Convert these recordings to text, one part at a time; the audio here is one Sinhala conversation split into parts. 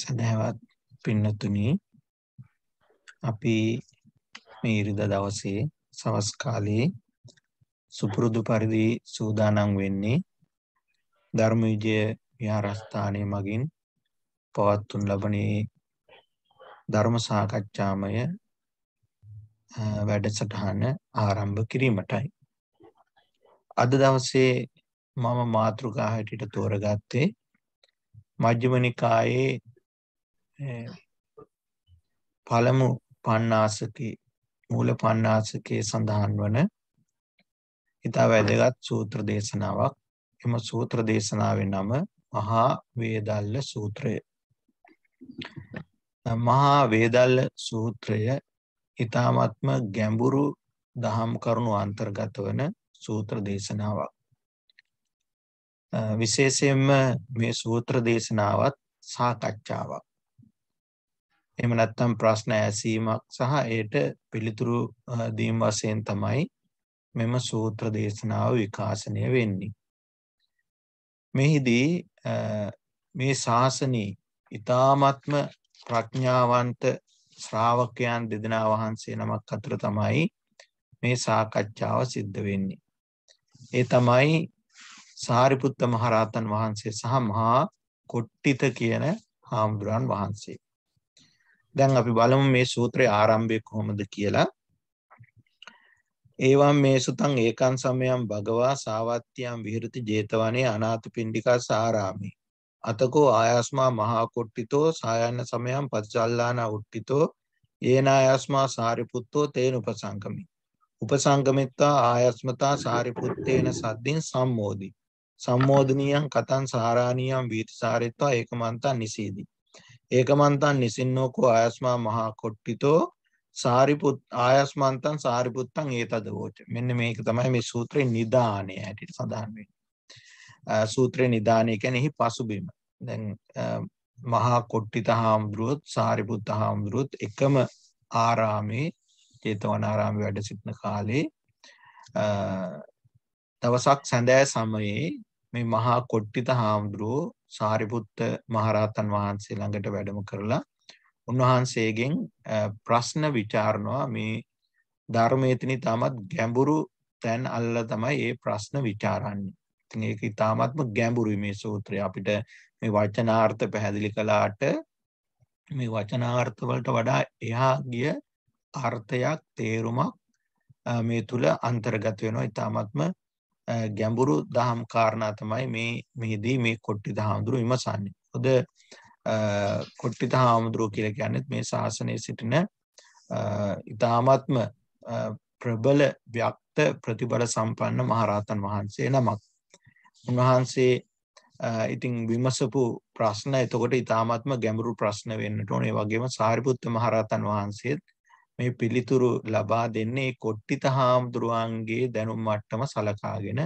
සැදැවත් පින්නතුනි අපි මේ ඉරිදා දවසේ සවස් කාලයේ සුපුරුදු පරිදි සූදානම් වෙන්නේ ධර්ම විජය විහාරස්ථානය මගින් පවත්වනු ලබනේ ධර්ම සාකච්ඡාමය වැඩසටහන ආරම්භ කිරීමටයි අද දවසේ මම මාතෘකා හැටියට තෝරගත්තේ මජ්ක්‍ධිම නිකායේ පළමු පණ්ණාසකේ මූල පණ්ණාසකේ සඳහන් වන ඉතා වැදගත් සූත්‍ර දේශනාවක් එම සූත්‍ර දේශනාවේ නම මහා වේදල්ල සූත්‍රය මහා වේදල්ල සූත්‍රය ඊ타මත්ම ගැඹුරු දහම් කරුණු අන්තර්ගත වන සූත්‍ර දේශනාවක් විශේෂයෙන්ම මේ සූත්‍ර දේශනාවත් සාකච්ඡාවක් එහෙම නැත්නම් ප්‍රශ්න ඇසීමක් සහ ඒට පිළිතුරු දීම වශයෙන් තමයි මෙම සූත්‍ර දේශනාව විකාශනය වෙන්නේ. මෙහිදී මේ ශාසනී ඉතාමත්ම ප්‍රඥාවන්ත ශ්‍රාවකයන් දෙදෙනා වහන්සේ නමක් අතර තමයි මේ සාකච්ඡාව සිද්ධ වෙන්නේ. ඒ තමයි සාරිපුත්ත මහරහතන් වහන්සේ සහ මහා කොට්ටිත කියන හාමුදුරන් වහන්සේ. දැන් අපි බලමු මේ සූත්‍රයේ ආරම්භය කොහොමද කියලා. ඒවා මේ සුතන් ඒකන් සමයම් භගවා සාවත්‍යයම් විහිරති ජේතවනේ අනාති පින්ඩිකා සාරාමි. අතකෝ ආයස්මා මහාකොට්ටිතෝ සායන්න සමයම් පතිචල්ලාන උට්ටිතෝ ඒන අයස්මා සාරිපුත්තෝ තේන උපසංගමි. උපසංගමිත්තා ආයස්මතා සාරිපුත්තේන සද්ධින් සම්මෝධී. සම්මෝධනීයන් කතන් සාරාණීයම් වීතිසාරිත්වා ඒකමන්තා නිසීදී. ඒකමන්තන් නිසින්නෝකෝ අයස්මා මහා කොට්ටිතෝ සාරිපුත් ආයස්මන්තන් සාරිපුත්තන් ඒ තද වෝච මෙන්න මේක තමයි මේ සූත්‍රය නිධානය ඇයට සඳහන් වෙන සූත්‍රය නිධානය කැනෙහි පසුබිම දැන් මහා කොට්ටිත හාමුදුරුවොත් සාරිපුත්ත හාමුදුරුවොත් එකම ආරාමේ චේතවනාරාමි වැඩ සිටින කාලේ දවසක් සැඳෑ සමයේ මේ මහා කොට්ටිත හාමුදුරුවෝ සාරිපුත්ත මහරහතන් වහන්සේ ළඟට වැඩම කරලා උන්වහන්සේගෙන් ප්‍රශ්න විචාරණවා මේ ධර්මයතනි තාමත් ගැඹුරු තැන් අල්ල තමයි ඒ ප්‍රශ්න විචාරන්නේ. ඉතින් ඒක ඉතාමත්ම ගැඹුරුයි මේ සූත්‍රය. අපිට මේ වචනාර්ථ පැහැදිලි කළාට මේ වචනාර්ථ වලට වඩා එහා ගිය අර්ථයක් තේරුමක් මේ තුල අන්තර්ගත වෙනවා. ඉතාමත්ම ගැඹුරු දහම් කාරණා තමයි මේ මෙහිදී මේ කොට්ටිත හාමුදුරු විමසන්නේ. හොද කොට්ටිත හාමුදුරුව කියලා කියන්නේත් මේ ශාසනයේ සිටින ඉතාමත්ම ප්‍රබල ව්‍යක්ත ප්‍රතිබල සම්පන්න මහරහතන් වහන්සේ නමක්. උන්වහන්සේ ඉතිං විමසපු ප්‍රශ්න එතකොට ඉතාමත්ම ගැඹුරු ප්‍රශ්න වෙන්නට ඕනේ වගේම සාරිපුත්ත මහරහතන් වහන්සේත් මේ පිළිතුරු ලබා දෙන්නේ කොට්ටිත හාමුදුරුවන්ගේ දැනුම් මට්ටම සලකාගෙන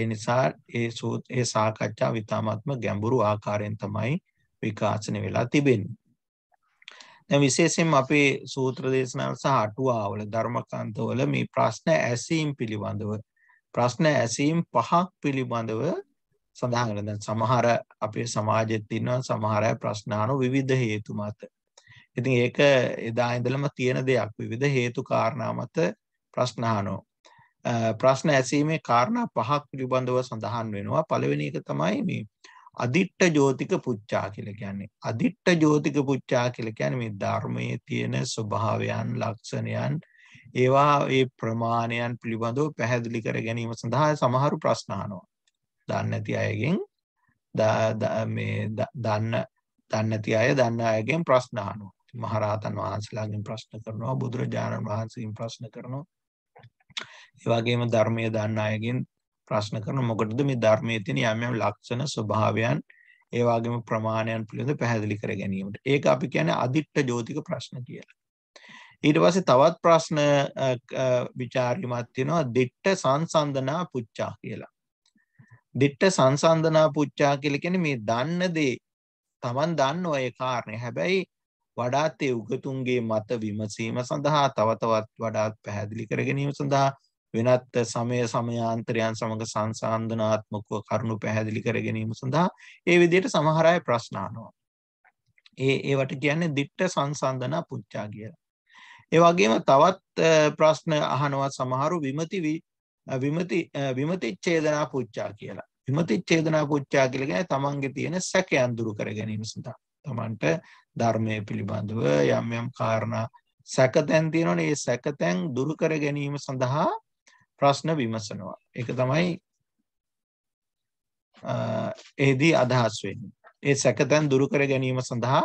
ඒ නිසා ඒ ඒ සාකච්ඡා විතාමත්ම ගැඹුරු ආකාරයෙන් තමයි විකාශනය වෙලා තිබෙන්නේ. දැන් විශේෂයෙන් අපේ සූත්‍ර දේශනාවල සහ අටුවාවල ධර්මකාන්තවල මේ ප්‍රශ්න ඇසීම් පිළිබඳව ප්‍රශ්න ඇසීම් පහක් පිළිබඳව සඳහන් කරලා දැන් සමහර අපේ සමාජෙත් ඉන්නවා සමහර අය ප්‍රශ්න අහන විවිධ හේතු මත ඉතින් ඒක එදා ඉඳලම තියෙන දෙයක් විවිධ හේතු කාරණා මත ප්‍රශ්න අහනවා. ප්‍රශ්න ඇසීමේ කාරණා පහක් පිළිබඳව සඳහන් වෙනවා. පළවෙනි එක තමයි මේ අදිට්ඨ ජෝතික පුච්චා කියලා කියන්නේ. අදිට්ඨ ජෝතික පුච්චා කියලා කියන්නේ මේ ධර්මයේ තියෙන ස්වභාවයන්, ලක්ෂණයන්, ඒවා ඒ ප්‍රමාණයන් පිළිබඳව පැහැදිලි කර ගැනීම සඳහා සමහරු ප්‍රශ්න අහනවා. දන්නේ නැති අයගෙන් මේ දන්න දන්නේ නැති අය දන්න අයගෙන් ප්‍රශ්න අහනවා. මහරහතන් වහන්සේලාගෙන් ප්‍රශ්න කරනවා බුදුරජාණන් වහන්සේගෙන් ප්‍රශ්න කරනවා ඒ වගේම ධර්මයේ දන්න අයගෙන් ප්‍රශ්න කරන මොකටද මේ ධර්මයේ තියෙන යම් යම් ලක්ෂණ ස්වභාවයන් ඒ වගේම ප්‍රමාණයන් පිළිබඳ පැහැදිලි කර ගැනීමට ඒක අපි කියන්නේ අදිට්ඨ ජෝතික ප්‍රශ්න කියලා ඊට පස්සේ තවත් ප්‍රශ්න ਵਿਚාරීමක් තියෙනවා දිට්ඨ සංසන්දනා පුච්චා කියලා දිට්ඨ සංසන්දනා පුච්චා කියලා කියන්නේ මේ දන්න දේ Taman දන්නවා ඒ කාරණේ හැබැයි වඩාත් ඒ උගතුන්ගේ මත විමසීම සඳහා තවතවත් වඩාත් පැහැදිලි කර ගැනීම සඳහා වෙනත් සමය සමයාන්තරයන් සමඟ සංසන්ධනාත්මකව කරුණු පැහැදිලි කර ගැනීම සඳහා ඒ විදියට සමහර අය ප්‍රශ්න අහනවා. ඒ ඒවට කියන්නේ දිට්ඨ සංසන්දනා පුච්චා කියලා. ඒ වගේම තවත් ප්‍රශ්න අහනවා සමහරු විමති විමති විමතිච්ඡේදනා පුච්චා කියලා. විමතිච්ඡේදනා පුච්චා කියලා කියන්නේ තමන්ගේ තියෙන සැකයන් දුරු කර ගැනීම සඳහා. තමන්ට ධර්මය පිළිබඳව යම් යම් කාරණා සැකතැන් තියෙනවනේ ඒ සැකතැන් දුරු කර ගැනීම සඳහා ප්‍රශ්න විමසනවා. ඒක තමයි එහිදී අදහස් වෙන්නේ. ඒ සැකතැන් දුරු කර ගැනීම සඳහා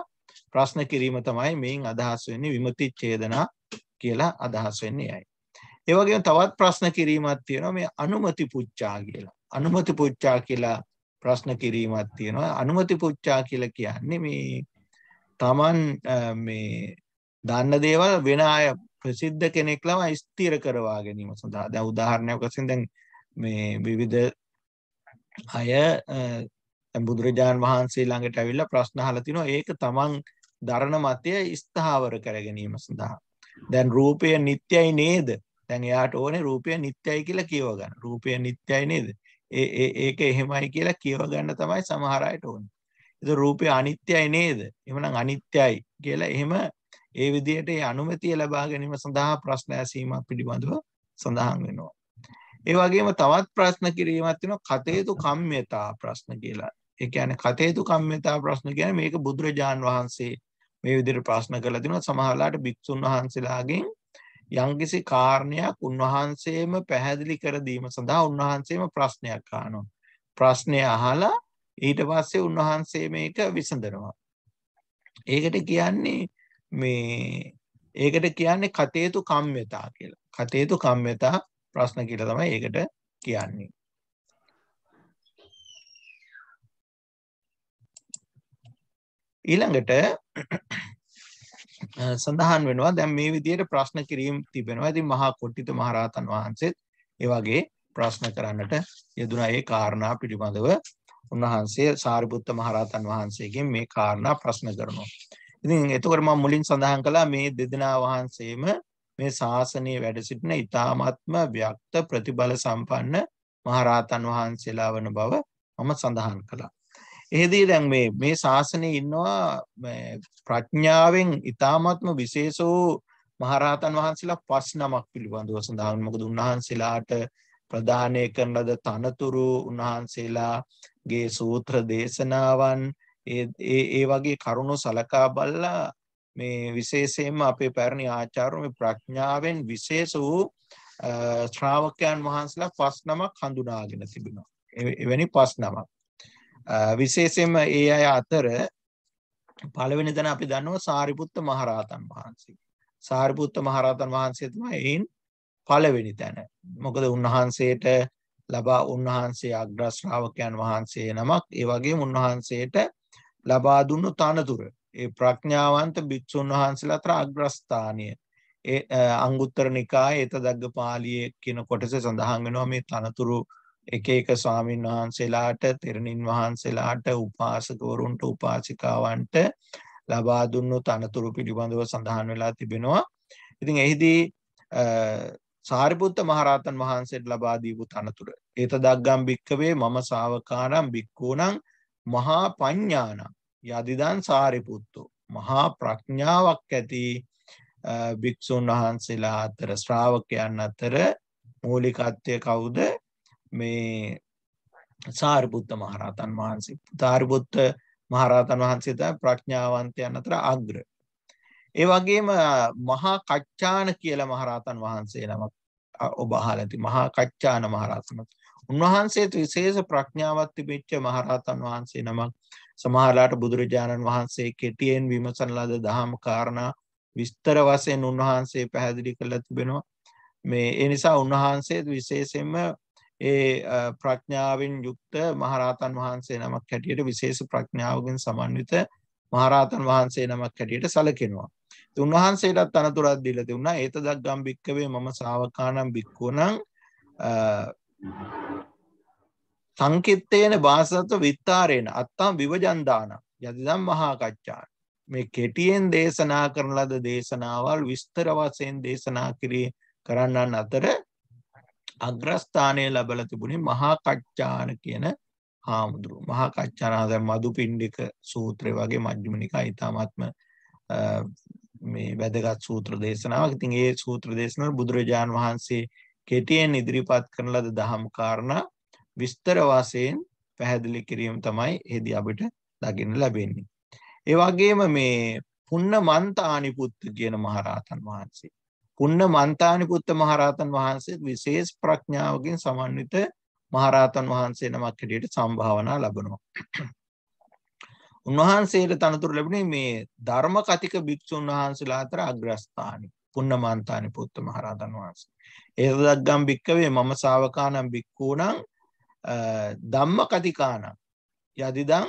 ප්‍රශ්න කිරීම තමයි මේන් අදහස් වෙන්නේ විමුති ඡේදනා කියලා අදහස් වෙන්නේ යයි. ඒ වගේම තවත් ප්‍රශ්න කිරීමක් තියෙනවා මේ අනුමති පුච්චා කියලා. අනුමති පුච්චා කියලා ප්‍රශ්න කිරීමක් තියෙනවා. අනුමති පුච්චා කියලා කියන්නේ මේ තමන් මේ දන්න දේවල් වෙන අය ප්‍රසිද්ධ කෙනෙක් ලම ස්තීර කරවා ගැනීම සඳහා දැ උදාහරණයක් වසින් දැන් මේ විවිධ අය බුදුරජාණන් වහන්සේ ළඟට ඇවිල්ල ප්‍රශ්න හලතිනො ඒක තමන් දරණ මතය ස්ථාවර කර ගැනීම සඳහා. දැන් රූපය නිත්‍යයි නේද දැන් එයාට ඕනේ රූපය නිත්‍යයි කියලා කියවගන්න රූපය නිත්‍යයි නේද ඒක එහෙමයි කියලා කියවගන්න තමයි සමහරයට ඕනේ එද රූපය අනිත්‍යයි නේද එමනම් අනිත්‍යයි කියලා එහෙම ඒ විදියට ඒ අනුමැතිය ලබා ගැනීම සඳහා ප්‍රශ්න ඇසීමක් පිළිබඳව සඳහන් වෙනවා. ඒ වගේම තවත් ප්‍රශ්න කිරීමක් තියෙනවා කතේතු කම්මිතා ප්‍රශ්න කියලා. ඒ කියන්නේ කතේතු කම්මිතා ප්‍රශ්න කියන්නේ මේක බුදුරජාන් වහන්සේ මේ විදිහට ප්‍රශ්න කරලා තිනවා සමහරලාට භික්ෂුන් වහන්සේලාගෙන් යම්කිසි කාරණයක් උන්වහන්සේම පැහැදිලි කර දීම සඳහා උන්වහන්සේම ප්‍රශ්නයක් අහනවා. ප්‍රශ්නය අහලා ඊට පස්සේ උන්වහන්සේ මේක විසඳනවා. ඒකට කියන්නේ මේ ඒකට කියන්නේ කතේතු කම්මතා කියලා. කතේතු කම්මතා ප්‍රශ්න කියලා තමයි ඒකට කියන්නේ. ඊළඟට සඳහන් වෙනවා දැන් මේ විදිහට ප්‍රශ්න කිරීම තිබෙනවා. ඉතින් මහා කොට්ටිත මහරහතන් වහන්සේත් ඒ වගේ ප්‍රශ්න කරන්නට යෙදුනා ඒ කාරණා පිළිබඳව උන්වහන්සේ සාරිපුත්ත මහරහතන් වහන්සේගෙන් මේ කාරණා ප්‍රශ්න කරනවා. ඉතින් එතකොට මම මුලින් සඳහන් කළා මේ දෙදෙනා වහන්සේම මේ ශාසනයේ වැඩ සිටින ඊ타මාත්ම ව්‍යක්ත ප්‍රතිබල සම්පන්න මහරහතන් වහන්සේලා වන බව මම සඳහන් කළා. එහෙදී දැන් මේ මේ ශාසනයේ ඉන්නවා ප්‍රඥාවෙන් ඊ타මාත්ම විශේෂ වූ මහරහතන් වහන්සේලා පස් නමක් පිළිබඳව සඳහන් මොකද උන්වහන්සේලාට ප්‍රදානය කරන ලද තනතුරු උන්වහන්සේලාගේ සූත්‍ර දේශනාවන් ඒ ඒ වගේ කරුණු සලකා බලලා මේ විශේෂයෙන්ම අපේ පැරණි ආචාර්ය මේ ප්‍රඥාවෙන් විශේෂ වූ ශ්‍රාවකයන් වහන්සලා පස් නමක් හඳුනාගෙන තිබෙනවා. එවැනි පස් නමක්. විශේෂයෙන්ම ඒ අය අතර පළවෙනි දන අපි දන්නවා සාරිපුත්ත මහරහතන් වහන්සේ. සාරිපුත්ත මහරහතන් වහන්සේ තමයි එයින් පළවෙනි තැන. මොකද උන්වහන්සේට ලබා උන්වහන්සේ අග්‍ර ශ්‍රාවකයන් වහන්සේ නමක් ඒ වගේම උන්වහන්සේට ලබා දුන්නු තනතුර ඒ ප්‍රඥාවන්ත භික්ෂුන් වහන්සේලා අතර අග්‍රස්ථානීය ඒ අංගුත්තර නිකායේ ඒතදග්ග පාළියේ කියන කොටසේ සඳහන් වෙනවා මේ තනතුරු එක එක ස්වාමින් වහන්සේලාට තෙරණින් වහන්සේලාට උපාසකවරුන්ට උපාසිකාවන්ට ලබා දුන්නු තනතුරු පිළිබඳව සඳහන් වෙලා තිබෙනවා. ඉතින් එහිදී සාරිපුත්ත මහරහතන් වහන්සේට ලබා දීපු තනතුර. ඒත දක්ගම් භික්කවේ මම ශාවකානම් භික්කූනම් මහා පඤ්ඤානම් යදිදන් සාරිපුත්තෝ මහා ප්‍රඥාවක් ඇති භික්ෂූන් වහන්සේලා අතර ශ්‍රාවකයන් අතර මූලිකත්වය කවුද මේ සාරිපුත්ත මහරහතන් වහන්සේ. සාරිපුත්ත මහරහතන් වහන්සේ තමයි ප්‍රඥාවන්තයන් අතර අග්‍ර. ඒ වගේම මහා කච්චාන කියලා මහරහතන් වහන්සේ නමක් ඔබ අහලා ඇති මහා කච්චාන මහරහතන් උන්වහන්සේට විශේෂ ප්‍රඥාවක් තිබෙච්ච මහරහතන් වහන්සේ නමක් සමහරලාට බුදුරජාණන් වහන්සේ කෙටියෙන් විමසන ලද දහම් කාරණා විස්තර වශයෙන් උන්වහන්සේ පැහැදිලි කරලා තිබෙනවා මේ ඒ නිසා උන්වහන්සේ විශේෂයෙන්ම ඒ ප්‍රඥාවෙන් යුක්ත මහරහතන් වහන්සේ නමක් හැටියට විශේෂ ප්‍රඥාවකින් සමන්විත මහරහතන් වහන්සේ නමක් හැටියට සැලකෙනවා. උන්වහන්සේටත් අනතුරක් දීලා තිබුණා ඒත දග්ගම් භික්කවේ මම ශාවකානම් භික්ඛුණං සංකිට්ඨේන වාසත්ව විත්තරේන අත්තම් විවජන්දාන යදිදම් මහා කච්චාන මේ කෙටියෙන් දේශනා කරන ලද දේශනාවල් විස්තර වශයෙන් දේශනා කිරී කරන්නන් අතර අග්‍රස්ථානය ලැබල තිබුණේ මහා කච්චාන කියන හාමුදුරු මහා කච්චාන දැන් මදුපිණ්ඩික සූත්‍රය වගේ මජ්ක්‍ධිම නිකාය ඊටාත්ම මේ වැදගත් සූත්‍ර දේශනාවක්. ඉතින් ඒ සූත්‍ර දේශනාව බුදුරජාන් වහන්සේ කෙටියෙන් ඉදිරිපත් කරන ලද දහම් කාරණා විස්තර වශයෙන් පැහැදිලි කිරීම තමයි එහිදී අපිට දකින්න ලැබෙන්නේ. ඒ වගේම මේ පුන්න මන්තානිපුත්ත කියන මහරහතන් වහන්සේ. පුන්න මන්තානිපුත්ත මහරහතන් වහන්සේ විශේෂ ප්‍රඥාවකින් සමන්විත මහරහතන් වහන්සේ නමක් හැටියට සම්භාවනා ලබනවා. උන්වහන්සේට තනතුර ලැබුණේ මේ ධර්ම කතික භික්ෂුන් වහන්සේලා අතර අග්‍රස්ථානි පුන්නමන්තානි පුත්ත මහරහතන් වහන්සේ. ඒතදග්ගම් භික්කවේ මම ශාවකානම් භික්ඛූණං ධම්ම කතිකානම් යදිදං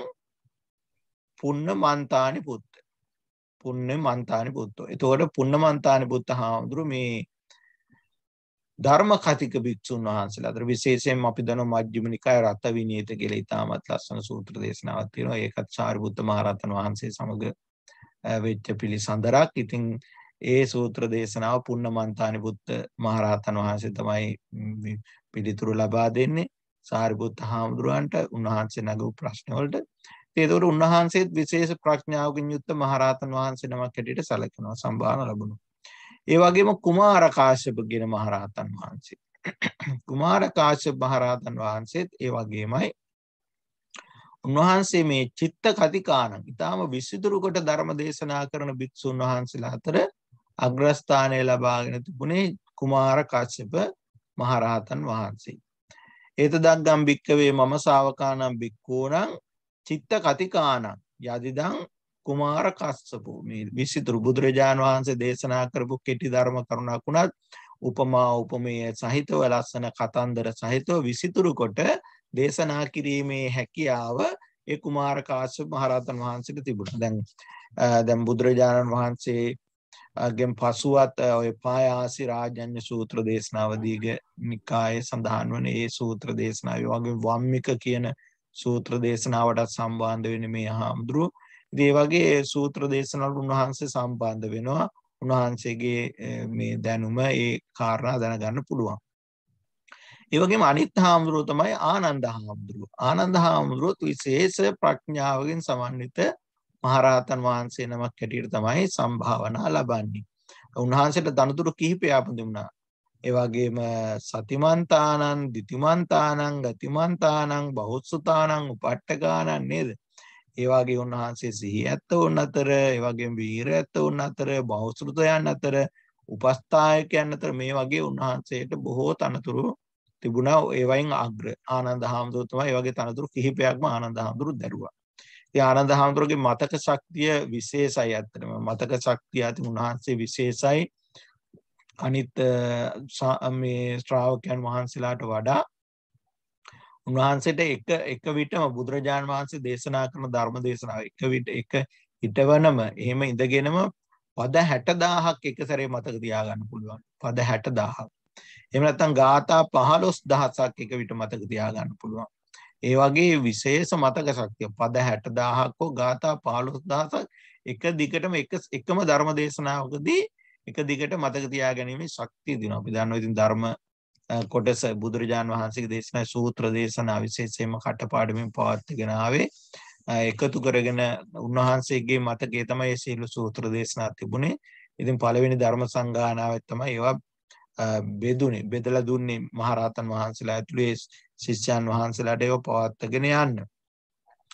පුන්න මන්තානි පුත්ත. පුන්න මන්තානි පුත්තෝ. එතකොට පුන්න මන්තානි පුත්ත හාමුදුරු මේ ධර්ම කතික භික්‍ෂූන් වහන්සේ අතර විශේෂයෙන් අපි දන මජ්්‍යමනිකය රත්ත විනීත කෙළ ඉතාමත් ලස්සන සූත්‍ර දේශනාවත් තියෙනවා ඒකත් සාරිබුද්ධ මහරතන් වහන්සේ සමඟ වෙච්ච පිළිසඳරක් ඉතිං ඒ සූත්‍ර දේශනාව පුන්න මන්තානි බුද්ධ මහරහතන් වහන්සේ තමයි පිළිතුරු ලබා දෙන්නේ සාරිබුද්ධ හාමුදුරුවන්ට උන්වහන්සේ නැගූ ප්‍රශ්නවලට තේදවට උන්වහන්සේත් විශේෂ ප්‍රඥාවකින් යුත්ත මහරහතන් වහන්සේ නමක් හැටියට සැලකෙනවා සම්භාන ලබනවා ඒ වගේම කුමාරකාශ්‍යප ගෙන මහරහතන් වහන්සේ. කුමාරකාශ්‍ය මහරහතන් වහන්සේත් ඒ වගේමයි උන්වහන්සේ මේ චිත්ත කතිකාන ඉතාම විසිදුරුකොට ධර්ම දේශනා කරන භික්‍ෂූන් වහන්සේලා අතර අග්‍රස්ථානය ලබාගෙන තිබුණේ කුමාර කශ්‍යප මහරහතන් වහන්සේ. ඒත දක්ගම් භික්කවේ මම සාවකානම් භික්කූනං චිත්ත කතිකානං යදිදං කුමාර කස්සපු මේ විසිතුරු බුදුරජාණන් වහන්සේ දේශනා කරපු කෙටි ධර්ම කරුණක් වුණත් උපමා උපමය සහිතව ලස්සන කතන්දර සහිතව විසිතුරු කොට දේශනා කිරීමේ හැකියාව ඒ කුමාර කාශ්‍යප මහරහතන් වහන්සේට තිබුණා. දැන් දැන් බුදුරජාණන් වහන්සේ ගෙන් පසුවත් ඔය පායාසි රාජඤ්‍ය සූත්‍ර දේශනාව දීග නිකායේ සඳහන් වන ඒ සූත්‍ර දේශනාව වගේ වම්මික කියන සූත්‍ර දේශනාවට සම්බන්ධ වෙන මේ හාමුදුරුවෝ ඉතින් වගේ සූත්‍ර දේශනාවල උන්වහන්සේ සම්බන්ධ වෙනවා. උන්වහන්සේගේ මේ දැනුම ඒ කාරණා දැනගන්න පුළුවන්. ඒ වගේම අනිත් හාමුදුරුවෝ තමයි ආනන්ද හාමුදුරුවෝ. ආනන්ද හාමුදුරුවොත් විශේෂ ප්‍රඥාවකින් සමන්විත මහරහතන් වහන්සේ නමක් හැටියට තමයි සම්භාවනා ලබන්නේ. උන්වහන්සේට දනතුරු කිහිපයක් දුන්නා. ඒ වගේම සතිමන්තානං, ditthිමන්තානං, ගතිමන්තානං, බහුසුතානං, උපට්ඨගානං නේද? ඒ වගේ උන්වහන්සේ සිහි ඇත්ත උන් අතර, ඒ වගේම වීර ඇත්ත උන් අතර, බෞසෘතයන් අතර, උපස්ථායකයන් අතර මේ වගේ උන්වහන්සේට බොහෝ තනතුරු තිබුණා. ඒ වයින් අග්‍ර ආනන්ද හාමුදුරුවෝ තමයි ඒ වගේ තනතුරු කිහිපයක්ම ආනන්ද හාමුදුරුවෝ දැරුවා. ඉතින් ආනන්ද හාමුදුරුවෝගේ මතක ශක්තිය විශේෂයි ඇත්තටම. මතක ශක්තිය ඇති උන්වහන්සේ විශේෂයි. අනිත් මේ ශ්‍රාවකයන් වහන්සේලාට වඩා උන්වහන්සේට එක එක විටම බුදුරජාණන් වහන්සේ දේශනා කරන ධර්ම දේශනාව එක විට එක හිටවනම එහෙම ඉඳගෙනම පද 60000ක් එක සැරේ මතක තියාගන්න පුළුවන්. පද 60000ක්. එහෙම නැත්නම් ગાථා 15000ක් එක විට මතක තියාගන්න පුළුවන්. ඒ වගේ විශේෂ මතක ශක්තිය පද 60000ක් හෝ ગાථා 15000ක් එක දිගටම එක එකම ධර්ම දේශනාවකදී එක දිගට මතක තියාගැනීමේ ශක්තිය දෙනවා. අපි දන්නවා ඉතින් ධර්ම කොටස බුදුරජාන් වහන්සේගේ දේශනා සූත්‍ර දේශනා විශේෂයෙන්ම කටපාඩමින් පවත්වාගෙන ආවේ එකතු කරගෙන උන්වහන්සේගේ මතකයේ තමයි මේ සීල සූත්‍ර දේශනා තිබුණේ. ඉතින් පළවෙනි ධර්ම සංගායනාවෙත් තමයි ඒවා බෙදුනේ බෙදලා දුන්නේ මහරහතන් වහන්සේලා ඇතුළු ඒ ශිෂ්‍යයන් වහන්සේලාට ඒව පවත්වාගෙන යන්න.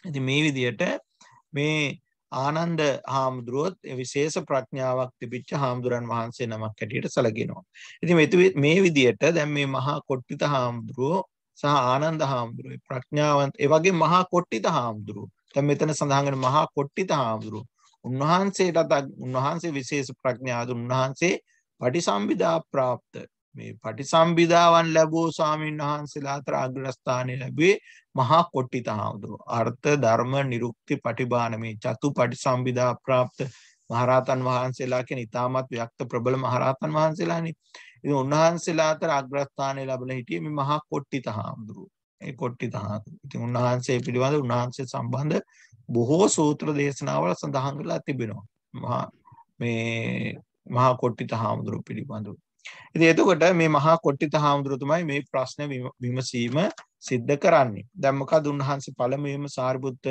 ඉතින් මේ විදිහට මේ ආනන්ද හාමුදුරුවොත් විශේෂ ප්‍රඥාවක් තිබිච්ච හාමුදුරන් වහන්සේ නමක් හැටියට සැලකෙනවා. ඉතින් මේ මේ විදියට දැන් මේ මහා කොට්ටිත හාමුදුරුවෝ සහ ආනන්ද හාමුදුරුවෝ ප්‍රඥාවන්ත ඒ වගේ මහා කොට්ටිත හාමුදුරුවෝ දැන් මෙතන සඳහන් වෙන මහා කොට්ටිත හාමුදුරුවෝ උන්වහන්සේට උන්වහන්සේ විශේෂ ප්‍රඥාව දුන් උන්වහන්සේ පටිසම්භිදා પ્રાપ્ત මේ පටිසම්භිදාවන් ලැබූ ස්වාමීන් වහන්සේලා අතර අග්‍රස්ථානය ලැබුවේ මහා කොට්ටිත හාමුදුරුව අර්ථ ධර්ම නිරුක්ති පටිභාන මේ චතු පටි සම්බිධා ප්‍රාප්ත මහරහතන් වහන්සේලා කියන ඉතාමත් ව්‍යක්ත ප්‍රබල මහරහතන් වහන්සේලානි ඉතින් උන්වහන්සේලා අතර අග්‍රස්ථානය ලැබලා හිටියේ මේ මහා කොට්ටිත හාමුදුරුව ඒ කොට්ටිත හාමුදුරුව ඉතින් උන්වහන්සේ පිළිබඳ උන්වහන්සේ සම්බන්ධ බොහෝ සූත්‍ර දේශනාවල සඳහන් කරලා තිබෙනවා මහා මේ මහා කොට්ටිත හාමුදුරුව පිළිබඳව ඉතින් එතකොට මේ මහා කොට්ටිත හාමුදුරුව තමයි මේ ප්‍රශ්න විමසීම සිද්ධ කරන්නේ. දැන් මොකද උන්වහන්සේ පළමුවෙම සාරිපුත්ත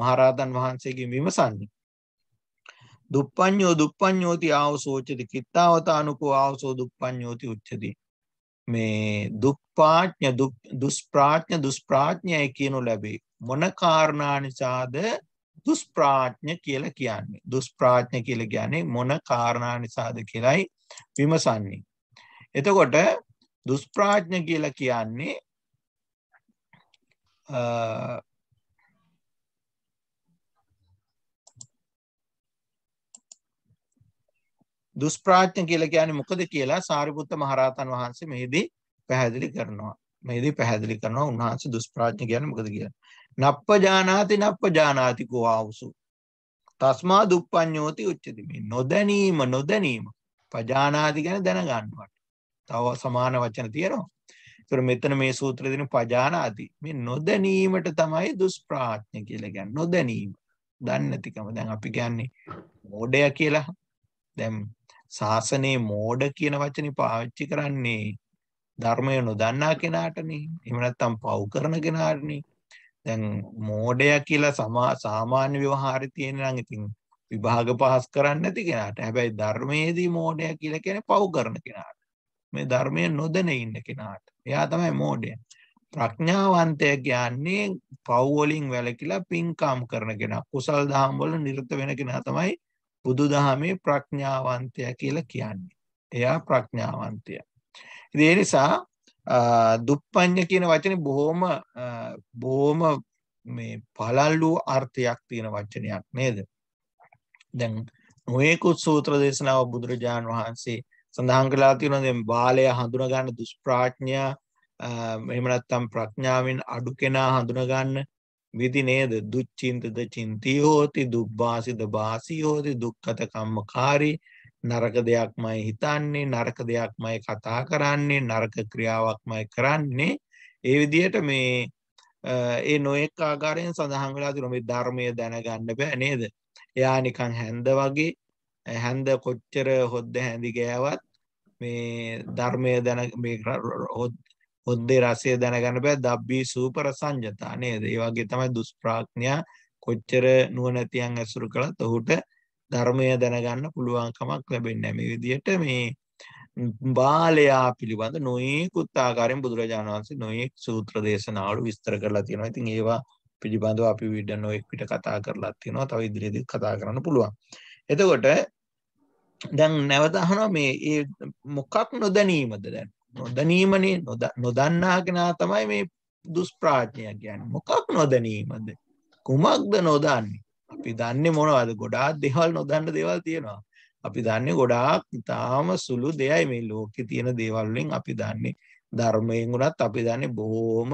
මහරහතන් වහන්සේගෙන් විමසන්නේ. දුප්පඤ්ඤෝ දුප්පඤ්ඤෝති ආවසෝචති කිත්තාවතානුකෝ ආවසෝ දුප්පඤ්ඤෝති උච්චති. මේ දුප්පාඥ දුෂ්ප්‍රාඥ දුෂ්ප්‍රාඥය කියනු ලැබේ. මොන කාරණා නිසාද දුෂ්ප්‍රාඥ කියලා කියන්නේ. දුෂ්ප්‍රාඥ කියලා කියන්නේ මොන කාරණා නිසාද කියලයි විමසන්නේ. එතකොට දුෂ්ප්‍රාඥ කියලා කියන්නේ uh, දුෂ්ප්‍රාඥ කියලා කියන්නේ මොකද කියලා සාරිපුත්ත මහරහතන් වහන්සේ මෙහිදී පැහැදිලි කරනවා. මෙහිදී පැහැදිලි කරනවා උන්වහන්සේ දුෂ්ප්‍රාඥ කියන්නේ මොකද කියලා. නප්පජානාති නප්පජානාති කෝ ආවුසු. තස්මා දුප්පඤ්ඤෝති උච්චති. මේ නොදැනීම නොදැනීම පජානාති ගැන දැනගන්නවට. තව සමාන වචන තියෙනවා. ඒතර මෙතන මේ සූත්‍රය දෙන පජානාති. මේ නොදැනීමට තමයි දුෂ්ප්‍රාඥ කියලා කියන්නේ. නොදැනීම. දන්නේ නැතිකම. දැන් අපි කියන්නේ මෝඩය කියලා. දැන් ශාසනයේ මෝඩ කියන වචනේ පාවිච්චි කරන්නේ ධර්මය නොදන්නා කෙනාටනේ. එහෙම නැත්නම් පව් කරන කෙනාටනේ. දැන් මෝඩය කියලා සාමාන්‍ය ව්‍යවහාරය තියෙන නම් ඉතින් විභාග පහස් කරන්නේ නැති කෙනාට. හැබැයි ධර්මයේදී මෝඩය කියලා කියන්නේ පව් කරන කෙනාට. මේ ධර්මය නොදැන ඉන්න කෙනාට. එයා තමයි මෝඩය. ප්‍රඥාවන්තය කියන්නේ පව්වලින් වැලකිලා පින්කාම් කරන කෙන කුසල් දහම්වල නිරත වෙන කෙන තමයි බුදු දහමේ ප්‍රඥාවන්තය කියලා කියන්නේ. එයා ප්‍රඥාවන්තය. ඒ නිසා දුප්පං්ඥ කියන වචන බොහෝම බෝම මේ පලල් වූ අර්ථයක් තියෙන වචනයක් නේද. දැන් නොයෙකුත් සූත්‍ර දේශනාව බුදුරජාණන් වහන්සේ සඳහන් කලා තියෙනවා දැන් බාලය හඳුනා ගන්න දුෂ්ප්‍රඥා එහෙම නැත්නම් ප්‍රඥාවෙන් අඩු කෙනා හඳුනා ගන්න විදි නේද දුච්චින්තද චින්තී හෝති දුබ්බාසිද බාසී හෝති දුක්ඛත කම්මකාරී නරක දෙයක්මයි හිතන්නේ නරක දෙයක්මයි කතා කරන්නේ නරක ක්‍රියාවක්මයි කරන්නේ ඒ විදිහට මේ ඒ නොයෙක් ආකාරයෙන් සඳහන් වෙලා තියෙනවා මේ ධර්මය දැනගන්න බෑ නේද එයා නිකන් හැන්ද වගේ හැන්ද කොච්චර හොද්ද හැඳි ගෑවත් මේ ධර්මය දැන හොද්දේ රසය දැනගන්න බෑ දබ්බී සූපර සංජතා නේද ඒ වගේ තමයි දුෂ්ප්‍රාඥයා කොච්චර නුවණැතියන් ඇසුරු කළත් ඔහුට ධර්මය දැනගන්න පුළුවන්කමක් ලැබෙන්නේ නැහැ මේ විදිහට මේ බාලයා පිළිබඳ නොයෙකුත් ආකාරයෙන් බුදුරජාණන් වහන්සේ නොයෙක් සූත්‍ර දේශනාවල විස්තර කරලා තියෙනවා. ඉතින් ඒවා පිළිබඳව අපි විඩ නොයෙක් පිට කතා කරලා තියෙනවා. තව ඉදිරියේදී කතා කරන්න පුළුවන්. එතකොට දැන් නැවත අහනවා මේ ඒ මොකක් නොදැනීමද දැන් නොදැනීමනේ නොදන්නා කෙනා තමයි මේ දුෂ්ප්‍රාඥය කියන්නේ මොකක් නොදැනීමද කුමක්ද නොදන්නේ අපි දන්නේ මොනවද ගොඩාක් දේවල් නොදන්න දේවල් තියෙනවා අපි දන්නේ ගොඩාක් ඉතාම සුළු දෙයයි මේ ලෝකෙ තියෙන දේවල් වලින් අපි දන්නේ ධර්මයෙන් උනත් අපි දන්නේ බොහොම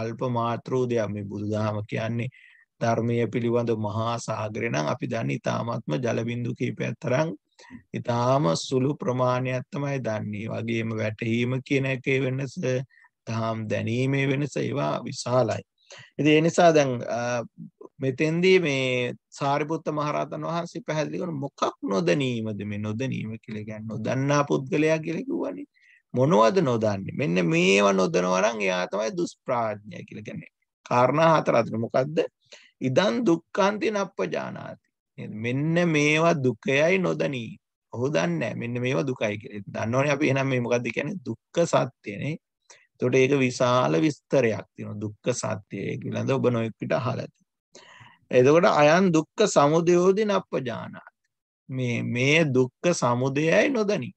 අල්ප මාත්‍ර වූ දෙයක් මේ බුදුදහම කියන්නේ ධර්මයේ පිළිබඳ මහා සාගරේ නම් අපි දන්නේ ඉතාමත්ම ජල බිඳු කිහිපයක් තරම් ඉතාම සුළු ප්‍රමාණයක් තමයි දන්නේ. වගේම වැටහීම කියන එකේ වෙනස, තාම් දැනීමේ වෙනස ඒවා විශාලයි. ඉතින් ඒ නිසා දැන් මෙතෙන්දී මේ සාරිපුත්ත මහරහතන් වහන්සේ පැහැදිලි කරන මොකක් නොදැනීමද මේ නොදැනීම කියලා කියන්නේ නොදන්නා පුද්ගලයා කියලා කිව්වනේ මොනවද නොදන්නේ මෙන්න මේවා නොදනවා නම් එයා තමයි දුෂ්ප්‍රඥය කියලා කියන්නේ කාරණා හතර අතර මොකද්ද ඉදන් දුක්ඛාන්ති නප්පජානාති මෙන්න මේවා දුකයයි නොදනී ඔහු දන්න මෙන්න මේවා දුකයි කිය දන්නවන අප එනම් මේ මොකක්ද කියන දුක්ක සත්‍යයනේ තොට ඒක විශාල විස්තරයක් තින දුක්ක සත්‍යය පිළඳ ඔබ නොයක්කට හලති. එදකොට අයන් දුක්ක සමුදයෝදි නප්පජානාත මේ මේ දුක්ක සමුදයයි නොදනී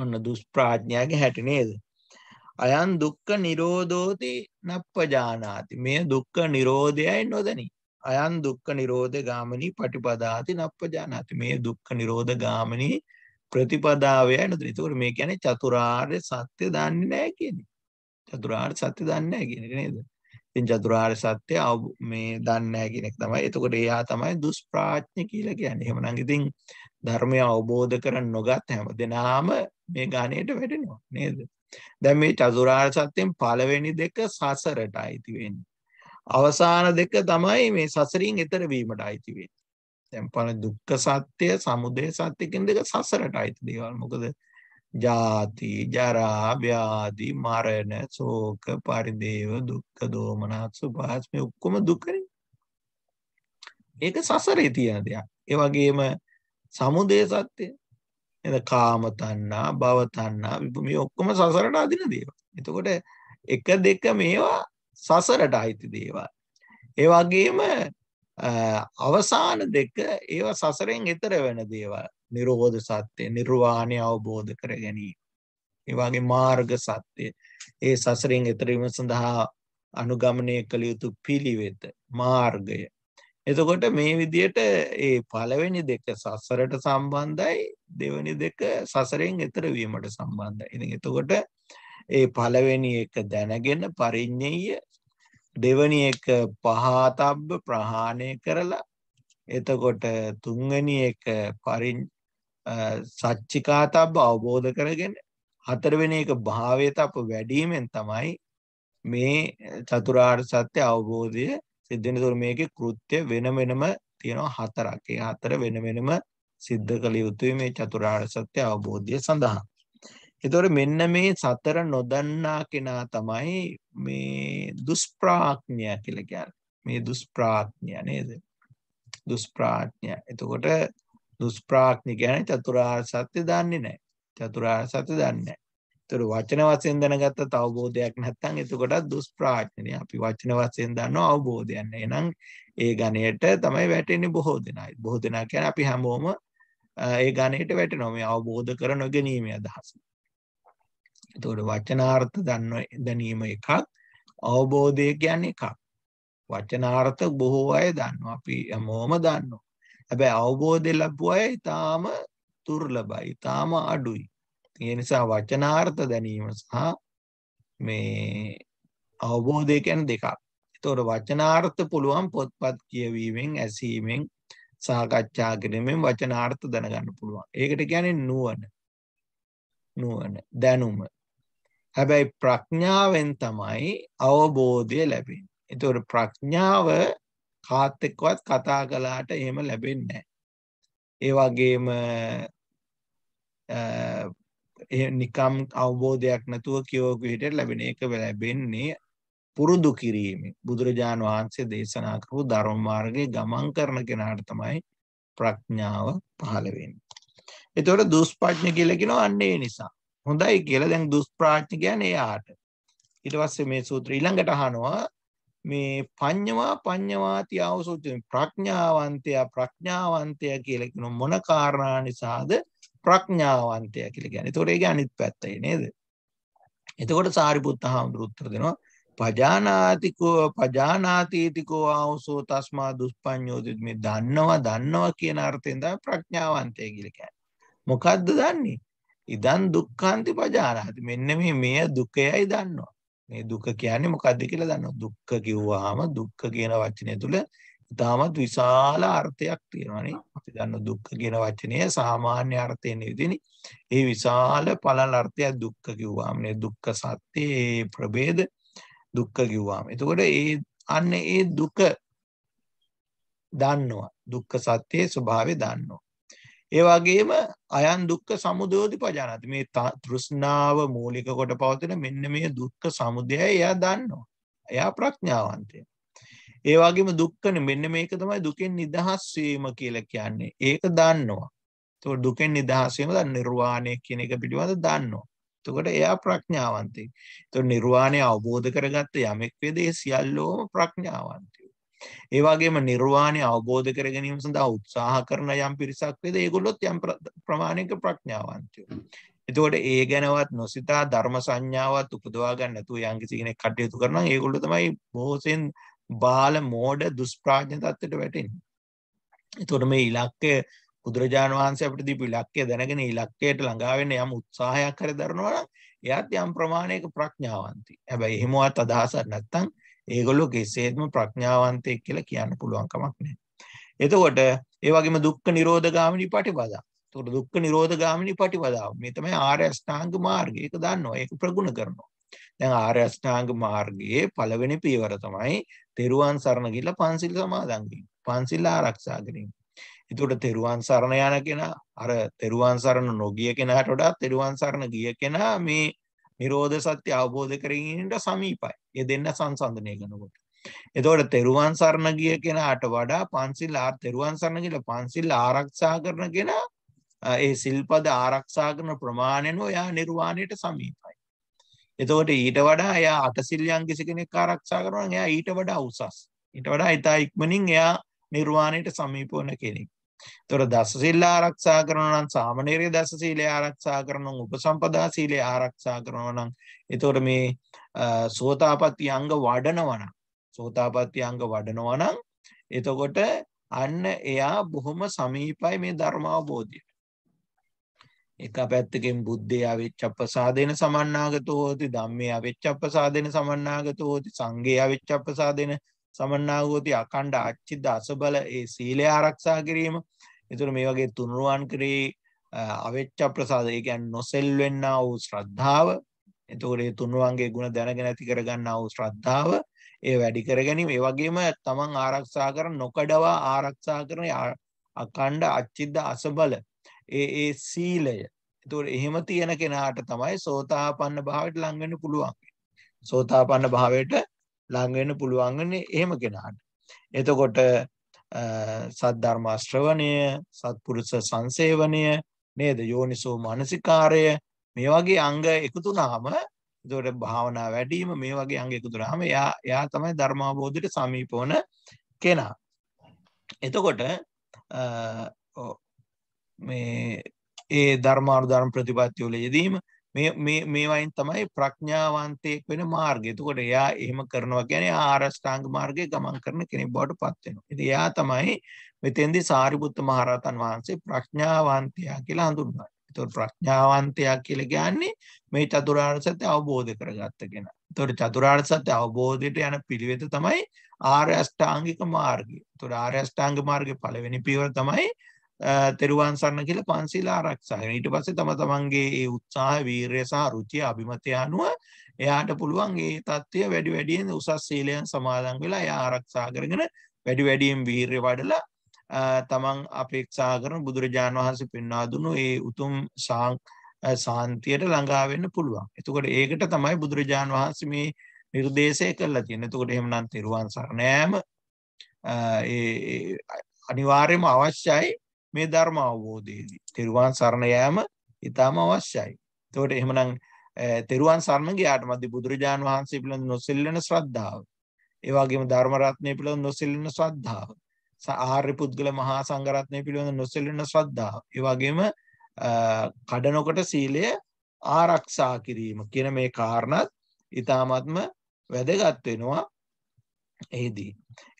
ඔන්න දුස්ප්‍රාඥ්ඥාගේ හැටිනේද. අයන් දුක්ක නිරෝධෝති නප්පජානාති මේ දුක්ක නිරෝධයයි නොදනී අයන් දුක්ඛ නිරෝධ ගාමිනී පටිපදාති නප්පජානාති මේ දුක්ඛ නිරෝධ ගාමිනී ප්‍රතිපදාවයි නේද? ඒකෝර මේ කියන්නේ චතුරාර්ය සත්‍ය දන්නේ නැහැ කියන්නේ. චතුරාර්ය සත්‍ය දන්නේ නැහැ කියන එක නේද? ඉතින් චතුරාර්ය සත්‍ය මේ දන්නේ නැහැ කියන එක තමයි. එතකොට එයා තමයි දුෂ්ප්‍රාඥ කියලා කියන්නේ. එහෙමනම් ඉතින් ධර්මය අවබෝධ කර නොගත් හැම දෙනාම මේ ගාණයට වැටෙනවා නේද? දැන් මේ චතුරාර්ය සත්‍යෙන් පළවෙනි දෙක සසරට අයිති වෙන්නේ. අවසාන දෙක තමයි මේ සසරින් එතර වීමට අයිති වෙන්නේ. දැන් පන දුක්ඛ සත්‍ය, සමුදය සත්‍ය කියන දෙක සසරට අයිති දේවල්. මොකද ජාති, ජරා, ව්‍යාධි, මරණ, ශෝක, පරිදේව, දුක්ඛ, දෝමනස්, උපාස් මේ ඔක්කොම දුකනේ. ඒක සසරේ තියෙන දෙයක්. ඒ වගේම සමුදය සත්‍ය එද කාම තණ්හා, භව තණ්හා, මේ ඔක්කොම සසරට අදින දේවල්. එතකොට එක දෙක මේවා සසරට අයිති දේවල්. ඒ වගේම අවසාන දෙක ඒව සසරෙන් එතර වෙන දේවල්. නිරෝධ සත්‍ය, නිර්වාණය අවබෝධ කර ගැනීම. ඒ වගේ මාර්ග සත්‍ය. ඒ සසරෙන් එතර වීම සඳහා අනුගමනය කළ යුතු පිළිවෙත, මාර්ගය. එතකොට මේ විදියට ඒ පළවෙනි දෙක සසරට සම්බන්ධයි, දෙවෙනි දෙක සසරෙන් එතර වීමට සම්බන්ධයි. ඉතින් එතකොට ඒ පළවෙනි එක දැනගෙන පරිඤ්ඤය දෙවෙනි එක පහතබ්බ ප්‍රහාණය කරලා එතකොට තුන්වෙනි එක පරින් සච්චිකාතබ්බ අවබෝධ කරගෙන හතරවෙනි එක භාවයට අප වැඩිමෙන් තමයි මේ චතුරාර්ය සත්‍ය අවබෝධය සිද්ධ වෙන තුරු මේකේ කෘත්‍ය වෙන වෙනම තියෙනවා හතරක්. ඒ හතර වෙන වෙනම සිද්ධ කළ යුතුයි මේ චතුරාර්ය සත්‍ය අවබෝධය සඳහා. එතකොට මෙන්න මේ සතර නොදන්නා කෙනා තමයි මේ දුෂ්ප්‍රාඥය කියලා කියන්නේ. මේ දුෂ්ප්‍රාඥය නේද? දුෂ්ප්‍රාඥය. එතකොට දුෂ්ප්‍රාඥය කියන්නේ චතුරාර්ය සත්‍ය දන්නේ නැහැ. චතුරාර්ය සත්‍ය දන්නේ නැහැ. ඒතර වචන වශයෙන් දැනගත්ත අවබෝධයක් නැත්නම් එතකොට දුෂ්ප්‍රාඥනේ. අපි වචන වශයෙන් දන්නව අවබෝධයක් නැහැ. එහෙනම් ඒ ගණයට තමයි වැටෙන්නේ බොහෝ දෙනා. බොහෝ දෙනා කියන්නේ අපි හැමෝම ඒ ගණයට වැටෙනවා. මේ අවබෝධ කර නොගැනීමේ අදහස. එතකොට වචනාර්ථ දන්න දැනීම එකක් අවබෝධය කියන්නේ එකක්. වචනාර්ථ බොහෝ අය දන්නවා. අපි හැමෝම දන්නවා. හැබැයි අවබෝධය ලැබුව අය ඊටාම දුර්ලභයි. ඊටාම අඩුයි. ඒ නිසා වචනාර්ථ දැනීම සහ මේ අවබෝධය කියන්නේ දෙකක්. එතකොට වචනාර්ථ පුළුවන් පොත්පත් කියවීමෙන්, ඇසීමෙන්, සාකච්ඡා කිරීමෙන් වචනාර්ථ දැනගන්න පුළුවන්. ඒකට කියන්නේ නුවණ. නුවණ, දැනුම. හැබැයි ප්‍රඥාවෙන් තමයි අවබෝධය ලැබෙන. එතුට ප්‍රඥාව කාත්තෙක්වත් කතා කලාට එහෙම ලැබෙන්නේ. ඒ වගේම නිකම් අවබෝධයක් නැතුව කියෝගහිට ලැබෙන එක ලැබෙන්නේ පුරුදු කිරීමේ බුදුරජාණන් වහන්සේ දේශනා කරපු ධර්මමාර්ගයේ ගමන් කරන කෙනාට තමයි ප්‍රඥාව පහළ වෙන්නේ. එතකොට දුස්පඥ කියලා කියනවා අන්නේ නිසා. හොඳයි කියලා දැන් දුෂ්ප්‍රාඥ කියන්නේ එයාට. ඊට පස්සේ මේ සූත්‍ර ඊළඟට අහනවා මේ පඤ්ඤවා පඤ්ඤවාති ආවසෝචන ප්‍රඥාවන්තයා ප්‍රඥාවන්තයා කියලා කියන මොන කාරණා නිසාද ප්‍රඥාවන්තයා කියලා කියන්නේ. ඒතකොට ඒකේ අනිත් පැත්තයි නේද? එතකොට සාරිපුත්ත හාමුදුරුවෝ උත්තර දෙනවා පජානාතිකෝ පජානාතීතිකෝ ආවසෝ තස්මා දුෂ්පඤ්ඤෝති මේ දන්නවා දන්නවා කියන අර්ථයෙන් තමයි ප්‍රඥාවන්තය කියලා කියන්නේ. මොකද්ද දන්නේ? ඉදන් දුක්ඛාන්ති පජානාති. මෙන්න මේ මෙය දුකයයි දන්නවා. මේ දුක කියන්නේ මොකද්ද කියලා දන්නවා. දුක්ඛ කිව්වහම දුක්ඛ කියන වචනය තුල ඉතාමත් විශාල අර්ථයක් තියෙනවානේ. අපි දන්න දුක්ඛ කියන වචනය සාමාන්‍ය අර්ථයෙන් නෙවෙයි ඒ විශාල පළල් අර්ථය දුක්ඛ කිව්වහම නේ දුක්ඛ සත්‍ය ප්‍රභේද දුක්ඛ කිව්වහම. එතකොට ඒ අන්න ඒ දුක දන්නවා. දුක්ඛ සත්‍යයේ ස්වභාවය දන්නවා. ඒ වගේම අයන් දුක්ඛ සමුදයෝදි පජානාති. මේ තෘෂ්ණාව මූලික කොට පවතින මෙන්න මේ දුක්ඛ සමුදය එයා දන්නවා. එයා ප්‍රඥාවන්තය. ඒ වගේම දුක්ඛන මෙන්න මේක තමයි දුකෙන් නිදහස් වීම කියලා කියන්නේ. ඒක දන්නවා. එතකොට දුකෙන් නිදහස් වීම දන්න නිර්වාණය කියන එක පිළිබඳව දන්නවා. එතකොට එයා ප්‍රඥාවන්තයි. එතකොට නිර්වාණය අවබෝධ කරගත්ත යමෙක් වේද ඒ සියල්ලෝම ප්‍රඥාවන්තය. ඒ වගේම නිර්වාණය අවබෝධ කර ගැනීම සඳහා උත්සාහ කරන යම් පිරිසක් වේද ඒගොල්ලොත් යම් ප්‍රමාණයක ප්‍රඥාවන්තයෝ. එතකොට ඒ ගැනවත් නොසිතා ධර්ම සංඥාවත් උපදවා ගන්න නැතුව යම්කිසි කෙනෙක් කටයුතු කරනවා නම් ඒගොල්ලෝ තමයි බොහෝසෙන් බාල මෝඩ දුෂ්ප්‍රාඥ තත්ත්වයට වැටෙන්නේ. එතකොට මේ ඉලක්කය බුදුරජාණන් වහන්සේ අපිට දීපු ඉලක්කය දැනගෙන ඉලක්කයට ළඟා වෙන්න යම් උත්සාහයක් හරි දරනවා නම් එයාත් යම් ප්‍රමාණයක ප්‍රඥාවන්තයි. හැබැයි එහෙමවත් අදහසක් නැත්නම් ඒගොල්ලෝ කෙසේත්ම ප්‍රඥාවන්තයෙක් කියලා කියන්න පුළුවන් කමක් නැහැ. එතකොට ඒ වගේම දුක්ඛ නිරෝධ ගාමිනී පටිපදා. එතකොට දුක්ඛ නිරෝධ ගාමිනී පටිපදාව මේ තමයි ආර්ය අෂ්ටාංග මාර්ගය. ඒක දන්නවා. ඒක ප්‍රගුණ කරනවා. දැන් ආර්ය අෂ්ටාංග මාර්ගයේ පළවෙනි පියවර තමයි තෙරුවන් සරණ ගිහිල්ලා පන්සිල් සමාදන් වීම. පන්සිල් ආරක්ෂා කිරීම. එතකොට තෙරුවන් සරණ යන කෙනා අර තෙරුවන් සරණ නොගිය කෙනාට වඩා තෙරුවන් සරණ ගිය කෙනා මේ නිරෝධ සත්‍ය අවබෝධ කරගන්නට සමීපයි. ඒ දෙන්න සංසන්දනය කරනකොට. එතකොට තෙරුවන් සරණ ගිය කෙනාට වඩා පන්සිල් ආ තෙරුවන් සරණ ගිහලා පන්සිල් ආරක්ෂා කරන කෙනා ඒ සිල්පද ආරක්ෂා කරන ප්‍රමාණයෙන් ඔයා නිර්වාණයට සමීපයි. එතකොට ඊට වඩා එයා අටසිල්යන් කිසි කෙනෙක් ආරක්ෂා කරනවා නම් එයා ඊට වඩා උසස්. ඊට වඩා ඊට ඉක්මනින් එයා නිර්වාණයට සමීප වෙන කෙනෙක්. තොර දස සිල්ල ආරක්ෂා කරනවා නම් සාමනීරය දස සීලය ආරක්ෂා කරනවා උපසම්පදා සීලය ආරක්ෂා කරනවා නම් එතකොට මේ සෝතාපට්ටි අංග වඩනවා නම් සෝතාපට්ටි අංග වඩනවා නම් එතකොට අන්න එයා බොහොම සමීපයි මේ ධර්ම අවබෝධය. එක පැත්තකින් බුද්ධය අවිච්චප්පසාදේන සමන්නාගතෝ හෝති ධම්මේ අවිච්චප්පසාදේන සමන්නාගතෝ හෝති සංඝේ අවිච්චප්පසාදේන සමන්නාගෝති අකණ්ඩ අච්චිද අසබල ඒ සීලය ආරක්ෂා කිරීම එතුර මේ වගේ තුනුරුවන් කරේ අවෙච්ච ප්‍රසාද ඒකැන් නොසෙල් වෙන්න වූ ශ්‍රද්ධාව එතකොටේ තුන්රුවන්ගේ ගුණ දැනගෙන ඇති කරගන්න වූ ශ්‍රද්ධාව ඒ වැඩි කරගැනීම ඒ වගේම තමන් ආරක්ෂා කර නොකඩවා ආරක්ෂා කරන අකණ්ඩ අච්චිද්ද අසබල ඒ ඒ සීලය එතුට එහෙම තියෙන කෙනාට තමයි සෝතාපන්න භාවට ලංවෙන්න පුළුවන් සෝතාපන්න භාවයට ළඟ වෙන්න පුළුවන්න්නේ එහෙම කෙනාට. එතකොට සද්ධර්මා ශ්‍රවණය, සත්පුරුෂ සංසේවනය, නේද? යෝනිසෝ මානසිකාරය මේ වගේ අංග එකතු වුනහම එතකොට භාවනා වැඩිම මේ වගේ අංග එකතු වුනහම එයා එයා තමයි ධර්මාභෝධයට සමීප වන කෙනා. එතකොට මේ ඒ ධර්මානුධර්ම ප්‍රතිපත්ති වල යෙදීම මේ මේ මේ වයින් තමයි ප්‍රඥාවන්තයෙක් වෙන මාර්ගය. එතකොට එයා එහෙම කරනවා කියන්නේ ආරෂ්ඨාංග මාර්ගයේ ගමන් කරන කෙනෙක් බවට පත් වෙනවා. ඉතින් එයා තමයි මෙතෙන්දී සාරිපුත්ත මහරහතන් වහන්සේ ප්‍රඥාවන්තයා කියලා හඳුන්වන්නේ. එතකොට ප්‍රඥාවන්තයා කියලා කියන්නේ මේ චතුරාර්ය සත්‍ය අවබෝධ කරගත්ත කෙනා. එතකොට චතුරාර්ය සත්‍ය අවබෝධයට යන පිළිවෙත තමයි ආර්ය අෂ්ටාංගික මාර්ගය. එතකොට ආර්ය අෂ්ටාංගික මාර්ගයේ පළවෙනි පියවර තමයි තෙරුවන් සරණ කියලා පන්සිල් ආරක්ෂා වෙනවා. ඊට පස්සේ තම තමන්ගේ ඒ උත්සාහය, වීරිය සහ රුචිය, අභිමතය අනුව එයාට පුළුවන් ඒ தත්ත්වය වැඩි වැඩියෙන් උසස් සීලයන් සමාදන් වෙලා එයා ආරක්ෂා කරගෙන වැඩි වැඩියෙන් වීරිය වඩලා තමන් අපේක්ෂා කරන බුදුරජාණන් වහන්සේ පෙන්වා දුණු ඒ උතුම් සාන්තියට ළඟා වෙන්න පුළුවන්. එතකොට ඒකට තමයි බුදුරජාණන් වහන්සේ මේ නිර්දේශය කරලා තියෙන්නේ. එතකොට එහෙමනම් තෙරුවන් සරණෑම ඒ අනිවාර්යයෙන්ම අවශ්‍යයි මේ ධර්ම අවබෝධයේදී තෙරුවන් සරණ යෑම ඉතාම අවශ්‍යයි. එතකොට එහෙමනම් තෙරුවන් සරණ ගියාට මදි බුදුරජාන් වහන්සේ පිළිබඳ නොසෙල්ලෙන ශ්‍රද්ධාව. ඒ වගේම ධර්ම රත්නය පිළිබඳ නොසෙල්ලෙන ශ්‍රද්ධාව. ආර්ය පුද්ගල මහා සංඝ රත්නය පිළිබඳ නොසෙල්ලෙන ශ්‍රද්ධාව. ඒ වගේම කඩනකොට සීලය ආරක්ෂා කිරීම කියන මේ කාරණාත් ඊ타මත්ම වැදගත් වෙනවා එහිදී.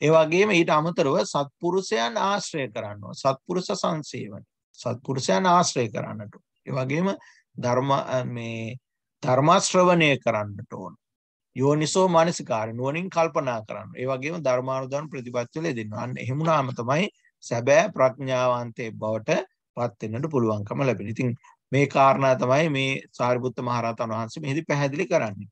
ඒ වගේම ඊට අමතරව සත්පුරුෂයන් ආශ්‍රය කරන්නවා. සත්පුරුෂ සංසේවන. සත්පුරුෂයන් ආශ්‍රය කරන්නට. ඒ වගේම ධර්ම මේ ධර්මාශ්‍රවණය කරන්නට ඕන. යෝනිසෝ මානසිකාර නුවණින් කල්පනා කරන්න. ඒ වගේම ධර්මානුදාන ප්‍රතිපත්තිවල යෙදෙනවා. අන්න එහෙමුණාම තමයි සැබෑ ප්‍රඥාවන්තයෙක් බවට පත් වෙන්නට පුළුවන්කම ලැබෙන. ඉතින් මේ කාරණා තමයි මේ සාරිපුත්ත මහරහතන් වහන්සේ මෙහිදී පැහැදිලි කරන්නේ.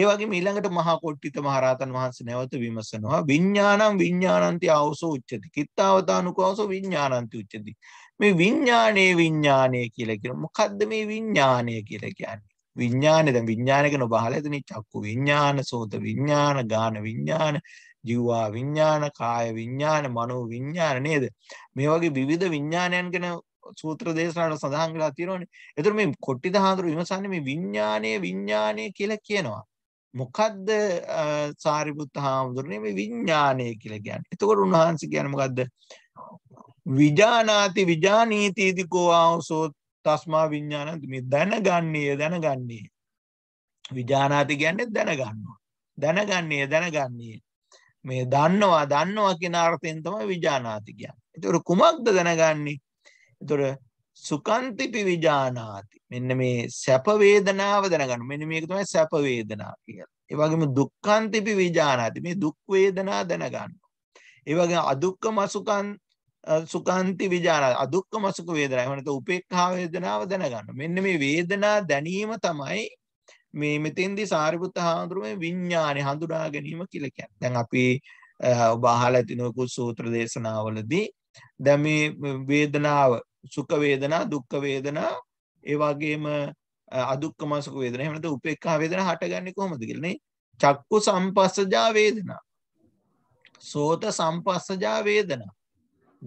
ඒ වගේම ඊළඟට මහා කොට්ටිත මහරහතන් වහන්සේ නැවත විමසනවා විඥානං විඥානන්ති ආවසෝ උච්චති. කිත්තාවතානුකවසෝ විඥානන්ති උච්චති. මේ විඥානේ විඥානේ කියලා කියන මොකද්ද මේ විඥානේ කියලා කියන්නේ? විඥානේ දැන් විඥාන කියන බහලා එතන චක්කු විඥාන, සෝත විඥාන, ගාන විඥාන, ජීවා විඥාන, කාය විඥාන, මනෝ විඥාන නේද? මේ වගේ විවිධ විඥානයන් ගැන සූත්‍ර දේශනාවට සඳහන් වෙලා තියෙනවානේ. ඒතර මේ කොට්ටිද හාඳුරු විමසන්නේ මේ විඥානයේ විඥානයේ කියලා කියනවා. මොකද්ද සාරිපුත්ත හාමුදුරනේ මේ විඥානය කියලා කියන්නේ. එතකොට උන්වහන්සේ කියන්නේ මොකද්ද? විජානාති විජානීතිති කෝ ආවසෝ තස්මා විඥානන්ත මේ දැනගන්නේ දැනගන්නේ. විජානාති කියන්නේ දැනගන්නවා. දැනගන්නේ දැනගන්නේ. මේ දන්නවා දන්නවා කියන අර්ථයෙන් තමයි විජානාති කියන්නේ. ඒතකොට කුමක්ද දැනගන්නේ? ඒතකොට සුකන්ති පිවිජානාති මෙන්න මේ සැප වේදනාව දැනගන්න මෙන්න මේක තමයි සැප වේදනා කියලා. ඒ වගේම දුක්ඛන්ති පිවිජානාති මේ දුක් වේදනා දැනගන්න. ඒ වගේම අදුක්ඛම සුකන් සුකන්ති විජානාති අදුක්ඛම සුඛ වේදනා එහෙම නැත්නම් උපේක්ඛා වේදනාව දැනගන්න. මෙන්න මේ වේදනා දැනීම තමයි මේ මෙතෙන්දී සාරිපුත්ත හාමුදුරුවෝ විඥානේ හඳුනා ගැනීම කියලා කියන්නේ. දැන් අපි ඔබ අහලා තිනුකු සූත්‍ර දේශනාවලදී දැන් මේ වේදනාව සුඛ වේදනා දුක්ඛ වේදනා ඒ වගේම අදුක්කම සුඛ වේදනා එහෙම නැත්නම් උපේක්ඛා වේදනා හටගන්නේ කොහොමද කියලානේ චක්කු සම්පස්සජා වේදනා සෝත සම්පස්සජා වේදනා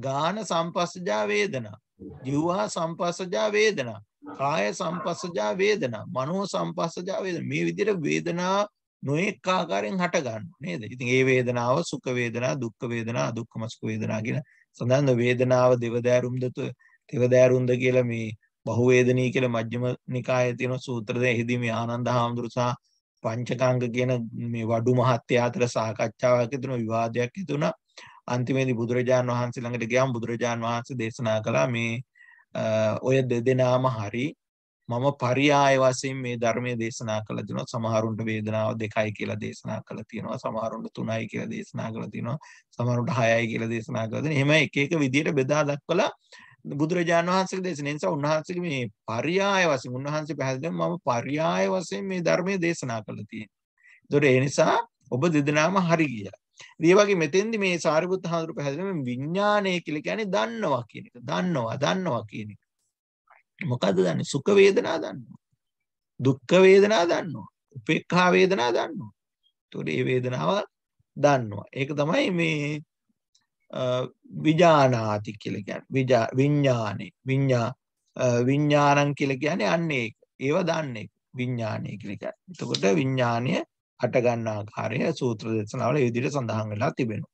ගාන සම්පස්සජා වේදනා ජීවා සම්පස්සජා වේදනා කාය සම්පස්සජා වේදනා මනෝ සම්පස්සජා වේදනා මේ විදිහට වේදනා නොඑක ආකාරයෙන් හට ගන්න නේද? ඉතින් ඒ වේදනාව සුඛ වේදනා, දුක්ඛ වේදනා, අදුක්ඛම සුඛ වේදනා කියලා සඳහන් වේදනාව දෙවදෑරුම්දතු තිවදෑරුන්ද කියල මේ බහුවේදනී කියල මජ්්‍යම නිකාය තියෙන සූත්‍රද එහිදී මේ ආනන්ද හාමුදුරුසා පංචකංග කියන මේ වඩු මහත්තය අතර සාකච්ඡාවක් තුන විවාදයක් හිතුණ අන්තිමේදී බුදුරජාණන් වහන්සේ ළඟට ගියාම බුදුරජාණන් වහන්සේ දේශනා කළා මේ ඔය දෙදෙනාම හරි මම පරියාය වශයෙන් මේ ධර්මයේ දේශනා කළා දෙනවා සමහරුන්ට වේදනාව දෙකයි කියලා දේශනා කළා තියෙනවා සමහරුන්ට තුනයි කියලා දේශනා කළා තියෙනවා සමහරුන්ට හයයි කියලා දේශනා කළා තියෙනවා එහෙම එක එක විදියට බෙදා දක්වලා බුදුරජාණන් වහන්සේගේ දේශනාව නිසා උන්වහන්සේගේ මේ පරියාය වශයෙන් උන්වහන්සේ පැහැදිලිව මම පරියාය වශයෙන් මේ ධර්මයේ දේශනා කළා තියෙනවා. ඒතොර ඒ නිසා ඔබ දෙදෙනාම හරි ගියා. ඒ වගේ මෙතෙන්දි මේ සාරිපුත් හඳුරු පැහැදිලිව මේ විඥානය කියලා කියන්නේ දන්නවා කියන එක. දන්නවා දන්නවා කියන එක. මොකද්ද දන්නේ? සුඛ වේදනා දන්නවා. දුක්ඛ වේදනා දන්නවා. උපේක්ඛා වේදනා දන්නවා. ඒතොර මේ වේදනාව දන්නවා. ඒක තමයි මේ විජානාති කියලා කියන්නේ විජා විඥානේ විඤ්ඤා විඥානං කියලා කියන්නේ අන්න ඒක. ඒව දන්නේ එක. විඥානය කියලා කියන්නේ. එතකොට විඥානය හට ගන්න ආකාරය සූත්‍ර දේශනාවල ඒ විදිහට සඳහන් වෙලා තිබෙනවා.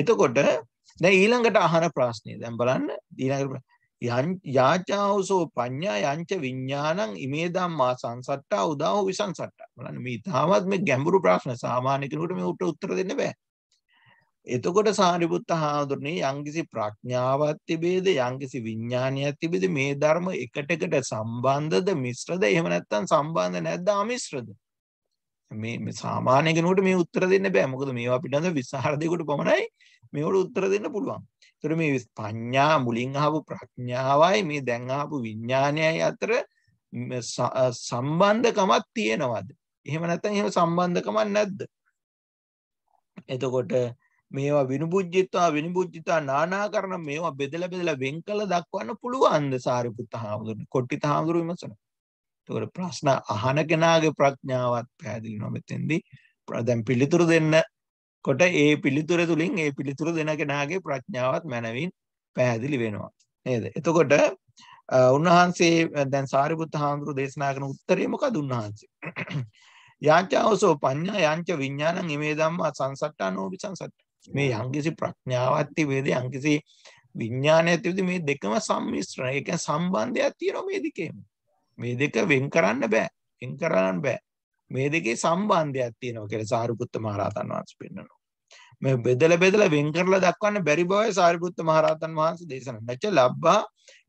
එතකොට දැන් ඊළඟට අහන ප්‍රශ්නේ දැන් බලන්න ඊළඟට යාචාවසෝ පඤ්ඤා යංච විඥානං ඉමේ ධම්මා සංසට්ඨා උදාහෝ විසංසට්ඨා. බලන්න මේ තාමත් මේ ගැඹුරු ප්‍රශ්න සාමාන්‍ය කෙනෙකුට මේකට උත්තර දෙන්න බෑ. එතකොට සාරිපුත්ත හාමුදුරනේ යම්කිසි ප්‍රඥාවක් තිබේද යම්කිසි විඥානයක් තිබේද මේ ධර්ම එකට එකට සම්බන්ධද මිශ්‍රද එහෙම නැත්නම් සම්බන්ධ නැද්ද අමිශ්‍රද මේ මේ සාමාන්‍ය කෙනෙකුට මේ උත්තර දෙන්න බෑ මොකද මේවා පිටඳ විසරදයකට පමණයි මේවට උත්තර දෙන්න පුළුවන්. ඒතර මේ පඤ්ඤා මුලින් අහපු ප්‍රඥාවයි මේ දැන් අහපු විඥානයයි අතර සම්බන්ධකමක් තියෙනවද? එහෙම නැත්නම් එහෙම සම්බන්ධකමක් නැද්ද? එතකොට මේවා විනිබුද්ධිත්වා විනිබුද්ධිතා නානා කරන මේවා බෙදලා බෙදලා වෙන් කළ දක්වන්න පුළුවන්ද සාරිපුත්ත හාමුදුරනේ කොට්ටිත හාමුදුරු විමසන. ඒතකොට ප්‍රශ්න අහන කෙනාගේ ප්‍රඥාවත් පැහැදිලි වෙනවා මෙතෙන්දී. දැන් පිළිතුරු දෙන්න කොට ඒ පිළිතුර තුලින් ඒ පිළිතුරු දෙන කෙනාගේ ප්‍රඥාවත් මනවින් පැහැදිලි වෙනවා. නේද? එතකොට උන්වහන්සේ දැන් සාරිපුත්ත හාමුදුරු දේශනා කරන උත්තරේ මොකද උන්වහන්සේ? යංචවසෝ පඤ්ඤා යංච විඥානං ඉමේ ධම්මා සංසට්ඨානෝපි සංසට්ඨ මේ යම්කිසි ප්‍රඥාවක් තිබේද යම්කිසි විඥානයක් තිබේද මේ දෙකම සම්මිශ්‍රණ. ඒ කියන්නේ සම්බන්ධයක් තියෙනවා මේ දෙකේම. මේ දෙක වෙන් කරන්න බෑ. වෙන් කරන්න බෑ. මේ දෙකේ සම්බන්ධයක් තියෙනවා කියලා සාරිපුත්ත මහ රහතන් වහන්සේ පෙන්වනවා. මේ බෙදලා බෙදලා වෙන් කරලා දක්වන්න බැරි බවයි සාරිපුත්ත මහ රහතන් වහන්සේ දේශනා නැච ලබ්බා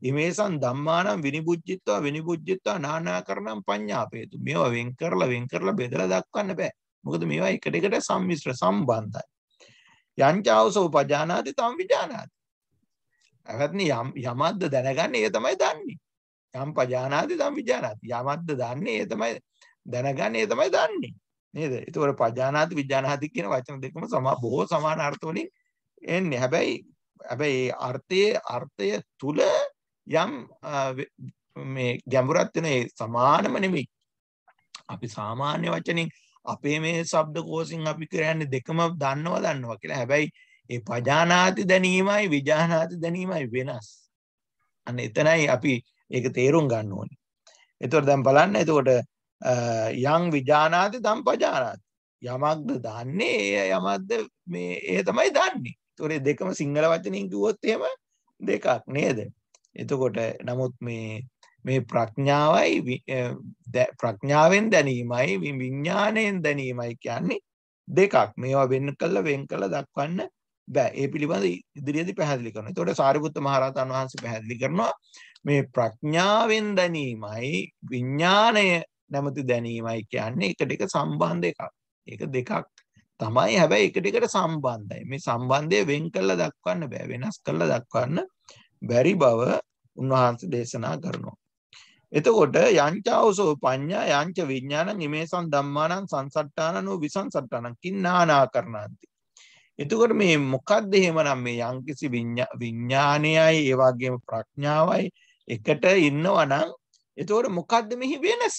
ඉමේසන් ධම්මානම් විනිබුද්ධිත්වා විනිබුද්ධිත්වා නානාකරණම් පඤ්ඤාපේතු. මේවා වෙන් කරලා වෙන් කරලා බෙදලා දක්වන්න බෑ. මොකද මේවා එකට එකට සම්මිශ්‍ර සම්බන්ධයි. යංචාවසෝ පජානාති තම් විජානාති. ඇවැත්නි යම් යමද්ද දැනගන්නේ ඒ තමයි දන්නේ. යම් පජානාති තම් විජානාති. යමද්ද දන්නේ ඒ තමයි දැනගන්නේ ඒ තමයි දන්නේ. නේද? ඒතකොට පජානාති විජානාති කියන වචන දෙකම සමා බොහෝ සමාන අර්ථ වලින් එන්නේ. හැබැයි හැබැයි ඒ අර්ථයේ අර්ථය තුල යම් මේ ගැඹුරක් වෙන ඒ සමානම නෙමෙයි. අපි සාමාන්‍ය වචනෙන් අපේ මේ සබ්ද කෝසින් අපි කරන්නේ දෙකම දන්නව දන්නවා කියලා හැබැයි ඒ පජානාති දැනීමයි විජානාති දැනීමයි වෙනස් අන්න එතනයි අපි ඒක තේරුම් ගන්න ඕනේ එතකොට දැන් බලන්න එතකොට යං විජානාති දම් පජානාති යමක්ද දන්නේ එය යමක්ද මේ ඒ තමයි දන්නේ ඒතකොට දෙකම සිංහල වචනෙන් කිව්වොත් එහෙම දෙකක් නේද එතකොට නමුත් මේ මේ ප්‍රඥාවයි ප්‍රඥාවෙන් දැනීමයි විඤ්ඥානයෙන් දැනීමයි කියන්නේ දෙකක් මේවා වෙන්න කල්ල වෙන් කළ දක්වන්න බෑ ඒ පිළිබඳ ඉදිරිදි පැහැදිලි කරන තොට සාරිපුත්ත මහරතන් වහන්සේ පැහැදිලි කරනවා මේ ප්‍රඥාවෙන් දැනීමයි විඤ්ඥානය නැමති දැනීමයි කියන්නේ එකට එක සම්බන්ධ එකක් ඒක දෙකක් තමයි හැබැයි එකට එකට සම්බන්ධයි මේ සම්බන්ධය වෙන් කළ දක්වන්න බෑ වෙනස් කළ දක්වන්න බැරි බව උන්වහන්සේ දේශනා කරනවා එතකොට යංචාවසෝ පඤ්ඤා යංච විඥානං නිමේසං ධම්මානං සංසට්ඨානනෝ විසංසට්ඨානං කින්නානා කරණාන්ති. එතකොට මේ මොකද්ද එහෙමනම් මේ යම්කිසි විඥානයයි ඒ වගේම ප්‍රඥාවයි එකට ඉන්නවා නම් එතකොට මොකද්ද මෙහි වෙනස?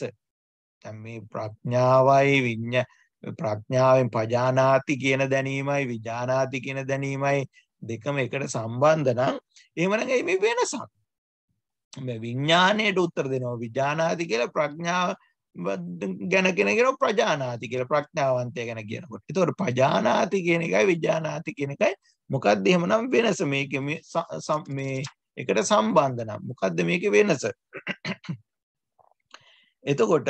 දැන් මේ ප්‍රඥාවයි විඥා ප්‍රඥාවෙන් පජානාති කියන දැනීමයි විඥානාති කියන දැනීමයි දෙකම එකට සම්බන්ධ නම් එහෙමනම් මේ වෙනසක්. මේ විඥාණයට උත්තර දෙනවා විඥානාති කියලා ප්‍රඥාව ගැන කෙන කියන ප්‍රජානාති කියලා ප්‍රඥාවන්තය ගැන කියනකොට. එතකොට ප්‍රජානාති කියන එකයි විඥානාති කියන එකයි මොකද්ද එහෙමනම් වෙනස මේක මේ මේ එකට සම්බන්ධ නම් මොකද්ද මේකේ වෙනස? එතකොට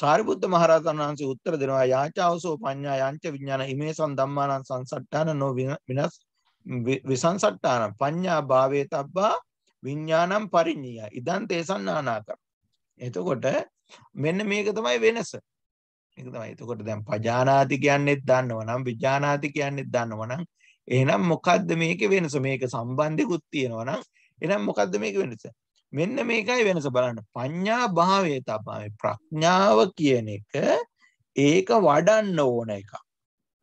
සාරිපුත්ත මහරහතන් වහන්සේ උත්තර දෙනවා යාචාවසෝ පඤ්ඤා යංච විඥාන හිමේසන් ධම්මානං සංසට්ඨාන නො විනස් විසංසට්ඨාන පඤ්ඤා භාවේ තබ්බා විඥානම් පරිඤ්ඤය ඉදන් තේසන්නානාකම් එතකොට මෙන්න මේක තමයි වෙනස ඒක තමයි එතකොට දැන් පජානාති කියන්නේත් දන්නව නම් විඥානාති කියන්නේත් දන්නව නම් එහෙනම් මොකද්ද මේකේ වෙනස මේක සම්බන්ධිකුත් තියෙනවා නම් එහෙනම් මොකද්ද මේකේ වෙනස මෙන්න මේකයි වෙනස බලන්න පඤ්ඤා භාවයේ තමයි ප්‍රඥාව කියන එක ඒක වඩන්න ඕන එකක්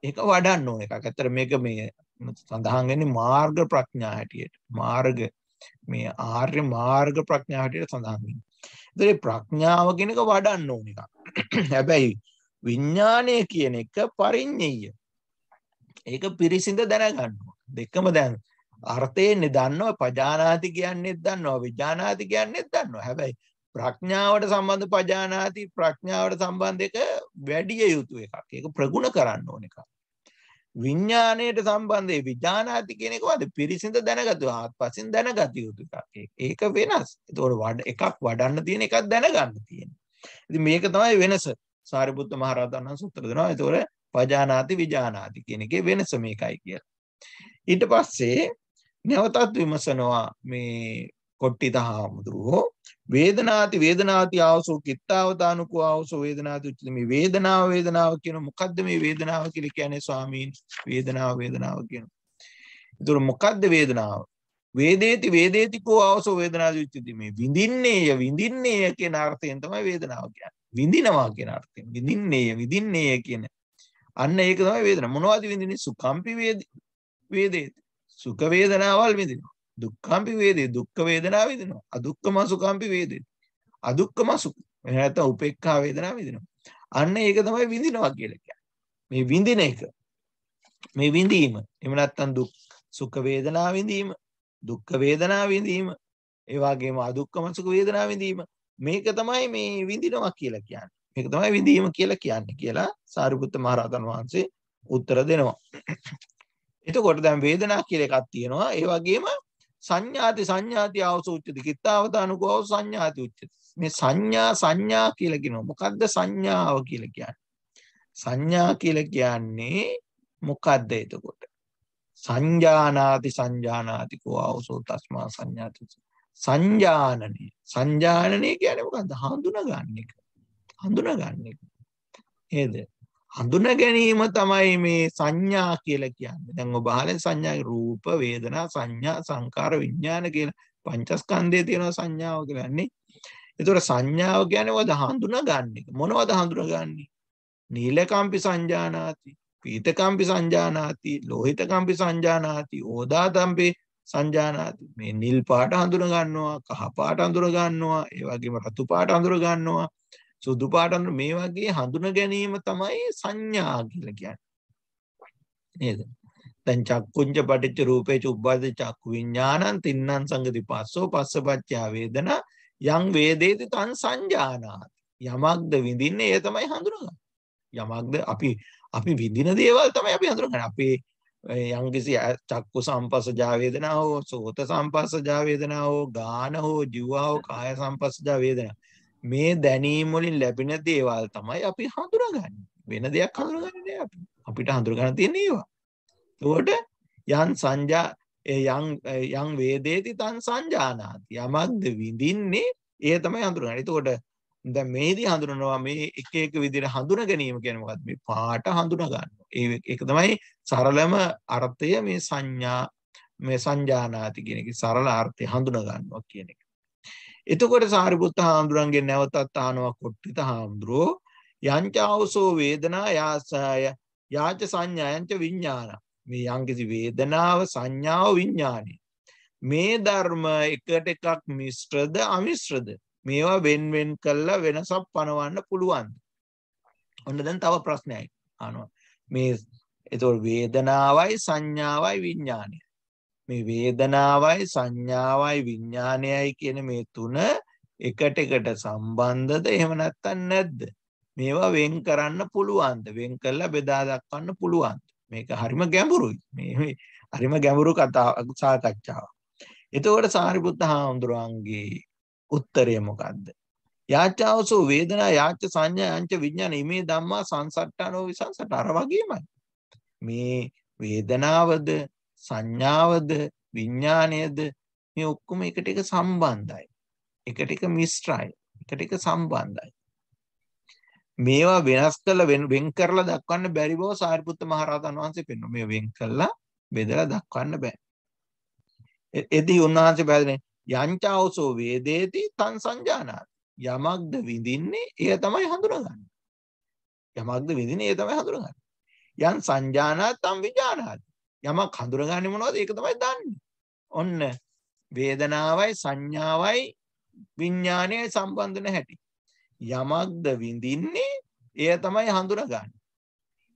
ඒක වඩන්න ඕන එකක්. ඇත්තට මේක මේ සඳහන් වෙන්නේ මාර්ග ප්‍රඥා හැටියට. මාර්ග මේ ආර්ය මාර්ග ප්‍රඥා හැටියට සඳහන් වෙනවා. ඒතරේ ප්‍රඥාව කියන එක වඩන්න ඕන එකක්. හැබැයි විඥානය කියන එක පරිඤ්ඤය. ඒක පිරිසිඳ දැනගන්න දෙකම දැන් අර්ථයෙන් දන්නව පජානාති කියන්නේත් දන්නවා විඥානාති කියන්නේත් දන්නවා. හැබැයි ප්‍රඥාවට සම්බන්ධ පජානාති ප්‍රඥාවට සම්බන්ධ එක වැඩි යුතු එකක්. ඒක ප්‍රගුණ කරන්න ඕන එකක්. විඥාණයට සම්බන්ධයි විඥානාති කියන එක වද පිරිසිඳ දැනගතු ආත්පසින් දැනගත යුතු එකක්. ඒක වෙනස්. ඒතකොට වඩ එකක් වඩන්න තියෙන එකක් දැනගන්න තියෙන. ඉතින් මේක තමයි වෙනස. සාරිපුත්ත මහ රහතන් වහන්සේ උත්තර දෙනවා. ඒතකොට පජානාති විජානාති කියන එකේ වෙනස මේකයි කියලා. ඊට පස්සේ නැවතත් විමසනවා මේ කොට්ටිත හාමුදුරුවෝ වේදනාති වේදනාති ආවසෝ කිත්තාවතානුකු ආවසෝ වේදනාති උච්චති මේ වේදනාව වේදනාව කියන මොකද්ද මේ වේදනාව කියලා කියන්නේ ස්වාමීන් වේදනාව වේදනාව කියන. ඒතර මොකද්ද වේදනාව? වේදේති වේදේති කෝ ආවසෝ වේදනාති උච්චති මේ විඳින්නේය විඳින්නේය කියන අර්ථයෙන් තමයි වේදනාව කියන්නේ. විඳිනවා කියන අර්ථයෙන් විඳින්නේය විඳින්නේය කියන අන්න ඒක තමයි වේදනාව. මොනවද විඳින්නේ? සුඛම්පි වේදේති. සුඛ වේදනාවල් විඳිනවා. දුක්ඛම්පි වේදේ දුක්ඛ වේදනාව විඳිනවා. අදුක්ඛම සුඛම්පි වේදේ. අදුක්ඛම සුඛ. එහෙම නැත්නම් උපේක්ඛා වේදනාව විඳිනවා. අන්න ඒක තමයි විඳිනවා කියලා කියන්නේ. මේ විඳින එක. මේ විඳීම. එහෙම නැත්නම් දුක් සුඛ වේදනා විඳීම, දුක්ඛ වේදනා විඳීම, ඒ වගේම අදුක්ඛම සුඛ වේදනා විඳීම. මේක තමයි මේ විඳිනවා කියලා කියන්නේ. මේක තමයි විඳීම කියලා කියන්නේ කියලා සාරිපුත්ත මහරහතන් වහන්සේ උත්තර දෙනවා. එතකොට දැන් වේදනා කියලා එකක් තියෙනවා. ඒ වගේම සංඥාති සංඥාති අවසූච්චති කිත්තාවතානුකෝ සංඥාති උච්චති මේ සංඥා සංඥා කියලා කියනවා මොකද්ද සංඥාව කියලා කියන්නේ සංඥා කියලා කියන්නේ මොකද්ද එතකොට සංජානාති සංජානාති කෝ අවසෝ තස්මා සංඥාති සංජානනය සංජානනය කියන්නේ මොකද්ද හඳුනා ගන්න එක හඳුනා ගන්න එක නේද හඳුන ගැනීම තමයි මේ සංඥා කියලා කියන්නේ. දැන් ඔබ අහලා සංඥා රූප, වේදනා, සංඥා, සංකාර, විඥාන කියලා පංචස්කන්ධයේ තියෙන සංඥාව කියලාන්නේ. ඒතර සංඥාව කියන්නේ වද හඳුනා ගන්න එක. මොනවද හඳුනා ගන්නේ? නීලකම්පි සංජානාති, පීතකම්පි සංජානාති, ලෝහිතකම්පි සංජානාති, ඕදාතම්පි සංජානාති. මේ නිල් පාට හඳුනා ගන්නවා, කහ පාට හඳුනා ගන්නවා, ඒ වගේම රතු පාට හඳුනා ගන්නවා. සුදු පාට මේ වගේ හඳුන ගැනීම තමයි සංඥා කියලා කියන්නේ නේද දැන් චක්කුංච පටිච්ච රූපේ චුබ්බාද චක්කු විඥානං තින්නම් සංගති පස්සෝ පස්සපච්චා වේදනා යං වේදේති තං සංජානාති යමක්ද විඳින්නේ ඒ තමයි හඳුනගන්නේ යමක්ද අපි අපි විඳින දේවල් තමයි අපි හඳුනගන්නේ අපේ යම්කිසි චක්කු සම්පස්සජා වේදනා හෝ සෝත සම්පස්සජා වේදනා හෝ ගාන හෝ ජීවා හෝ කාය සම්පස්සජා වේදනා මේ දැනීම් වලින් ලැබෙන දේවල් තමයි අපි හඳුනගන්න වෙන දෙයක් හඳුනගන්නේ අපි අපිට හඳුරගන්න තියෙන ඒවා එතකොට යන් සංජා යන් යන් වේදේති තන් සංජානාති යමක්ද විඳින්නේ ඒ තමයි හඳුනගන්නේ එතකොට දැන් මේදී හඳුනනවා මේ එක එක විදිහට හඳුන ගැනීම කියන්නේ මොකක්ද මේ පාට හඳුන ගන්න. ඒ ඒක තමයි සරලම අර්ථය මේ සංඥා මේ සංජානාති කියන එකේ සරල අර්ථය හඳුන ගන්නවා කියන එක. එතකොට සාරිපුත්ත හාමුදුරන්ගේ නැවතත් අහනවා කොට්ටිත හාමුදුරුවෝ යංචාවසෝ වේදනා යාසය යාච සංඥායංච විඥාන මේ යම්කිසි වේදනාව සංඥාව විඥානය මේ ධර්ම එකට එකක් මිශ්‍රද අමිශ්‍රද මේවා වෙන්වෙන් කළා වෙනසක් පනවන්න පුළුවන් ඔන්න දැන් තව ප්‍රශ්නයක් අහනවා මේ එතකොට වේදනාවයි සංඥාවයි විඥානය මේ වේදනාවයි සංඥාවයි විඤ්ඥානයයි කියන මේ තුන එකට එකට සම්බන්ධද එහෙම නැත්තන් නැද්ද. මේවා වෙන් කරන්න පුළුවන්ද වෙන් කරලා බෙදා දක්වන්න පුළුවන්ද. මේක හරිම ගැඹුරුයි මේ හරිම ගැඹුරු කතා සාකච්ඡාව. එතකොට සාරිපුත්ත හාමුදුරුවන්ගේ උත්තරය මොකක්ද. යාචාවසෝ වේදනා යාච සංඥා යංච විඥාන ඉමේ ධම්මා සංසට්ඨානෝ විසංසට අර වගේමයි. මේ වේදනාවද සංඥාවද විඤ්ඥානයද මේ ඔක්කුම එකට එක සම්බන්ධයි. එකට එක මිස්ට්‍රයි එකට එක සම්බන්ධයි. මේවා වෙනස් කළ වෙන වෙන් කරලා දක්වන්න බැරි බව සාරිපුත්ත මහරහතන් වහන්සේ පෙන්වනවා. මේ වෙන් කළා බෙදලා දක්වන්න බෑ. එදී උන්වහන්සේ පැහැදිලි යංචාවසෝ වේදේති තං සංජානාති. යමක්ද විඳින්නේ එය තමයි හඳුනගන්නේ. යමක්ද විඳින්නේ එය තමයි හඳුනගන්නේ. යන් සංජානාතම් විජානාති. යමක් හඳුරගන්නේ මොනවද? ඒක තමයි දන්නේ. ඔන්න වේදනාවයි සංඥාවයි විඥානයයි සම්බන්ධන හැටි. යමක්ද විඳින්නේ එය තමයි හඳුනගන්නේ.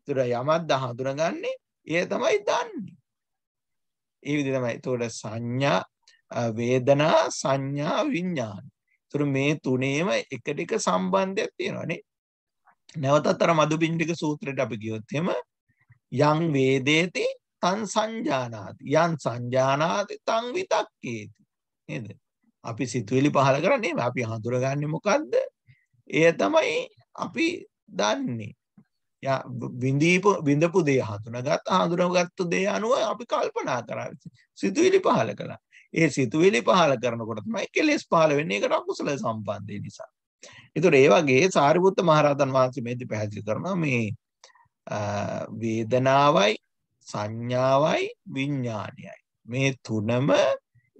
ඒතර යමක්ද හඳුනගන්නේ එය තමයි දන්නේ. ඒ විදිහ තමයි. ඒතකොට සංඥා වේදනා සංඥා විඥාන. ඒතර මේ තුනේම එකට එක සම්බන්ධයක් තියෙනවානේ. නැවතත් අර මදුපිණ්ඩික සූත්‍රයට අපි ගියොත් එහෙම යම් වේදේති තන් සංජානාති යන් සංජානාති තං විතක්කේති නේද අපි සිතුවිලි පහල කරන්නේ අපි හඳුරගන්නේ මොකක්ද එය තමයි අපි දන්නේ බිඳීපු බිඳපු දේ හඳුනගත් හඳුනගත්තු දේ අනුව අපි කල්පනා කරා සිතුවිලි පහල කළා ඒ සිතුවිලි පහල කරනකොට තමයි කෙලෙස් පහල වෙන්නේ ඒකට අකුසල සම්බන්ධය නිසා එතකොට ඒ වගේ සාරිපුත්ත මහරහතන් වහන්සේ මේදි පැහැදිලි කරනවා මේ වේදනාවයි සංඥාවයි විඤ්ඥානයයි. මේ තුනම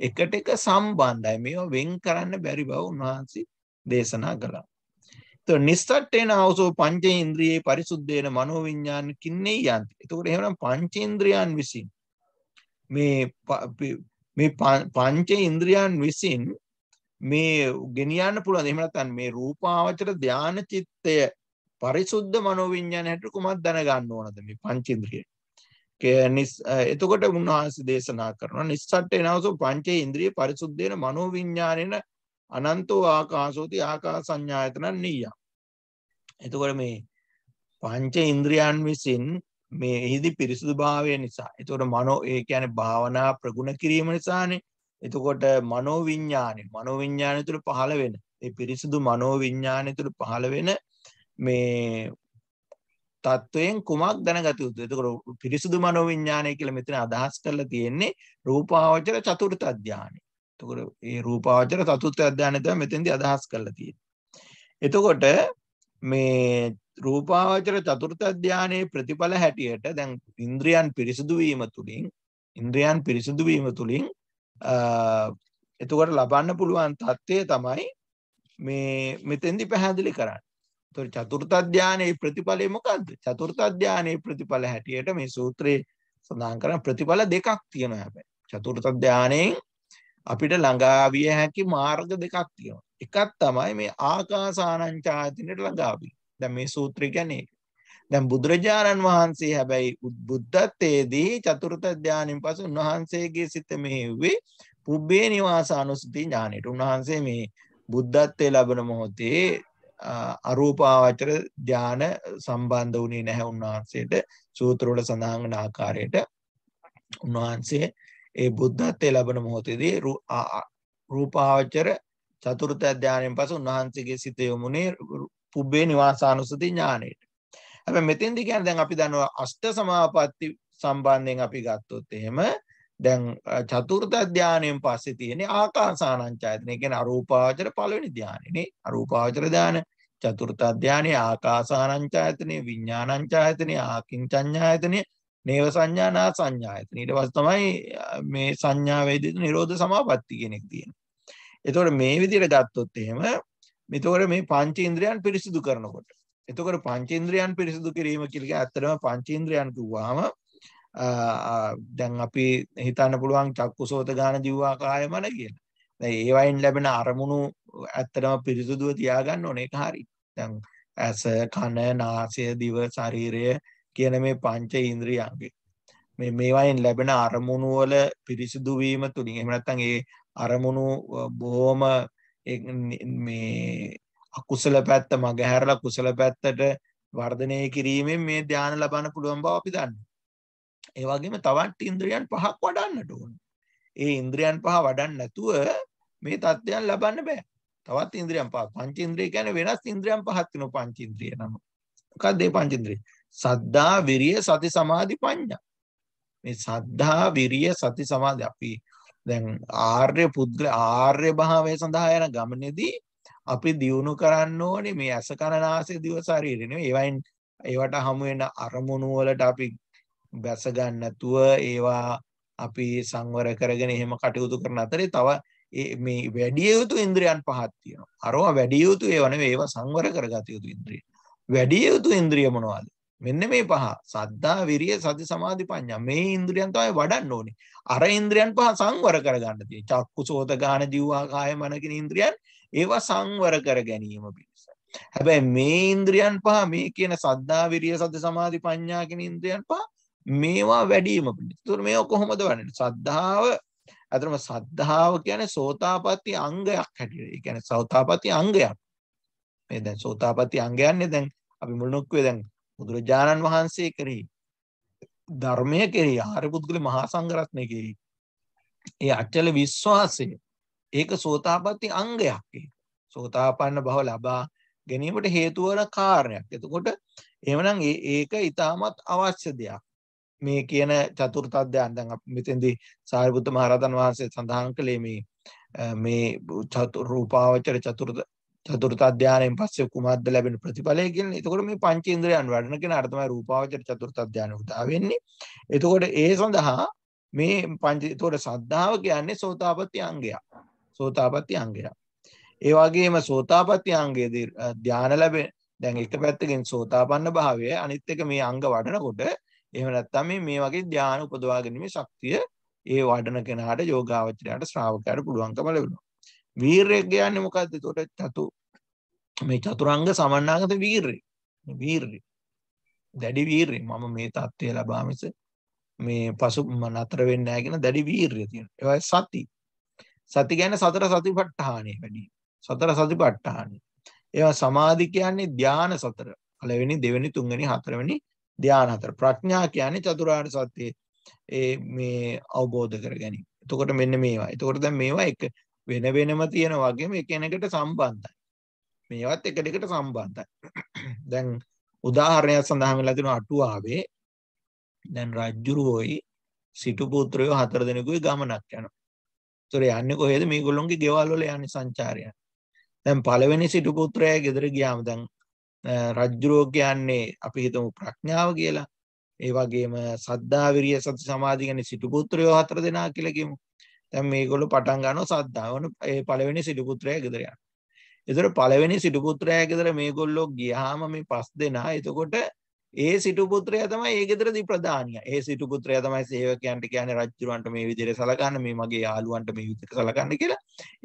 එකට එක සම්බන්ධයි මේ වෙන් කරන්න බැරි බව උන්වහන්සේ දේශනා කළා. නිස්සට්ටේන අවසෝ පංච ඉන්ද්‍රියයේ පරිසුද්දේන මනෝ විඤ්ඥාන කින්නේ යන්ත. එතකට එහෙනම් පංචේන්ද්‍රයන් විසින් මේ පංච ඉන්ද්‍රියන් විසින් මේ ගෙනියන්න පුළුවන් එහෙම නැත්නම් මේ රූපාවචර ධාන චිත්තය පරිසුද්ධ මනෝවිඤ්ඤාණ හැට කුමක් දැනගන්න ඕනද මේ පංචේන්ද්‍රියට එතකොට උන්වහන්සේ දේශනා කරනවා නිස්සට්ඨේ නවසෝ පංචේ ඉන්ද්‍රිය පරිසුද්ධේන මනෝ විඥානේන අනන්තෝ ආකාශෝති ආකාස සංඥායතන නීයම්. එතකොට මේ පංච ඉන්ද්‍රියන් විසින් මේ එහිදී පිරිසුදුභාවය නිසා. එතකොට මනෝ ඒ කියන්නේ භාවනා ප්‍රගුණ කිරීම නිසානේ. එතකොට මනෝ විඥානේ මනෝ විඥානය තුළ පහළ වෙන මේ පිරිසුදු මනෝ විඥානය තුළ පහළ වෙන මේ තත්ත්වයෙන් කුමක් දැනගත යුතු. එතකොට පිරිසුදු මනෝවිඤ්ඤාණය කියලා මෙතන අදහස් කරලා තියෙන්නේ රූපාවචර චතුර්ථ අධ්‍යානෙ. එතකොට මේ රූපාවචර චතුර්ථ අධ්‍යානෙ තමයි මෙතෙන්දී අදහස් කරලා තියෙන්නේ. එතකොට මේ රූපාවචර චතුර්ථ ධානයේ ප්‍රතිඵල හැටියට දැන් ඉන්ද්‍රියන් පිරිසිදු වීම තුලින් ඉන්ද්‍රියන් පිරිසිදු වීම තුලින් එතකොට ලබන්න පුළුවන් தත්ත්වය තමයි මේ මෙතෙන්දි පැහැදිලි කරන්නේ. තොර චතුර්ථ ධානයේ ප්‍රතිඵලය මොකද්ද? චතුර්ථ ධානයේ ප්‍රතිඵල හැටියට මේ සූත්‍රයේ සඳහන් කරන ප්‍රතිඵල දෙකක් තියෙනවා හැබැයි. චතුර්ථ ධානයෙන් අපිට ළඟා විය හැකි මාර්ග දෙකක් තියෙනවා. එකක් තමයි මේ ආකාසානංචායතනෙට ළඟාවි. දැන් මේ සූත්‍රය කියන්නේ දැන් බුදුරජාණන් වහන්සේ හැබැයි බුද්ධත්වයේදී චතුර්ථ ධානයෙන් පසු උන්වහන්සේගේ සිත මෙහෙව්වේ පුබ්බේ නිවාස අනුසුති ඥානෙට. උන්වහන්සේ මේ බුද්ධත්වයේ ලැබෙන මොහොතේ අරූපාවචර ධ්‍යාන සම්බන්ධ වුණේ නැහැ උන්වහන්සේට සූත්‍රවල සඳහන් වන ආකාරයට උන්වහන්සේ ඒ බුද්ධත්වයේ ලබන මොහොතේදී රූපාවචර චතුර්ථ ධානයෙන් පසු උන්වහන්සේගේ සිත යොමුනේ පුබ්බේ නිවාසානුසති ඥානෙට. හැබැයි මෙතෙන්දී කියන්නේ දැන් අපි දන්නවා අෂ්ට සමාපatti සම්බන්ධයෙන් අපි ගත්තොත් එහෙම දැන් චතුර්ථ ධානයෙන් පස්සේ තියෙන ආකාසානංචයතන. ඒ කියන්නේ අරූපාවචර පළවෙනි ධානයනේ. අරූපාවචර ධානය චතුර්ථ ධානය ආකාසානංචයතනෙ විඥානංචයතනෙ ආකින්චඤ්ඤායතනෙ නේව සංඥානා සංඥායතන ඊට පස්සේ තමයි මේ සංඥා වේදිත නිරෝධ සමාපatti කියන එක තියෙන්නේ. එතකොට මේ විදිහට ගත්තොත් එහෙම මෙතකොට මේ පංචේන්ද්‍රයන් පිරිසිදු කරනකොට. එතකොට පංචේන්ද්‍රයන් පිරිසිදු කිරීම කියලා ඇත්තටම පංචේන්ද්‍රයන් කිව්වහම දැන් අපි හිතන්න පුළුවන් චක්කුසෝත ගාන ජීවා කාය මන කියලා. දැන් ඒ වයින් ලැබෙන අරමුණු ඇත්තටම පිරිසුදුව තියාගන්න ඕනේ ඒක හරි. දැන් ඇස, කන, නාසය, දිව, ශරීරය කියන මේ පංච ඉන්ද්‍රියන්ගේ මේ මේවායින් ලැබෙන අරමුණු වල පිරිසුදු වීම තුලින් එහෙම නැත්නම් ඒ අරමුණු බොහොම මේ අකුසල පැත්ත මගහැරලා කුසල පැත්තට වර්ධනය කිරීමෙන් මේ ධානය ලබන්න පුළුවන් බව අපි දන්නවා. ඒවගේම තවත් ඉන්ද්‍රියන් පහක් වඩන්නට ඕන. ඒ ඉන්ද්‍රියන් පහ වඩන්න නැතුව මේ තත්ත්වයන් ලබන්න බෑ. තවත් ඉන්ද්‍රියන් පහ පංචේන්ද්‍රිය කියන්නේ වෙනස් ඉන්ද්‍රියන් පහක් වෙන පංචේන්ද්‍රිය නම. මොකක්ද මේ පංචේන්ද්‍රිය? සද්ධා, විරිය, සති, සමාධි, ප්‍රඥා. මේ සද්ධා, විරිය, සති, සමාධි අපි දැන් ආර්ය පුද්ගල ආර්ය භාවය සඳහා යන ගමනේදී අපි දියුණු කරන්න ඕනේ මේ අසකරණාසේ දිව ශරීරය නෙවෙයි ඒවයින් ඒවට හමු වෙන අරමුණු වලට අපි බැස ගන්න නැතුව ඒවා අපි සංවර කරගෙන එහෙම කටයුතු කරන අතරේ තව මේ වැඩිය යුතු ඉන්ද්‍රියන් පහක් තියෙනවා. අරවා වැඩිය යුතු ඒවා නෙවෙයි ඒවා සංවර කරගත යුතු ඉන්ද්‍රිය. වැඩිය යුතු ඉන්ද්‍රිය මොනවද? මෙන්න මේ පහ. සද්ධා, විරිය, සති, සමාධි, ප්‍රඥා. මේ ඉන්ද්‍රියන් තමයි වඩන්න ඕනේ. අර ඉන්ද්‍රියන් පහ සංවර කරගන්න තියෙන්නේ. චක්කු, සෝත, ගාන, ජීවා, කාය, මන කියන ඉන්ද්‍රියන් ඒවා සංවර කර ගැනීම පිණිස. හැබැයි මේ ඉන්ද්‍රියන් පහ මේ කියන සද්ධා, විරිය, සති, සමාධි, ප්‍රඥා කියන ඉන්ද්‍රියන් පහ මේවා වැඩීම තුර මේ කොහොමද වන්න සද්ධාව ඇතරම සද්ධාව කියන සෝතාපත්ති අංගයක් හැටියට ගැන සෞතාපති අංගයක් මේ දැන් සෝතාපති අංගයන්නේ දැන් අපි මුලනොක්වේ දැන් බුදුරජාණන් වහන්සේ කරී ධර්මය කෙරේ ආරි පුද්ගල මහා සංගරත්නය කෙරී ඒ අච්චල විශ්වාසය ඒක සෝතාපත්ති අංගයක් සෝතාපන්න බව ලබා ගැනීමට හේතුවන කාරණයක් එතකොට එමනම් ඒක ඉතාමත් අවශ්‍ය දෙයක් මේ කියන චතුර්තත්වයන් දැන් අපි මෙතෙන්දී සාරිපුත්ත මහරහතන් වහන්සේ සඳහන් කළේ මේ මේ චතුරූපාවචර චතුර්ථ චතුර්ථ ධානයෙන් පස්සේ කුමක්ද ලැබෙන ප්‍රතිඵලය කියන්නේ. එතකොට මේ පංචේන්ද්‍රයන් වඩන කෙනාට තමයි රූපාවචර චතුර්ථ ධානය උදා වෙන්නේ. එතකොට ඒ සඳහා මේ පංච එතකොට සද්ධාව කියන්නේ සෝතාපට්ටි අංගයක්. සෝතාපට්ටි අංගයක්. ඒ වගේම සෝතාපට්ටි අංගයේදී ධාන ලැබෙන දැන් එක පැත්තකින් සෝතාපන්න භාවය අනිත් එක මේ අංග වඩනකොට එහෙම නැත්නම් මේ මේ වගේ ධානය උපදවා ගැනීමේ ශක්තිය ඒ වඩන කෙනාට යෝගාවචරයට ශ්‍රාවකයාට පුළුවන්කම ලැබෙනවා. වීරයෙක් කියන්නේ මොකද්ද? ඒතකොට චතු මේ චතුරංග සමන්නාගත වීරයෙක්. වීරයෙක්. දැඩි වීරයෙක්. මම මේ தත්ත්වය ලබා මිස මේ පසු නතර වෙන්නේ නැහැ කියන දැඩි වීරය තියෙනවා. ඒවයි සති. සති කියන්නේ සතර සතිපට්ඨානෙ වැඩි. සතර සතිපට්ඨානෙ. ඒවා සමාධි කියන්නේ ධාන සතර. පළවෙනි, දෙවෙනි, තුන්වෙනි, හතරවෙනි ධ්‍යාන හතර. ප්‍රඥා කියන්නේ චතුරාර්ය සත්‍යයේ ඒ මේ අවබෝධ කර ගැනීම. එතකොට මෙන්න මේවා. එතකොට දැන් මේවා එක වෙන වෙනම තියෙන වගේම එකිනෙකට සම්බන්ධයි. මේවත් එක දෙකට සම්බන්ධයි. දැන් උදාහරණයක් සඳහන් වෙලා තිනවා අටුවාවේ දැන් රජ්ජුරුවෝයි සිටු පුත්‍රයෝ හතර දෙනෙකුයි ගමනක් යනවා. ඒතර යන්නේ කොහෙද? මේගොල්ලොන්ගේ ගෙවල් වල යන්නේ සංචාරයන්. දැන් පළවෙනි සිටු පුත්‍රයා ගෙදර ගියාම දැන් රජ්ජුරුවෝ කියන්නේ අපි හිතමු ප්‍රඥාව කියලා. ඒ වගේම සද්ධා විරිය සති සමාධි කියන්නේ සිටුපුත්‍රයෝ හතර දෙනා කියලා කියමු. දැන් මේගොල්ලෝ පටන් ගන්නවා සද්ධාවන ඒ පළවෙනි සිටුපුත්‍රයා ගෙදර යනවා. ඒතර පළවෙනි සිටුපුත්‍රයා ගෙදර මේගොල්ලෝ ගියාම මේ පස් දෙනා එතකොට ඒ සිටුපුත්‍රය තමයි ඒ ගෙදරදී ප්‍රධානිය. ඒ සිටුපුත්‍රය තමයි සේවකයන්ට කියන්නේ රජුරන්ට මේ විදිහට සලකන්න, මේ මගේ යාළුවන්ට මේ විදිහට සලකන්න කියලා.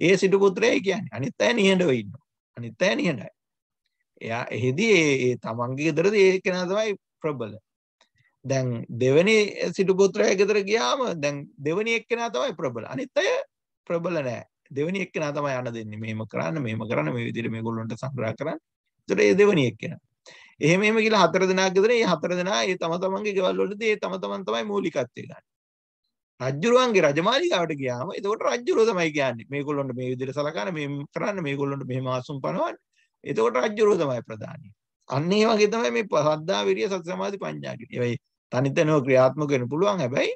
ඒ සිටුපුත්‍රයයි කියන්නේ. අනිත් අය නිහඬව ඉන්නවා. අනිත් අය නිහඬයි. එයා එහිදී ඒ තමන්ගේ ගෙදරද ඒ කෙනා තමයි ප්‍රබල. දැන් දෙවනි සිටු පුත්‍රයා ගෙදර ගියාම දැන් දෙවනි එක්කෙනා තමයි ප්‍රබල. අනිත් අය ප්‍රබල නෑ. දෙවනි එක්කෙනා තමයි අණ දෙන්නේ. මෙහෙම කරන්න, මෙහෙම කරන්න, මේ විදිහට මේගොල්ලන්ට සංග්‍රහ කරන්න. ඒතර ඒ දෙවනි එක්කෙනා. එහෙම එහෙම කියලා හතර දෙනා ගෙදර මේ හතර දෙනා ඒ තම තමන්ගේ ගෙවල් වලදී ඒ තම තමන් තමයි මූලිකත්වය ගන්න. රජ්ජුරුවන්ගේ රජමාලිගාවට ගියාම එතකොට රජ්ජුරුව තමයි කියන්නේ මේගොල්ලොන්ට මේ විදිහට සලකන මේ කරන්න මේගොල්ලොන්ට මෙහෙම ආසුම් පනවන්න එතකොට රජ්ජුරුව තමයි ප්‍රධානී. අන්න ඒ වගේ තමයි මේ සද්ධා විරිය සති සමාධි ප්‍රඥා කියන. ඒවයි තනිතනෝ ක්‍රියාත්මක වෙන්න පුළුවන්. හැබැයි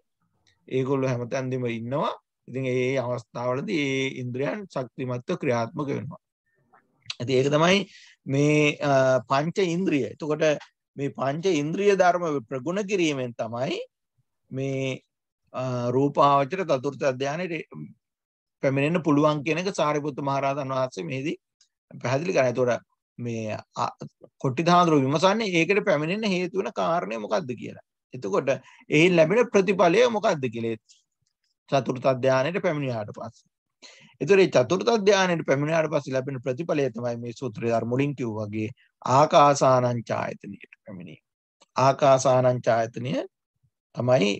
ඒගොල්ලෝ හැමතැනදීම ඉන්නවා. ඉතින් ඒ අවස්ථාවලදී ඒ ඉන්ද්‍රයන් ශක්තිමත්ව ක්‍රියාත්මක වෙනවා. ඇති ඒක තමයි මේ පංච ඉන්ද්‍රිය. එතකොට මේ පංච ඉන්ද්‍රිය ධර්ම ප්‍රගුණ කිරීමෙන් තමයි මේ රූපාවචර චතුර්ථ ධානයේ පැමිණෙන්න පුළුවන් කියන එක සාරිපුත්ත මහරහතන් වහන්සේ මේදී පැහැදිලි කරන්න. එතකොට මේ කොටි දහඳුරු විමසන්නේ ඒකට පැමිණෙන්න හේතු වෙන කාරණේ මොකද්ද කියලා. එතකොට එයින් ලැබෙන ප්‍රතිඵලය මොකද්ද කියලා චතුර්ථ ධානයට පැමිණියාට පස්සේ. ඒතර මේ චතුර්ථ ධානයට පැමිණියාට පස්සේ ලැබෙන ප්‍රතිඵලය තමයි මේ සූත්‍රය අර මුලින් කිව්වා වගේ ආකාසානං ඡායතනියට පැමිණීම. ආකාසානං ඡායතනිය තමයි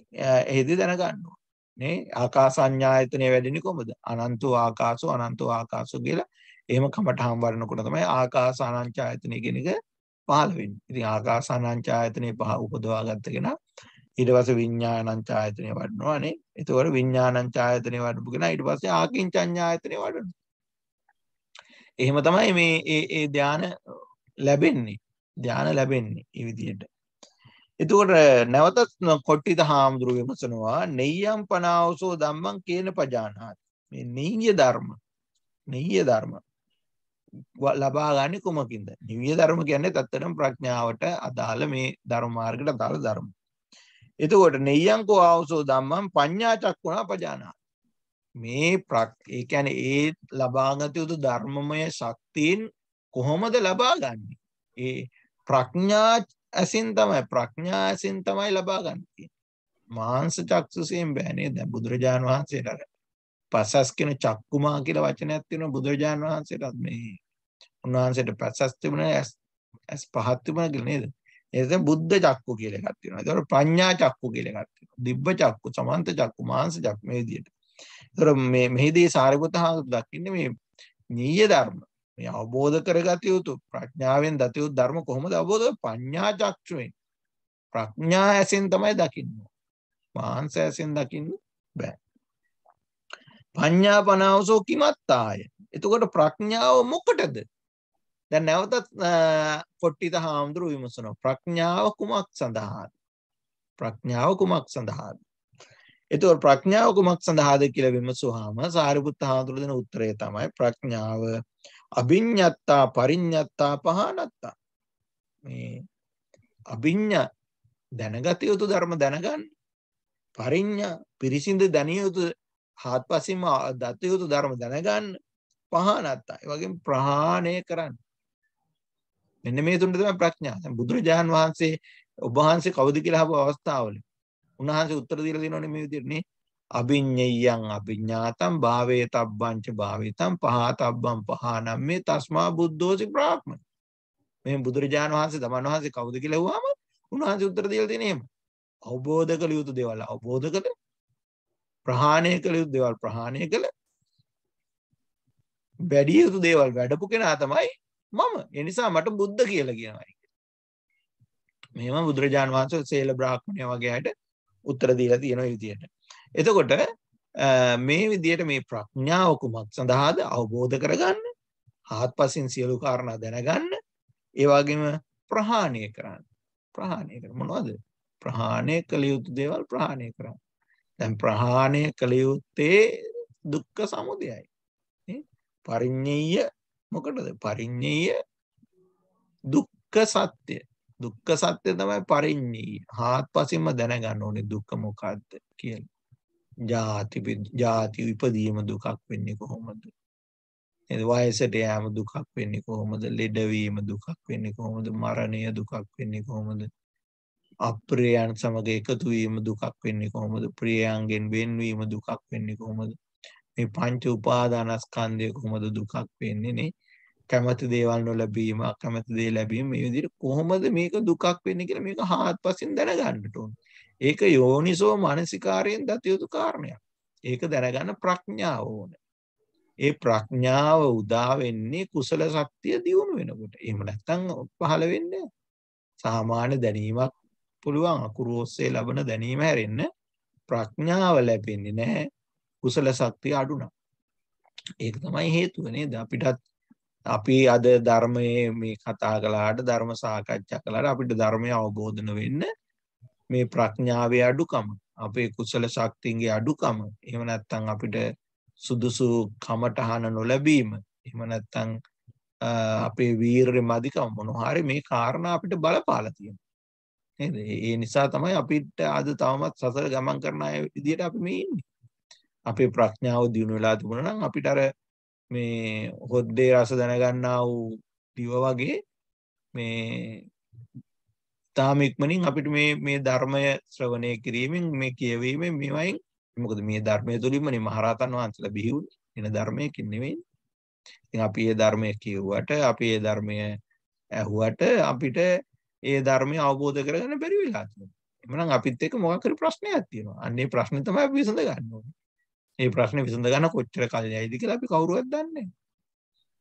එහෙදි දැනගන්න ඕනේ. ආකාසඤ්ඤායතනය වැඩෙන්නේ කොහොමද? අනන්තෝ ආකාසෝ අනන්තෝ ආකාසෝ කියලා එහෙම කමටහම් වඩනකොට තමයි ආකාසානංචායතනෙ කියන එක පහළ වෙන්නේ. ඉතින් ආකාසානංචායතනෙ පහ උපදවා ගත්ත කෙනා ඊට පස්සේ විඥානංචායතනෙ වඩනවානේ. ඒතකොට විඥානංචායතනෙ වඩපු කෙනා ඊට පස්සේ ආකින්චඤ්ඤායතනෙ වඩනවා. එහෙම තමයි මේ ඒ ඒ ධාන ලැබෙන්නේ. ධාන ලැබෙන්නේ මේ විදිහට. එතකොට නැවතත් කොට්ටිත හාමුදුරුව විමසනවා නෙයම් පනාවසෝ ධම්මං කියන පජානාති. මේ නීය ධර්ම. නීය ධර්ම. ලබා ගන්න කුමකින්ද? නිවිය ධර්ම කියන්නේ තත්තරම් ප්‍රඥාවට අදාළ මේ ධර්ම මාර්ගයට අදාළ ධර්ම. එතකොට නෙයංකෝ ආවසෝ ධම්මං පඤ්ඤා චක්කුණා පජානා. මේ ඒ කියන්නේ ඒ ලබාගත යුතු ධර්මමය ශක්තියින් කොහොමද ලබාගන්නේ? ඒ ප්‍රඥා ඇසින් තමයි ප්‍රඥා ඇසින් තමයි ලබාගන්නේ. මාංශ චක්සුසෙන් බෑනේ දැන් බුදුරජාණන් වහන්සේට අර පසස් කියන චක්කුමා කියලා වචනයක් තියෙනවා බුදුරජාණන් වහන්සේටත් මේ උන්වහන්සේට ප්‍රසස් තිබුණා ඇස් පහක් තිබුණා කියලා නේද? එතන බුද්ධ චක්කු කියලා එකක් තියෙනවා. ඒතකොට ප්‍රඥා චක්කු කියලා එකක් තියෙනවා. දිබ්බ චක්කු, සමන්ත චක්කු, මාංශ චක්කු මේ විදිහට. ඒතකොට මේ මෙහිදී සාරිපුත හාමුදුරුවෝ දකින්නේ මේ නීය ධර්ම. මේ අවබෝධ කරගත යුතු ප්‍රඥාවෙන් දත යුතු ධර්ම කොහොමද අවබෝධ ප්‍රඥා චක්ෂුවෙන් ප්‍රඥා ඇසෙන් තමයි දකින්න මාංශ ඇසෙන් දකින්න බෑ පඤ්ඤාපනාවසෝ කිමත්තාය එතකොට ප්‍රඥාව මොකටද දැන් නැවතත් පොට්ටිත හාමුදුරු විමසනවා ප්‍රඥාව කුමක් සඳහාද? ප්‍රඥාව කුමක් සඳහාද? එතකොට ප්‍රඥාව කුමක් සඳහාද කියලා විමසුවාම සාරිපුත්ත හාමුදුරුවෝ දෙන උත්තරය තමයි ප්‍රඥාව අභිඤ්ඤත්තා පරිඤ්ඤත්තා පහනත්තා. මේ අභිඤ්ඤා දැනගත යුතු ධර්ම දැනගන්න. පරිඤ්ඤා පිරිසිඳ දැනිය යුතු හාත්පසින්ම දත යුතු ධර්ම දැනගන්න. පහනත්තා. ඒ වගේම ප්‍රහාණය කරන්න. මෙන්න මේ තුන තමයි ප්‍රඥාව. දැන් බුදුරජාන් වහන්සේ ඔබ වහන්සේ කවුද කියලා අහපු අවස්ථාවල උන්වහන්සේ උත්තර දීලා දෙනෝනේ මේ විදිහට නේ. අභිඤ්ඤයං අභිඥාතං භාවේතබ්බං ච භාවේතං පහතබ්බං පහනම් මේ තස්මා බුද්ධෝසි බ්‍රාහ්මණ. මේ බුදුරජාන් වහන්සේ තමන් වහන්සේ කවුද කියලා අහුවාම උන්වහන්සේ උත්තර දීලා දෙන එහෙම. අවබෝධ කළ යුතු දේවල් අවබෝධ කළ ප්‍රහාණය කළ යුතු දේවල් ප්‍රහාණය කළ වැඩි යුතු දේවල් වැඩපු කෙනා තමයි මම එනිසා මට බුද්ධ කියලා කියනවායි. මෙම බුදුරජාන් වහන්සේ සේල බ්‍රාහ්මණය වගේයට උත්තර දීලා තියෙන විදියට. එතකොට මේ විදියට මේ ප්‍රඥාව කුමක් සඳහාද අවබෝධ කරගන්න හාත්පසින් සියලු කාරණා දැනගන්න ඒ වගේම ප්‍රහාණය කරන්න. ප්‍රහාණය කර මොනවද? ප්‍රහාණය කළ යුතු දේවල් ප්‍රහාණය කරන්න. දැන් ප්‍රහාණය කළ යුත්තේ දුක්ඛ සමුදයයි. පරිඤ්ඤය මොකටද පරිින්්ඥය දුක්ක සත්‍යය දුක්ක සත්‍යය තමයි පරිින්්ඥී හාත් පසිම දැනගන්න ඕනේ දුක්ක මොකක්ද කියල ජාති ජාති විපදීම දුකක් වෙන්නේ කොහොමද වයසට ෑම දුකක් වෙන්නේ කොහොමද ලෙඩවීම දුකක් වෙන්නේ කොහොමද මරණය දුකක් වෙන්නේ කොහොමද අප්‍රයන් සමඟ එකතුවීම දුකක් වෙන්නේ කොහොමද ප්‍රියයන්ගෙන් වෙන්වීම දුකක් වෙන්නේ කොහොමද මේ පංච උපාදානස්කන්දය කොහොමද දුකක් වෙන්නේ නේ කැමති දේවල් නොලැබීම අකමැති දේ ලැබීම මේ විදිහට කොහොමද මේක දුකක් වෙන්නේ කියලා මේක හාත්පසින් දැනගන්නට ඕන. ඒක යෝනිසෝ මානසිකාරයෙන් දත යුතු කාරණයක්. ඒක දැනගන්න ප්‍රඥාව ඕනේ. ඒ ප්‍රඥාව උදා වෙන්නේ කුසල ශක්තිය දියුණු වෙනකොට. එහෙම නැත්නම් පහළ වෙන්නේ සාමාන්‍ය දැනීමක් පුළුවන් අකුරු ඔස්සේ ලබන දැනීම හැරෙන්න ප්‍රඥාව ලැබෙන්නේ නැහැ. කුසල ශක්තිය අඩු නම්. ඒක තමයි හේතුව නේද? අපිටත් අපි අද ධර්මයේ මේ කතා කලාට ධර්ම සාකච්ඡා කළට අපිට ධර්මය අවබෝධන වෙන්න මේ ප්‍රඥාවේ අඩුකම අපේ කුසල ශක්තින්ගේ අඩුකම එහෙම නැත්තම් අපිට සුදුසු කමටහන නොලැබීම එහෙම නැත්තම් අපේ වීරය මදිකම මොනහරි මේ කාරණා අපිට බලපාලා තියෙනවා නේද ඒ නිසා තමයි අපිට අද තවමත් සසර ගමන් කරන අය විදියට අපි මේ ඉන්නේ අපේ ප්‍රඥාව දියුණු වෙලා තිබුණා නම් අපිට අර මේ හොද්දේ රස දැනගන්නා වූ දිව වගේ මේ තාම ඉක්මනින් අපිට මේ මේ ධර්මය ශ්‍රවණය කිරීමෙන් මේ කියවීම මේවයින් මොකද මේ ධර්මය තුළින්මනේ මහරහතන් වහන්සේලා බිහිවුනේ එන ධර්මයකින් නෙවෙයි. ඉතින් අපි ඒ ධර්මය කියුවට අපි ඒ ධර්මය ඇහුවට අපිට ඒ ධර්මය අවබෝධ කරගන්න බැරි වෙලා තියෙනවා. එමනම් අපිත් එක්ක මොකක් හරි ප්‍රශ්නයක් තියෙනවා. අන්න ඒ ප්‍රශ්නේ තමයි අපි විසඳ ගන්න ඕනේ. මේ ප්‍රශ්නේ විසඳ ගන්න කොච්චර කල් යයිද කියලා අපි කවුරුවත් දන්නේ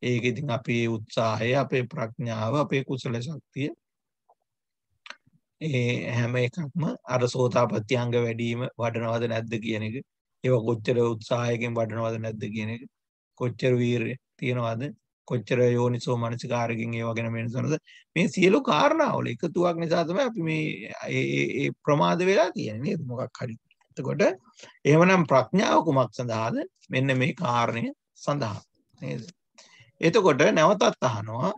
ඒක ඉතින් අපේ උත්සාහය අපේ ප්‍රඥාව අපේ කුසල ශක්තිය ඒ හැම එකක්ම අර සෝතාපට්ඨියංග වැඩිම වඩනවද නැද්ද කියන එක ඒව කොච්චර උත්සාහයකින් වඩනවද නැද්ද කියන එක කොච්චර වීරිය තියනවද කොච්චර යෝනිසෝ මනසිකාරකින් ඒව ගැන වෙනසනද මේ සියලු කාරණාවල එකතුවක් නිසා තමයි අපි මේ ඒ ප්‍රමාද වෙලා තියෙන්නේ නේද මොකක් හරි එතකොට එහෙමනම් ප්‍රඥාව කුමක් සඳහාද? මෙන්න මේ කාරණය සඳහා. නේද? එතකොට නැවතත් අහනවා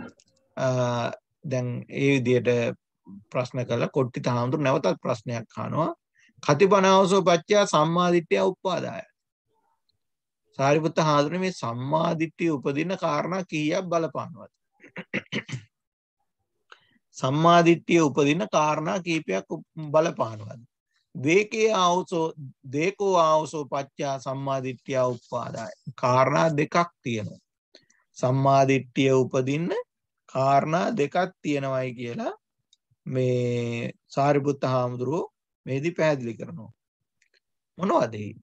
දැන් ඒ විදියට ප්‍රශ්න කළා කොට්ටි තහඳුර නැවතත් ප්‍රශ්නයක් අහනවා. කතිපනාවසෝ පච්චා සම්මාදිට්ඨිය උප්පාදාය. සාරිපුත්ත හාමුදුරනේ මේ සම්මාදිට්ඨිය උපදින කාරණා කීයක් බලපානවද? සම්මාදිට්ඨිය උපදින කාරණා කීපයක් බලපානවද? දේකේ අවසෝ දේකෝ අවසෝ පච්චා සම්මාධිට්්‍යිය උප්පාදාය කාරණා දෙකක් තියෙනවා. සම්මාධිට්ටිය උපදින්න කාරණා දෙකත් තියෙනවයි කියලා මේ සාරිපුත්ත හාමුදුරුවෝ මේදි පැහැදිලි කරනවා. මොනවදෙහි.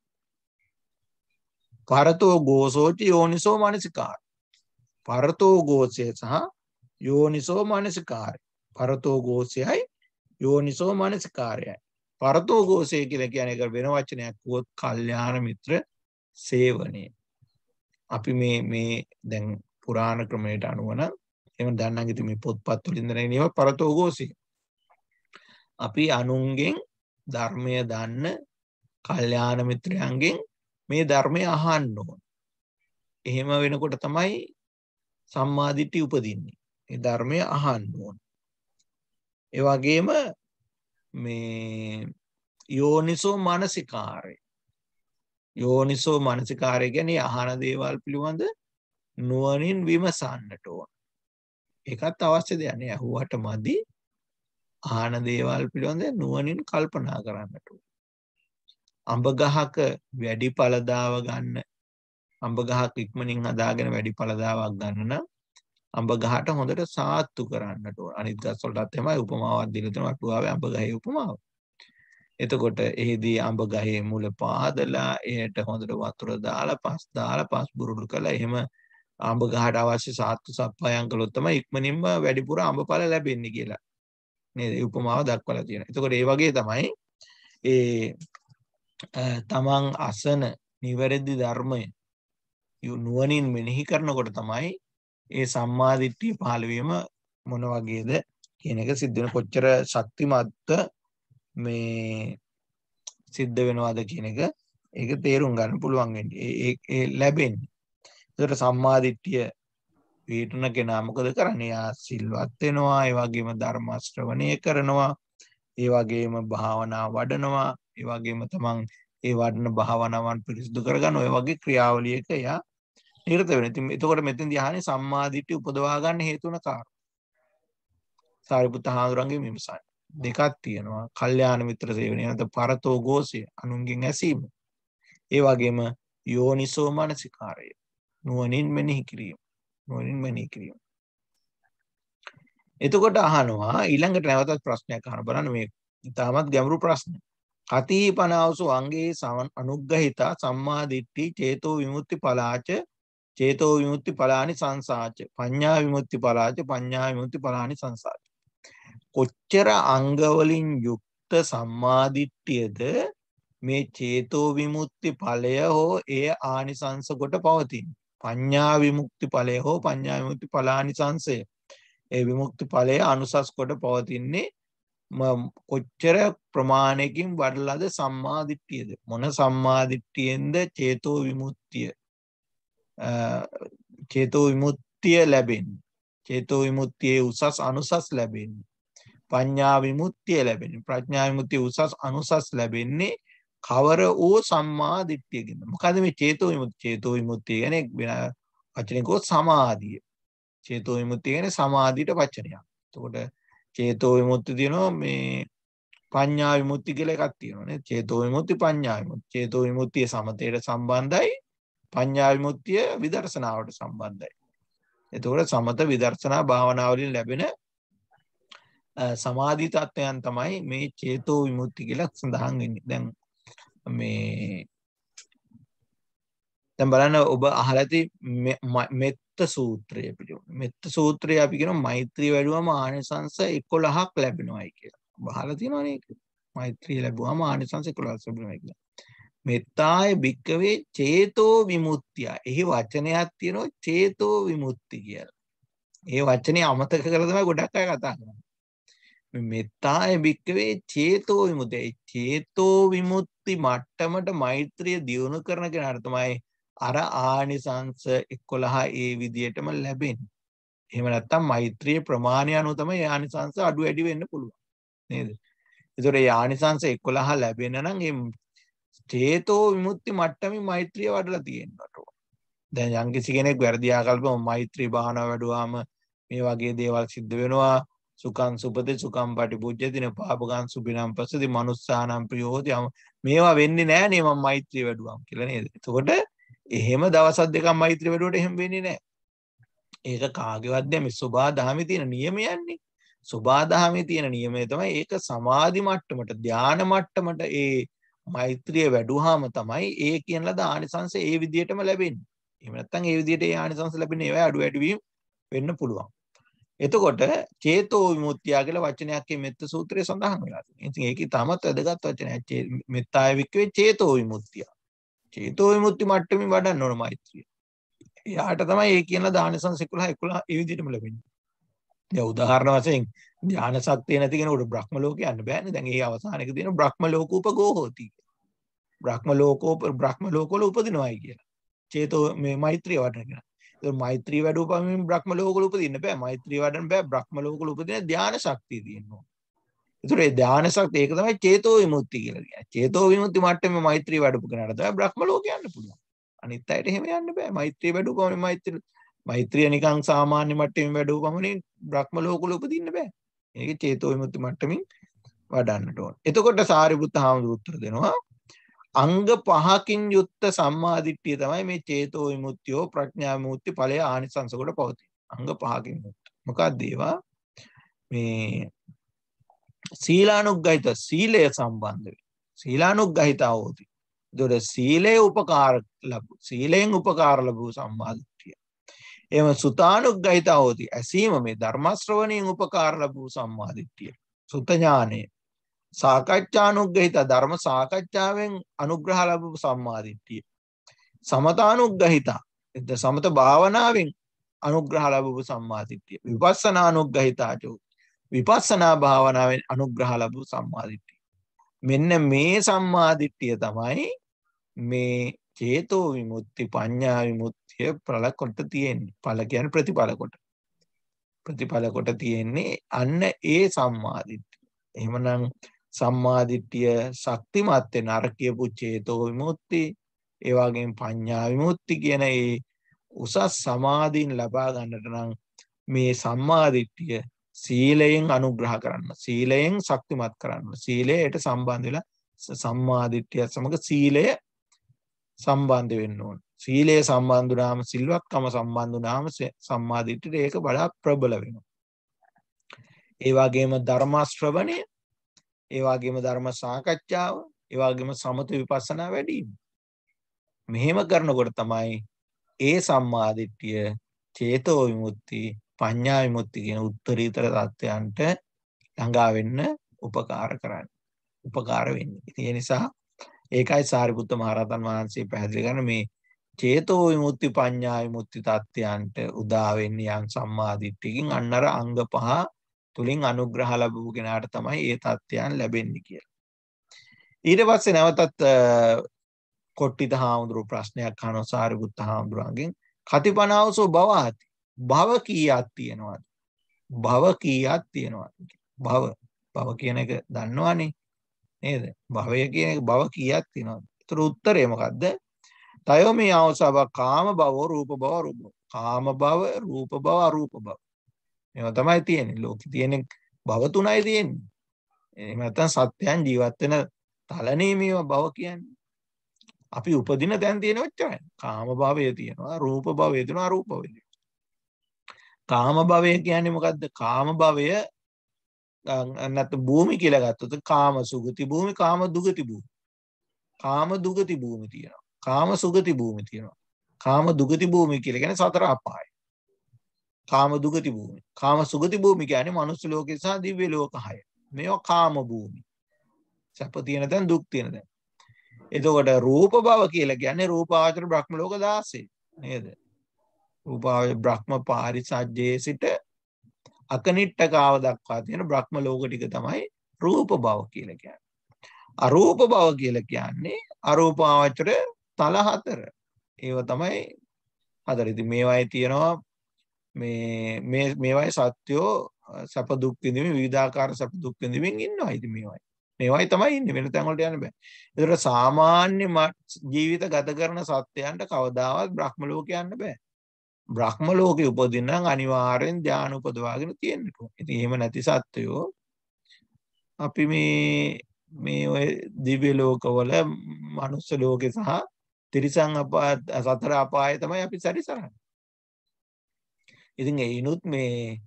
පරතෝ ගෝසෝටි යෝනිසෝ මනසිකාර. පරතෝ ගෝසය සහ යෝනිසෝ මනසිකාරය. පරතෝ ගෝසයයි යෝනිසෝ මනසිකාරයයි. පරතෝගෝසය කියලා කියන්නේ ඒක වෙන වචනයක් වුවොත් කල්යාණ මිත්‍ර සේවනය. අපි මේ මේ දැන් පුරාණ ක්‍රමයට අනුව නම් එහෙම දන්නම් ඉතින් මේ පොත්පත් වලින් දැනෙන ඒවා පරතෝගෝසය. අපි අනුන්ගෙන් ධර්මය දන්න කල්යාණ මිත්‍රයන්ගෙන් මේ ධර්මය අහන්න ඕන. එහෙම වෙනකොට තමයි සම්මාදිට්ඨි උපදින්නේ. ඒ ධර්මය අහන්න ඕන. ඒ වගේම මේ යෝනිසෝ මනසිකාරය යෝනිසෝ මනසිකාරය ගැන අහන දේවල් පිළිබඳ නුවනින් විමසන්නට ඕන එකත් අවශ්‍ය දෙයන්නේ ඇහුවට මදි ආන දේවල් පිළිබඳ නුවනින් කල්පනා කරන්නට අඹ ගහක වැඩි පලදාව ගන්න අඹ ගහක් ඉක්මනින් අදාගෙන වැඩි පලදාවක් ගන්න නම් අඹ ගහට හොඳට සාත්තු කරන්නට ඕන. අනිත් ගස් වලටත් එමය උපමාවක් දීලා තියෙනවා අටුවාවේ අඹ ගහේ උපමාව. එතකොට එහිදී අඹ ගහේ මුල පාදලා එයට හොඳට වතුර දාලා පස් දාලා පස් බුරුඩු කළා. එහෙම අඹ ගහට අවශ්‍ය සාත්තු සප්පායම් කළොත් තමයි ඉක්මනින්ම වැඩිපුර අඹඵල ලැබෙන්නේ කියලා. නේද? උපමාව දක්වලා තියෙනවා. එතකොට ඒ වගේ තමයි ඒ තමන් අසන නිවැරදි ධර්මය නුවණින් මෙනෙහි කරනකොට තමයි ඒ සම්මාධිට්ටිය පහළවීම මොන වගේද කියන එක සිද්ධන කොච්චර ශක්තිමත්ත මේ සිද්ධ වෙනවාද කියන එක ඒක තේරුම් ගන්න පුළුවන්ගෙන් ලැබෙන් තොට සම්මාධිට්ටිය පීටන කෙනාමකද කරණයා සිල්වත් වෙනවා ඒවාගේම ධර්මශ්‍රවනය කරනවා ඒවාගේම භාවනා වඩනවා ඒවාගේම තමන් ඒ වඩන භාවනාවන් පිරිසිදු කරගන්න ඔය වගේ ක්‍රියාවලියක යා නිරත වෙන. ඉතින් එතකොට මෙතෙන්දී අහන්නේ සම්මාදිට්ඨිය උපදවා ගන්න හේතු වන කාරණා. සාරිපුත්ත හාමුදුරන්ගේ මෙමසයි. දෙකක් තියෙනවා. කල්යාණ මිත්‍ර සේවනය නැත්නම් පරතෝ ഘോഷය අනුන්ගෙන් ඇසීම. ඒ වගේම යෝනිසෝ මනසිකාරය. නුවණින් මෙනෙහි කිරීම. නුවණින් මෙනෙහි කිරීම. එතකොට අහනවා ඊළඟට නැවතත් ප්‍රශ්නයක් අහන බලන්න මේ ඉතාමත් ගැඹුරු ප්‍රශ්නයක්. කතිපනාවසු අංගේ අනුග්‍රහිතා සම්මාදිට්ඨි චේතෝ විමුක්ති පලාච චේතෝ විමුක්ති පලානි සංසාච පඤ්ඥා විමුක්ති පලාච පඤ්ඥා විමුක්ති පලානි සංසාච. කොච්චර අංගවලින් යුක්ත සම්මාධිට්ටියද මේ චේතෝ විමුක්ති පලය හෝ ඒ ආනිසංස කොට පවතින්. පඤ්ඥා විමුක්ති පලය හෝ පඤ්ඥා විමුක්ති පලානිසංසය. ඒ විමුක්ති පලය අනුසස් කොට පවතින්නේ කොච්චර ප්‍රමාණයකින් වඩලද සම්මාධිට්ටියද. මොන සම්මාධිට්ටියෙන්ද චේතෝ විමුත්තිය චේතෝ විමුත්තිය ලැබෙන් චේතෝ විමුත්තියේ උසස් අනුසස් ලැබෙන්නේ පඥ්ඥා විමුත්තිය ලැබෙන ප්‍රඥා විමුත්තිය උසස් අනුසස් ලැබෙන්නේ කවර වූ සම්මා දිට්්‍යයගෙන මොකද මේ චේතෝ විමුත් චේතෝ විමුත්තිය ගැනෙක් වෙන වචනකෝ සමාධිය චේතෝ විමුත්තිය ගැන සමාධීට පච්චනයක් තකොට චේතෝ විමුත්ති තියෙනවා මේ පඥා විමුත්ති කියල එකක් තියෙනන චේතෝ විමුත්ති පඥා විමුත් චේතෝ විමුත්තිය සමතයට සම්බන්ධයි පඤ්ඤා විමුක්තිය විදර්ශනාවට සම්බන්ධයි. එතකොට සමත විදර්ශනා භාවනාවලින් ලැබෙන සමාධි තත්ත්වයන් තමයි මේ චේතෝ විමුක්ති කියලා සඳහන් වෙන්නේ. දැන් මේ දැන් බලන්න ඔබ අහලා ඇති මෙත්ත සූත්‍රය පිළිබඳ මෙත්ත සූත්‍රය අපි කියන මෛත්‍රී වැඩුවම ආනිසංස 11ක් ලැබෙනවායි කියලා. බහලා තියෙනවනේ ඒක. මෛත්‍රී ලැබුවම ආනිසංස 11ක් ලැබෙනවා කියලා. මෙත්තාය භික්කවේ චේතෝ විමුත්තිය එහි වචනයක් තියෙනවා චේතෝ විමුත්ති කියල ඒ වචනය අමතක කරතම ගොඩක් අය කතා කරන්න මෙත්තාය භික්කවේ චේතෝ විමුතයි චේතෝ විමුත්ති මට්ටමට මෛත්‍රිය දියුණු කරන කෙන අර්තමයි අර ආනිසංස එක්කොළහා ඒ විදියටම ලැබෙන් එම නැත්තම් මෛත්‍රිය ප්‍රමාණය අනුතම යානිසංස අඩු වැඩි වෙන්න පුළුවන් නේද එතුර යානිසංස එක්කොළහා ලැබෙන නම් චේතෝ විමුක්ති මට්ටමින් මෛත්‍රිය වඩලා තියෙන්නට දැන් යම්කිසි කෙනෙක් වැරදි ආකල්පම මෛත්‍රී භාවනාව වැඩුවාම මේ වගේ දේවල් සිද්ධ වෙනවා සුකං සුපති සුකම් පටි පුද්ජතින පාපගන් සුපිනම් පසති මනුස්සානම් ප්‍රයෝති යම මේවා වෙන්න නෑනේ ම මෛත්‍රී වැඩුවම් කියල නේද තකොට එහෙම දවසත් දෙක මෛත්‍රී වැඩුවට එහෙම වෙන්නේ නෑ ඒක කාගවත්දම සුබා දහමි තියෙන නියමයන්නේ සුබාදහමි තියෙන නියමය තමයි ඒක සමාධි මට්ටමට ධ්‍යාන මට්ටමට ඒ මෛත්‍රිය වැඩුවාම තමයි ඒ කියන ලද ආනිසංශ ඒ විදිහටම ලැබෙන්නේ. එහෙම නැත්නම් ඒ විදිහට ඒ ආනිසංශ ලැබෙන්නේ ඒවා අඩු වැඩිවීම වෙන්න පුළුවන්. එතකොට චේතෝ විමුක්තිය කියලා වචනයක් මේ මෙත්ත සූත්‍රයේ සඳහන් වෙලා තියෙනවා. ඉතින් ඒකේ තමත් වැදගත් වචනයක් මෙත්තාය වික්කවේ චේතෝ විමුක්තිය. චේතෝ විමුක්ති මට්ටමින් වඩන්න ඕන මෛත්‍රිය. එයාට තමයි ඒ කියන දානසංස 11 11 ඒ විදිහටම ලැබෙන්නේ. දැන් උදාහරණ වශයෙන් ඥාන සත්‍යය නැති කෙනෙකුට බ්‍රහ්ම ලෝකේ යන්න බෑනේ. දැන් ඒ අවසාන එක තියෙන බ්‍රහ්ම ලෝකෝපගෝ හෝති. බ්‍රහ්ම ලෝකෝ බ්‍රහ්ම ලෝකවල උපදිනවායි කියලා. චේතෝ මේ මෛත්‍රිය වඩනගෙන. ඒක මෛත්‍රී වැඩුව පමණින් බ්‍රහ්ම ලෝකවල උපදින්න බෑ. මෛත්‍රී වඩන්න බෑ. බ්‍රහ්ම ලෝකවල උපදින ධානා ශක්තිය තියෙනවා. ඒතර ඒ ධානා ශක්තිය ඒක තමයි චේතෝ විමුක්තිය කියලා කියන්නේ. චේතෝ විමුක්ති මට්ටමේ මෛත්‍රී වැඩපු කෙනාට තමයි බ්‍රහ්ම ලෝක යන්න පුළුවන්. අනිත් අයට එහෙම යන්න බෑ. මෛත්‍රී වැඩුව පමණින් මෛත්‍රී මෛත්‍රිය නිකන් සාමාන්‍ය මට්ටමේ වැඩුව පමණින් බ්‍රහ්ම ලෝකවල උපදින්න බෑ. ඒක චේතෝ විමුක්ති මට්ටමින් වඩන්නට ඕන. එතකොට සාරිපුත්ත හාමුදුරුවෝ උත්තර දෙනවා අංග පහකින් යුක්ත සම්මාදිට්ඨිය තමයි මේ චේතෝ විමුක්තියෝ ප්‍රඥා විමුක්ති ඵලය ආනිසංස කොට පවතින. අංග පහකින් යුක්ත. මොකක්ද ඒවා? මේ සීලානුග්ගහිත සීලය සම්බන්ධ වේ. සීලානුග්ගහිතාවෝති. දොර සීලේ උපකාර ලැබු. සීලයෙන් උපකාර ලැබූ සම්මාදිට්ඨිය එම සුතානුග්ගහිතා හෝති ඇසීම මේ ධර්මශ්‍රවණයෙන් උපකාර ලැබූ සම්මාදිට්ඨිය සුතඥානය සාකච්ඡානුග්ගහිත ධර්ම සාකච්ඡාවෙන් අනුග්‍රහ ලැබූ සම්මාදිට්ඨිය සමතානුග්ගහිතා සමත භාවනාවෙන් අනුග්‍රහ ලැබූ සම්මාදිට්ඨිය විපස්සනානුග්ගහිතාචෝ විපස්සනා භාවනාවෙන් අනුග්‍රහ ලැබූ සම්මාදිට්ඨිය මෙන්න මේ සම්මාදිට්ඨිය තමයි මේ චේතෝ විමුක්ති පඤ්ඤා විමුක්ති ප්‍රතිය පල කොට තියෙන්නේ පල කියන ප්‍රතිඵල කොට ප්‍රතිඵල කොට තියෙන්නේ අන්න ඒ සම්මාදිට්ඨිය. එහෙමනම් සම්මාදිට්ඨිය ශක්තිමත් වෙන අර කියපු චේතෝ විමුක්ති ඒ වගේම පඤ්ඤා විමුක්ති කියන ඒ උසස් සමාධීන් ලබා ගන්නට නම් මේ සම්මාදිට්ඨිය සීලයෙන් අනුග්‍රහ කරන්න සීලයෙන් ශක්තිමත් කරන්න සීලයට සම්බන්ධ වෙලා සම්මාදිට්ඨිය සමග සීලය සම්බන්ධ වෙන්න ඕන සීලය සම්බන්ධනාම සිල්වත්කම සම්බන්ධනාම සම්මාධිට්ඨිට ඒක වඩා ප්‍රබල වෙනවා. ඒ වගේම ධර්ම ශ්‍රවණය, ඒ වගේම ධර්ම සාකච්ඡාව, ඒ වගේම සමත විපස්සනා වැඩි වීම. මෙහෙම කරනකොට තමයි ඒ සම්මාදිට්ඨිය චේතෝ විමුක්ති, පඤ්ඤා විමුක්ති කියන උත්තරීතර தත්වයන්ට ළඟා වෙන්න උපකාර කරන්නේ. උපකාර වෙන්නේ. ඒ නිසා ඒකයි සාරිපුත්ත මහරහතන් වහන්සේ පැහැදිලි කරන මේ චේතෝ විමුක්ති පඤ්ඤා විමුක්ති තත්ත්වයන්ට උදාවෙන්නේ යම් සම්මාදිට්ඨියකින් අන්නර අංග පහ තුලින් අනුග්‍රහ ලැබුව කෙනාට තමයි ඒ තත්ත්වයන් ලැබෙන්නේ කියලා. ඊට පස්සේ නැවතත් කොට්ටිත හාමුදුරු ප්‍රශ්නයක් අහනවා සාරිපුත්ත හාමුදුරුවන්ගෙන් කතිපනාවසෝ භවාති භව කීයක් තියෙනවද? භව කීයක් තියෙනවද? භව භව කියන එක දන්නවනේ නේද? භවය කියන එක භව කීයක් තියෙනවද? ඒතර උත්තරේ මොකද්ද? තයෝ මේ අවසාවක් කාම බව රූප බව රූප කාම බව රූප බව අරූප බව මේවා තමයි තියෙන්නේ ලෝකේ තියෙන භව තුනයි තියෙන්නේ එහෙම නැත්නම් සත්‍යයන් ජීවත් වෙන තලනේ මේවා භව කියන්නේ අපි උපදින තැන් තියෙන ඔච්චරයි කාම භවය තියෙනවා රූප භවය තියෙනවා අරූප භවය කාම භවය කියන්නේ මොකද්ද කාම භවය නැත්නම් භූමි කියලා ගත්තොත් කාම සුගති භූමි කාම දුගති භූමි කාම දුගති භූමි තියෙනවා කාම සුගති භූමි තියෙනවා. කාම දුගති භූමි කියලා කියන්නේ සතර අපාය. කාම දුගති භූමි. කාම සුගති භූමි කියන්නේ මනුස්ස ලෝකේ සහ දිව්‍ය ලෝක හය. මේවා කාම භූමි. සැප තියෙන තැන් දුක් තියෙන තැන්. එතකොට රූප භව කියලා කියන්නේ රූපාවචර බ්‍රහ්ම ලෝක 16 නේද? රූපාවචර බ්‍රහ්ම පාරිසජ්ජයේ සිට අකනිට්ටකාව දක්වා තියෙන බ්‍රහ්ම ලෝක ටික තමයි රූප භව කියලා කියන්නේ. අරූප භව කියලා කියන්නේ අරූපාවචර තල හතර ඒව තමයි හතර ඉති මේවායි තියෙනවා මේ මේවයි සත්‍යයෝ සැප දුක්තිදීම විධාකාර සැප දුක්තිදීමෙන් ඉන්න අයිති මේවයි මේවයි තමයි ඉන්න වෙන තැන්වලට යන්න බෑ එතට සාමාන්‍ය මත් ජීවිත ගත කරන සත්‍යයන්ට කවදාවත් බ්‍රහ්ම ලෝක යන්න බෑ බ්‍රහ්ම ලෝක උපදින්නම් අනිවාරයෙන් ධ්‍යාන උපදවාගෙන තියෙන්නට ඉති එහෙම නැති සත්වයෝ අපි මේ මේ ඔය දිව්‍ය ලෝකවල මනුස්ස ලෝකෙ සහ තිරිසං සතර අපාය තමයි අපි සැරිසරන්නේ. ඉතින් ඒනුත් මේ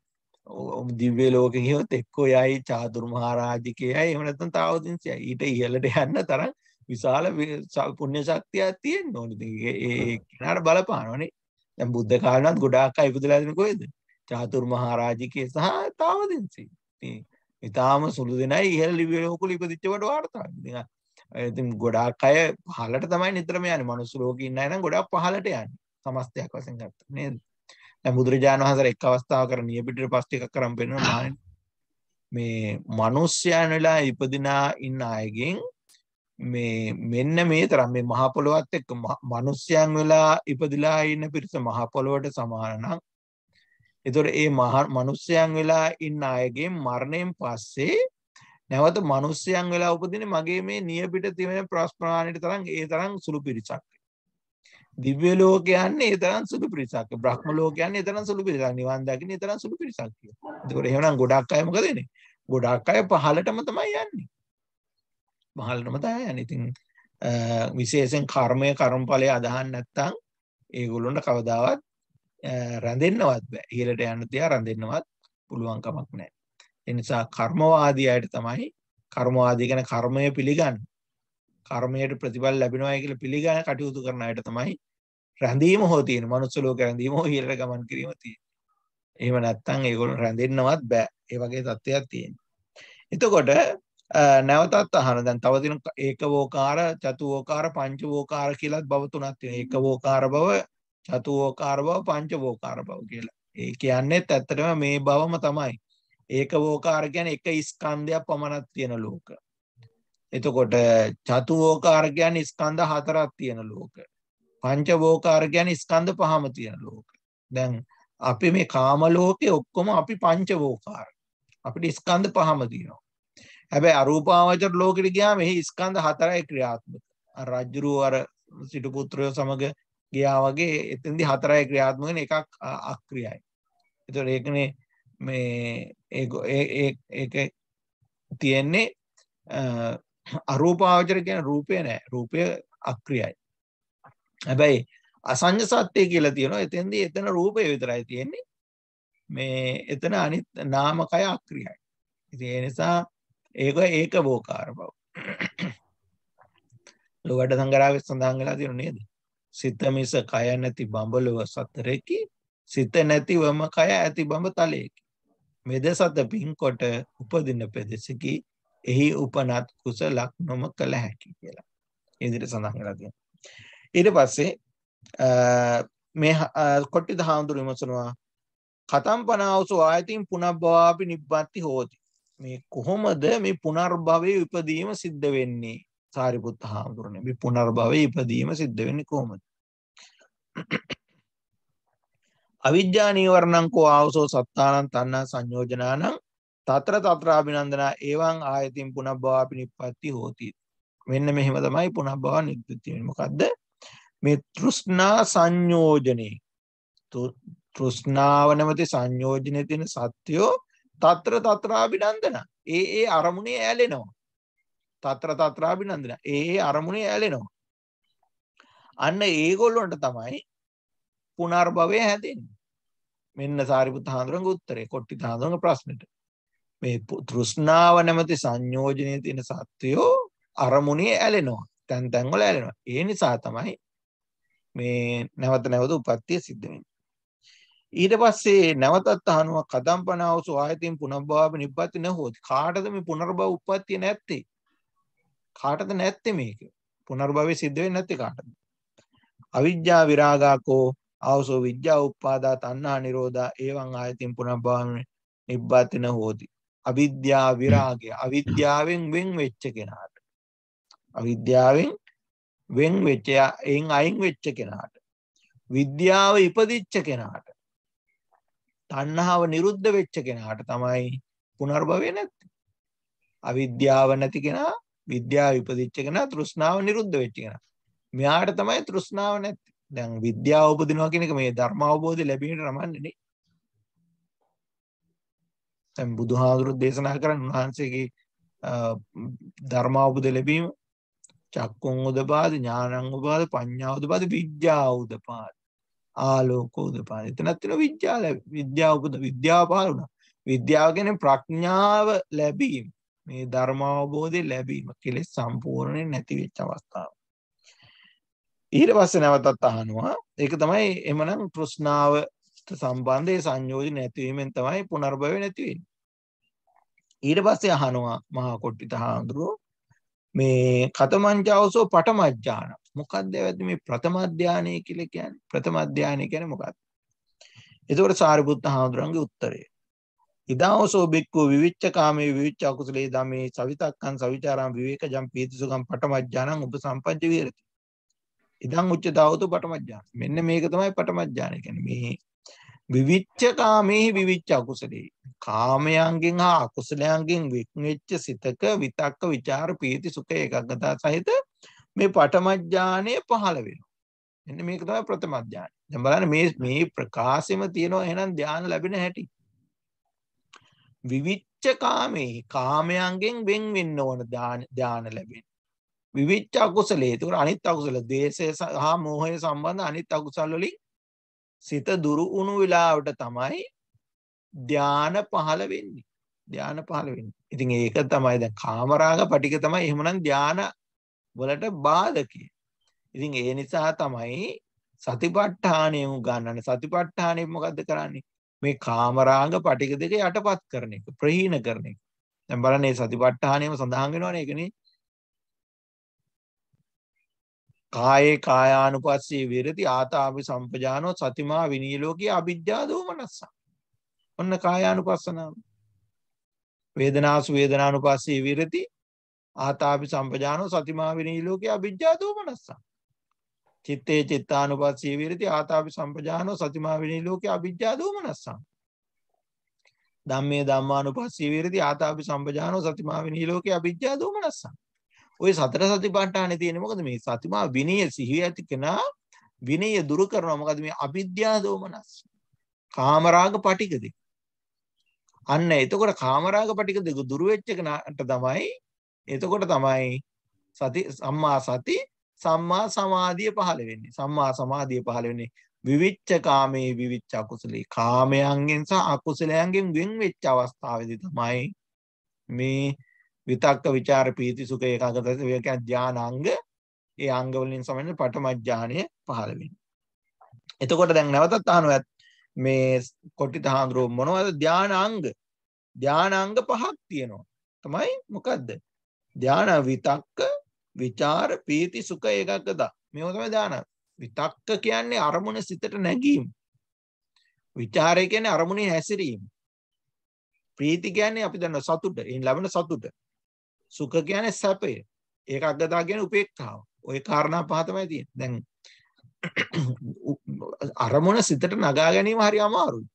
දිව්‍ය ලෝකෙ ගියොත් එක්කෝ යයි චාතුර්මහරජිකයයි එහෙම නැත්නම් තාවතින්සයයි. ඊට ඉහළට යන්න තරම් විශාල පුණ්‍ය ශක්තියක් තියෙන්න ඕනේ. ඉතින් ඒ කෙනාට බලපානවනේ. දැන් බුද්ධ කාලනත් ගොඩාක් අය ඉපදලා දෙන කොහෙද? චාතුර්මහරජිකේ සහ තාවතින්සයි. ඉතින් ඊටාම සුළු දෙනයි ඉහළ දිව්‍ය ලෝකවල ඉපදිච්ච කොට වාර්තා. ඉතින් ඉතින් ගොඩාක් අය පහලට තමයි නිතරම යන්නේ. මනුස්ස ලෝකේ ඉන්න අය නම් ගොඩාක් පහලට යන්නේ. සමස්තයක් වශයෙන් ගත්තා නේද? දැන් බුදුරජාණන් වහන්සේ එක් අවස්ථාවක නිය පිටිට පස් ටිකක් කරන් පෙන්නනවා මේ මිනිස්යන් වෙලා ඉපදිනා ඉන්න අයගෙන් මේ මෙන්න මේ තරම් මේ මහ පොළොවත් එක්ක මිනිස්යන් වෙලා ඉපදිලා ඉන්න පිරිස මහ පොළොවට සමාන නම් එතකොට ඒ මහ මිනිස්යන් වෙලා ඉන්න අයගේ මරණයෙන් පස්සේ නැවත මිනිස්සයන් වෙලා උපදින මගේ මේ නියපිට තිබෙන ප්‍රස්ප්‍රමාණයට තරම් ඒ තරම් සුළු පිරිසක්. දිව්‍ය ලෝකයන්නේ ඒ තරම් සුළු පිරිසක්. බ්‍රහ්ම ලෝකයන්නේ ඒ තරම් සුළු පිරිසක්. නිවන් දකින්න ඒ තරම් සුළු පිරිසක් කියලා. ඒකෝර එහෙනම් ගොඩක් අය මොකද වෙන්නේ? ගොඩක් අය පහලටම තමයි යන්නේ. පහලටම තමයි යන්නේ. ඉතින් විශේෂයෙන් කර්මය කර්මඵලය අදහන් නැත්තම් ඒගොල්ලොන්ට කවදාවත් රැඳෙන්නවත් බෑ. ඉහළට යන්න තියා රැඳෙන්නවත් පුළුවන් කමක් නැහැ. ඒ නිසා කර්මවාදී අයට තමයි කර්මවාදී කියන කර්මය පිළිගන්න. කර්මයට ප්‍රතිඵල ලැබෙනවායි කියලා පිළිගන්න කටයුතු කරන අයට තමයි රැඳීම හෝ තියෙන මනුස්ස ලෝක රැඳීම හෝ ඉහළට ගමන් කිරීම තියෙන්නේ. එහෙම නැත්නම් ඒගොල්ලෝ රැඳෙන්නවත් බෑ. ඒ වගේ தත්ත්වයක් තියෙනවා. එතකොට නැවතත් අහන දැන් තව දින ඒකවෝකාර චතුවෝකාර පංචවෝකාර කියලාත් බව තුනක් තියෙනවා. ඒකවෝකාර බව, චතුවෝකාර බව, පංචවෝකාර බව කියලා. ඒ කියන්නේත් ඇත්තටම මේ බවම තමයි. ඒක වෝකාර ගැන එක ස්කන්ධයක් පමණක් තියෙන ලෝක. එතකොට චතු වෝකාර ගැන ස්කන්ධ හතරක් තියෙන ලෝක. පංච වෝකාර ගැන ස්කන්ධ පහම තියෙන ලෝක. දැන් අපි මේ කාම ලෝකේ ඔක්කොම අපි පංච වෝකාර. අපිට ස්කන්ධ පහම තියෙනවා. හැබැයි අරූපාවචර ලෝකෙට ගියාම එහි ස්කන්ධ හතරයි ක්‍රියාත්මක. අර රජුරෝ අර සිටු පුත්‍රයෝ සමග ගියා වගේ එතෙන්දි හතරයි ක්‍රියාත්මක එකක් අක්‍රියයි. ඒතකොට ඒකනේ මේ ඒ තියෙන්නේ අරූපාවචර කියන රූපය නෑ රූපය අක්‍රියයි. හැබැයි අසංජ සත්‍යය කියලා තියෙනවා එතෙන්දී එතන රූපය විතරයි තියෙන්නේ මේ එතන අනිත් නාමකය අක්‍රියයි. ඉතින් ඒ නිසා ඒක ඒක බෝකාර බව. ලොවට සංගරාවේ සඳහන් වෙලා තියෙනු නේද? සිත මිස කය නැති බඹලව සතරේකි සිත නැතිවම කය ඇති බඹ තලයේකි. මෙදසත පින්කොට උපදින පෙදෙසකි එහි උපනත් කුසලක් නොම කළ හැකි කියලා ඉදිරි සඳහන් වෙලා තියෙනවා. ඊට පස්සේ මේ කොට්ටිද හාමුදුරු විමසනවා කතම් පනාවසු ආයතින් පුනබ්බවාපි නිබ්බත්ති හෝති. මේ කොහොමද මේ පුනර්භවයේ ඉපදීම සිද්ධ වෙන්නේ? සාරිපුත්ත හාමුදුරනේ මේ පුනර්භවයේ ඉපදීම සිද්ධ වෙන්නේ කොහොමද? අවිද්‍යා නීවරණංකෝ ආවසෝ සත්තානං තන්න සංයෝජනානං තත්‍ර තත්‍රාභිනන්දනා ඒවන් ආයතින් පුනබ්භාපි නිප්පත්ති හෝතී. මෙන්න මෙහෙම තමයි පුනබ්භාව නිර්දතියෙනමකක්ද මේ තෘෂ්ණා සංයෝජනය තෘෂ්ණාව නැමති සංයෝජනය තින සත්‍යයෝ තත්‍ර තත්‍රාභිනන්දන ඒ ඒ අරමුණේ ඇලෙනවා. තත්‍ර තත්‍රාභිනන්දන ඒ අරමුණේ ඇලෙනවා. අන්න ඒගොල්ලොන්ට තමයි පුනර්භවය හැදෙන්නේ. මෙන්න සාරිපුත් හාමුදුරන්ගේ උත්තරේ කොට්ටි හාමුදුරන්ගේ ප්‍රශ්නෙට මේ තෘෂ්ණාව නැමැති සංයෝජනයේ තියෙන සත්වයෝ අරමුණේ ඇලෙනවා තැන් තැන් වල ඇලෙනවා ඒ නිසා තමයි මේ නැවත නැවත උපත්තිය සිද්ධ වෙන්නේ ඊට පස්සේ නැවතත් අහනවා කදම්පනාවසු ආයතින් පුනබ්බාව නිබ්බති නොහොත් කාටද මේ පුනර්භව උප්පත්තිය නැත්තේ කාටද නැත්තේ මේක පුනර්භවයේ සිද්ධ වෙන්නේ නැත්තේ කාටද අවිජ්ජා විරාගාකෝ ආවසෝ විද්‍යා උප්පාදා තණ්හා නිරෝධා එවං ආයතින් පුනබ්බවමන නිබ්බාතින හෝති අවිද්‍යා විරාගය අවිද්‍යාවෙන් වෙන් වෙච්ච කෙනාට අවිද්‍යාවෙන් වෙන් වෙච්ච එයින් අයින් වෙච්ච කෙනාට විද්‍යාව ඉපදිච්ච කෙනාට තණ්හාව නිරුද්ධ වෙච්ච කෙනාට තමයි පුනර්භවය නැත්තේ අවිද්‍යාව නැති කෙනා විද්‍යාව ඉපදිච්ච කෙනා තෘෂ්ණාව නිරුද්ධ වෙච්ච කෙනා මෙයාට තමයි තෘෂ්ණාව නැත්තේ දැන් විද්‍යාව උපදිනවා කියන එක මේ ධර්ම අවබෝධය ලැබීමට රමන්නේ දැන් බුදුහාඳුරු දේශනා කරන උන්වහන්සේගේ ධර්ම අවබෝධය ලැබීම චක්කුං උදපාද ඥානං උදපාද පඤ්ඤා උදපාද විද්‍යා උදපාද ආලෝක උදපාද එතනත් තියෙන විද්‍යාව විද්‍යාව උපද විද්‍යාව පහළ වුණා විද්‍යාව කියන්නේ ප්‍රඥාව ලැබීම මේ ධර්ම අවබෝධය ලැබීම කෙලෙස් සම්පූර්ණයෙන් නැති වෙච්ච අවස්ථාව ඊට පස්සේ නැවතත් අහනවා ඒක තමයි එමනම් තෘෂ්ණාව සම්බන්ධයේ සංයෝජන නැතිවීමෙන් තමයි පුනර්භවය නැති වෙන්නේ. ඊට පස්සේ අහනවා මහා කොට්ටිත හාමුදුරුවෝ මේ කතමංචාවසෝ පටමඥාන. මොකක්ද ඇවැද්ද මේ ප්‍රථම ධානය කියලා කියන්නේ? ප්‍රථම ධානය කියන්නේ මොකක්ද? එතකොට සාරිපුත්ත හාමුදුරන්ගේ උත්තරය. ඉදාවසෝ බික්කෝ විවිච්ච කාමේ විවිච්ච අකුසලේ ධම්මේ සවිතක්කං සවිචාරං විවේකජම් පීතිසුඛං පටමඥානං උපසම්පජ්ජ විහෙරති. ඉදං උච්චතාවතු පටමජ්ජාන මෙන්න මේක තමයි පටමජ්ජානය කැන මේ විවිච්ච කාමෙහි විවිච්ච අකුසලේ කාමයන්ගෙන් හා අකුසලයන්ගෙන් වික්වෙච්ච සිතක විතක්ක විචාර පීති සුක එකක්ගතා සහිත මේ පටමජ්ජානය පහළ වෙන එන්න මේක තමයි ප්‍රථමධ්‍යාන දැබලන මේ මේ ප්‍රකාශම තියෙනවා එහෙනම් ධ්‍යාන ලැබෙන හැටි විවිච්ච කාමෙහි කාමයන්ගෙන් වෙන් වෙන්න ඕන ධ්‍යාන ලැබෙන විවිච්ච අකුසලේ. ඒකට අනිත් අකුසල දේශය හා මෝහය සම්බන්ධ අනිත් අකුසල් වලින් සිත දුරු වුණු වෙලාවට තමයි ධාන පහළ වෙන්නේ. ධාන පහළ වෙන්නේ. ඉතින් ඒක තමයි දැන් කාමරාග පටික තමයි එහෙමනම් ධාන වලට බාධකය. ඉතින් ඒ නිසා තමයි සතිපට්ඨානය උගන්වන්නේ. සතිපට්ඨානය මොකද්ද කරන්නේ? මේ කාමරාග පටික දෙක යටපත් කරන එක, ප්‍රහීන කරන එක. දැන් බලන්න මේ සතිපට්ඨානයම සඳහන් වෙනවනේ ඒකනේ කායේ කායානුපස්සේ විරති ආතාපි සම්පජානෝ සතිමා විනීලෝකී අවිද්‍යා දෝමනස්ස. ඔන්න කායානුපස්සනාව. වේදනාසු වේදනානුපස්සේ විරති ආතාපි සම්පජානෝ සතිමා විනීලෝකී අවිද්‍යා දෝමනස්ස. චිත්තේ චිත්තානුපස්සේ විරති ආතාපි සම්පජානෝ සතිමා විනීලෝකී අවිද්‍යා දෝමනස්ස. ධම්මේ ධම්මානුපස්සේ විරති ආතාපි සම්පජානෝ සතිමා විනීලෝකී අවිද්‍යා දෝමනස්ස. ওই සතර සතිපට්ඨානේ තියෙන්නේ මොකද මේ සතිමා විනය සිහිය ඇති කෙනා විනය දුරු කරනවා මොකද මේ අවිද්‍යා දෝමනස් කාමරාග පටික දෙක අන්න එතකොට කාමරාග පටික දෙක දුරු වෙච්ච කෙනාට තමයි එතකොට තමයි සති සම්මා සති සම්මා සමාධිය පහළ වෙන්නේ සම්මා සමාධිය පහළ වෙන්නේ විවිච්ච කාමේ විවිච්ච අකුසලේ කාමයන්ගෙන් සහ අකුසලයන්ගෙන් වෙන් වෙච්ච අවස්ථාවේදී තමයි මේ විතක්ක ਵਿਚාර ප්‍රීති සුඛ ඒකාගත වේ කියන්නේ ධානාංග ඒ අංග වලින් සමන්න පඨම ඥානය පහළ වෙන්නේ. එතකොට දැන් නැවතත් අහනවා මේ කොටිත හාඳුරෝ මොනවද ධානාංග? ධානාංග පහක් තියෙනවා. තමයි මොකද්ද? ධාන විතක්ක විචාර ප්‍රීති සුඛ ඒකාගත මේවා තමයි ධානාංග. විතක්ක කියන්නේ අරමුණ සිතට නැගීම. විචාරය කියන්නේ අරමුණේ හැසිරීම. ප්‍රීති කියන්නේ අපි දන්නවා සතුට, එයින් ලැබෙන සතුට. සුඛ කියන්නේ සැපය. ඒක අග්ගදා කියන්නේ උපේක්ඛාව. ওই කාරණා පහ තමයි තියෙන්නේ. දැන් අරමුණ සිතට නගා ගැනීම හරි අමාරුයි.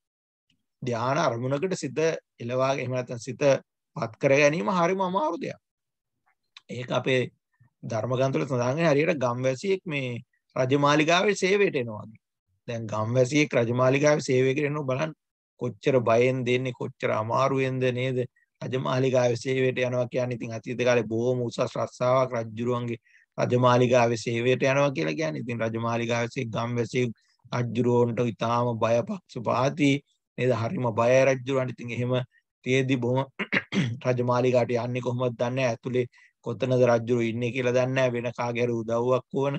ධාන අරමුණකට සිත එලවාගෙන එහෙම නැත්නම් සිත පත් කර ගැනීම හරිම අමාරු දෙයක්. ඒක අපේ ධර්මග්‍රන්ථ වල සඳහන් වෙන හරියට ගම්වැසියෙක් මේ රජමාලිගාවේ සේවයට එනවා වගේ. දැන් ගම්වැසියෙක් රජමාලිගාවේ සේවය කරනවා බලන්න කොච්චර බයෙන් දෙන්නේ කොච්චර අමාරුවෙන්ද නේද? රජමාලිගාවේ සේවයට යනවා කියන්නේ ඉතින් අතීත කාලේ බොහොම උසස් රස්සාවක් රජුරුවන්ගේ රජමාලිගාවේ සේවයට යනවා කියලා කියන්නේ ඉතින් රජමාලිගාවේ ගම්වැසි රජුරුවන්ට ඉතාම බය පක්ෂපාතී නේද හරිම බය රජුරුවන්ට ඉතින් එහෙම තියේදී බොහොම රජමාලිගාට යන්නේ කොහොමද දන්නේ ඇතුලේ කොතනද රජුරුවෝ ඉන්නේ කියලා දන්නේ වෙන කාගේ උදව්වක් ඕන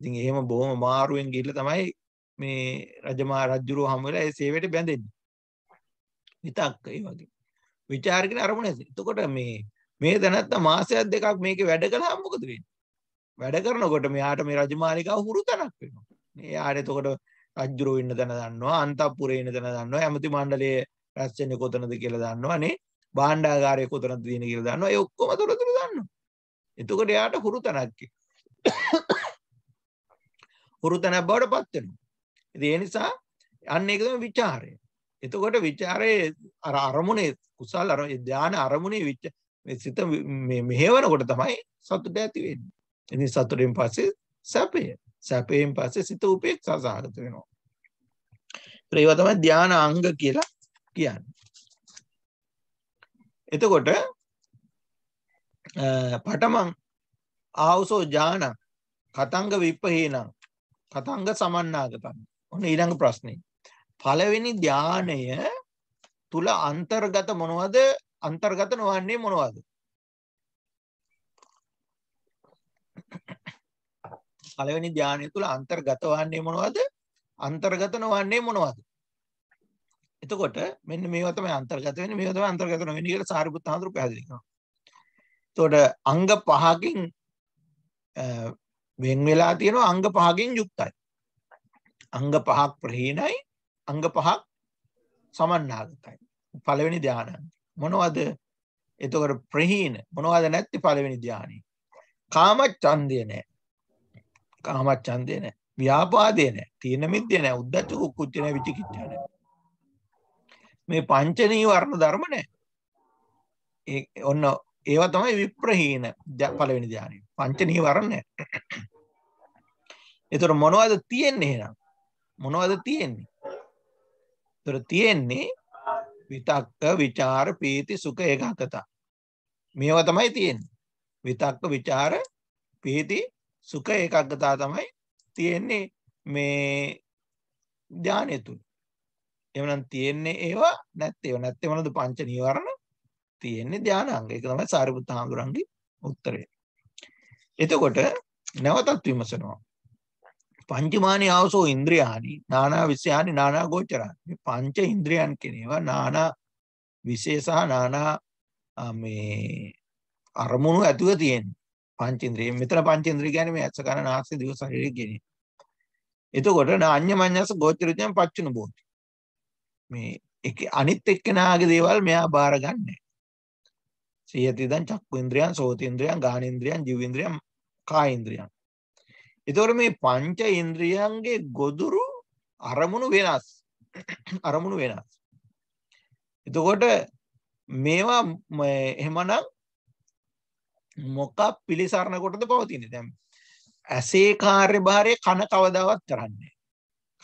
ඉතින් එහෙම බොහොම මාරුවෙන් ගිහිල්ලා තමයි මේ රජමා රජුරුවෝ හැම වෙලාවෙ ඒ සේවයට බැඳෙන්නේ විතක් ඒ වගේ විචාර කියන අරමුණ ඇති. එතකොට මේ මේ දැනත්ත මාසයක් දෙකක් මේකේ වැඩ කළාම මොකද වෙන්නේ? වැඩ කරනකොට මෙයාට මේ රජමාලිගාව හුරු තැනක් වෙනවා. මේ යාට එතකොට රජුරෝ ඉන්න තැන දන්නවා, අන්තපුරේ ඉන්න තැන දන්නවා, ඇමති මණ්ඩලයේ රැස් වෙන්නේ කොතනද කියලා දන්නවා නේ. භාණ්ඩාගාරය කොතනද තියෙන කියලා දන්නවා. ඒ ඔක්කොම තොරතුරු දන්නවා. එතකොට එයාට හුරු තැනක් හුරු තැනක් බවට පත් වෙනවා. ඉතින් ඒ නිසා අන්න ඒක තමයි ਵਿਚාරය. එතකොට ਵਿਚාරයේ අර අරමුණේ කුසල් අර ධාන අරමුණේ විච මේ සිත මෙහෙවනකොට තමයි සතුට ඇති වෙන්නේ. ඉතින් සතුටෙන් පස්සේ සැපය. සැපයෙන් පස්සේ සිත උපේක්ෂා සාගත වෙනවා. ඒවා තමයි ධාන අංග කියලා කියන්නේ. එතකොට පටමං ආවුසෝ ජාන කතංග විප්පහේනම් කතංග සමන්නාගතන්. ඔන්න ඊළඟ ප්‍රශ්නේ. පළවෙනි ධානය තුල අන්තර්ගත මොනවද අන්තර්ගත නොවන්නේ මොනවද පළවෙනි ධානය තුල අන්තර්ගත වන්නේ මොනවද අන්තර්ගත නොවන්නේ මොනවද එතකොට මෙන්න මේවා තමයි අන්තර්ගත වෙන්නේ මේවා තමයි අන්තර්ගත නොවෙන්නේ කියලා සාරිපුත් හඳුරු පැහැදිලි කරනවා එතකොට අංග පහකින් වෙන් වෙලා තියෙනවා අංග පහකින් යුක්තයි අංග පහක් ප්‍රහීනයි අංග පහක් සමන්නාගතයි. පළවෙනි ධානයන්. මොනවද? එතකොට ප්‍රහීන මොනවද නැති පළවෙනි ධානය. කාමච්ඡන්දය නැහැ. කාමච්ඡන්දය නැහැ. ව්‍යාපාදය නැහැ. තීන මිද්‍ය නැහැ. උද්ධච්ච කුච්ච නැහැ. විචිකිච්ඡ නැහැ. මේ පංච නීවරණ ධර්ම නැහැ. ඒ ඔන්න ඒවා තමයි විප්‍රහීන පළවෙනි ධානය. පංච නීවරණ නැහැ. එතකොට මොනවද තියෙන්නේ එහෙනම්? මොනවද තියෙන්නේ? තොර තියෙන්නේ විතක්ක විචාර පීති සුඛ ඒකාගතා. මේව තමයි තියෙන්නේ. විතක්ක විචාර පීති සුඛ ඒකාගතා තමයි තියෙන්නේ මේ ඥානය තුල. එවනම් තියෙන්නේ ඒවා නැත්තේ ඒවා නැත්තේ මොනවද පංච නීවරණ තියෙන්නේ ධානාංග. ඒක තමයි සාරිපුත්ත හාමුදුරන්ගේ උත්තරය. එතකොට නැවතත් විමසනවා. පංචමානි ආවසෝ ඉන්ද්‍රියානි නානා විෂයානි නානා ගෝචරානි පංච ඉන්ද්‍රියන් කෙනේවා නානා විශේෂ නානා මේ අරමුණු ඇතුව තියෙන පංචේන්ද්‍රිය මෙතන පංචේන්ද්‍රිය කියන්නේ මේ ඇස කන නාසය දිව ශරීරය කියන එතකොට නාඤ්‍ය මඤ්ඤස ගෝචරිතෙන් පච්චුන බෝති මේ එක අනිත් එක්කෙනාගේ දේවල් මෙයා බාර ගන්නෑ සියතිදන් චක්කු ඉන්ද්‍රියන් සෝත ඉන්ද්‍රියන් ගාහන ඉන්ද්‍රියන් ජීව ඉන්ද්‍රියන් කාය ඉන්ද්‍රියන් එතකොට මේ පංච ඉන්ද්‍රියන්ගේ ගොදුරු අරමුණු වෙනස්. අරමුණු වෙනස්. එතකොට මේවා එහෙමනම් මොකක් පිළිසරණ කොටද පවතින්නේ දැන් ඇසේ කාර්යභාරය කන කවදාවත් කරන්නේ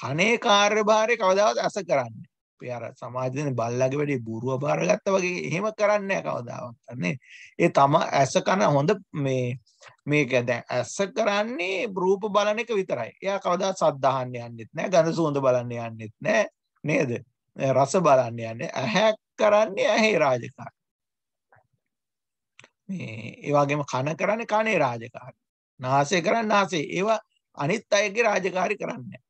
කනේ කාර්යභාරය කවදාවත් ඇස කරන්නේ අපි අර සමාජයෙන් බල්ලාගේ වැඩි බොරුව බාරගත්තා වගේ එහෙම කරන්නේ නැහැ කවදාවත්. අනේ ඒ තම ඇස කන හොඳ මේ මේක දැන් ඇස කරන්නේ රූප බලන එක විතරයි. එයා කවදා සද්ධාහන්න යන්නෙත් නෑ, ගඳ සුවඳ බලන්න යන්නෙත් නෑ නේද? රස බලන්න යන්නේ. ඇහැ කරන්නේ ඇහි රාජකාරී. මේ ඒ වගේම කන කරන්නේ කනේ රාජකාරී. නාසය කරන්නේ නාසය. ඒවා අනිත් අයගේ රාජකාරී කරන්නේ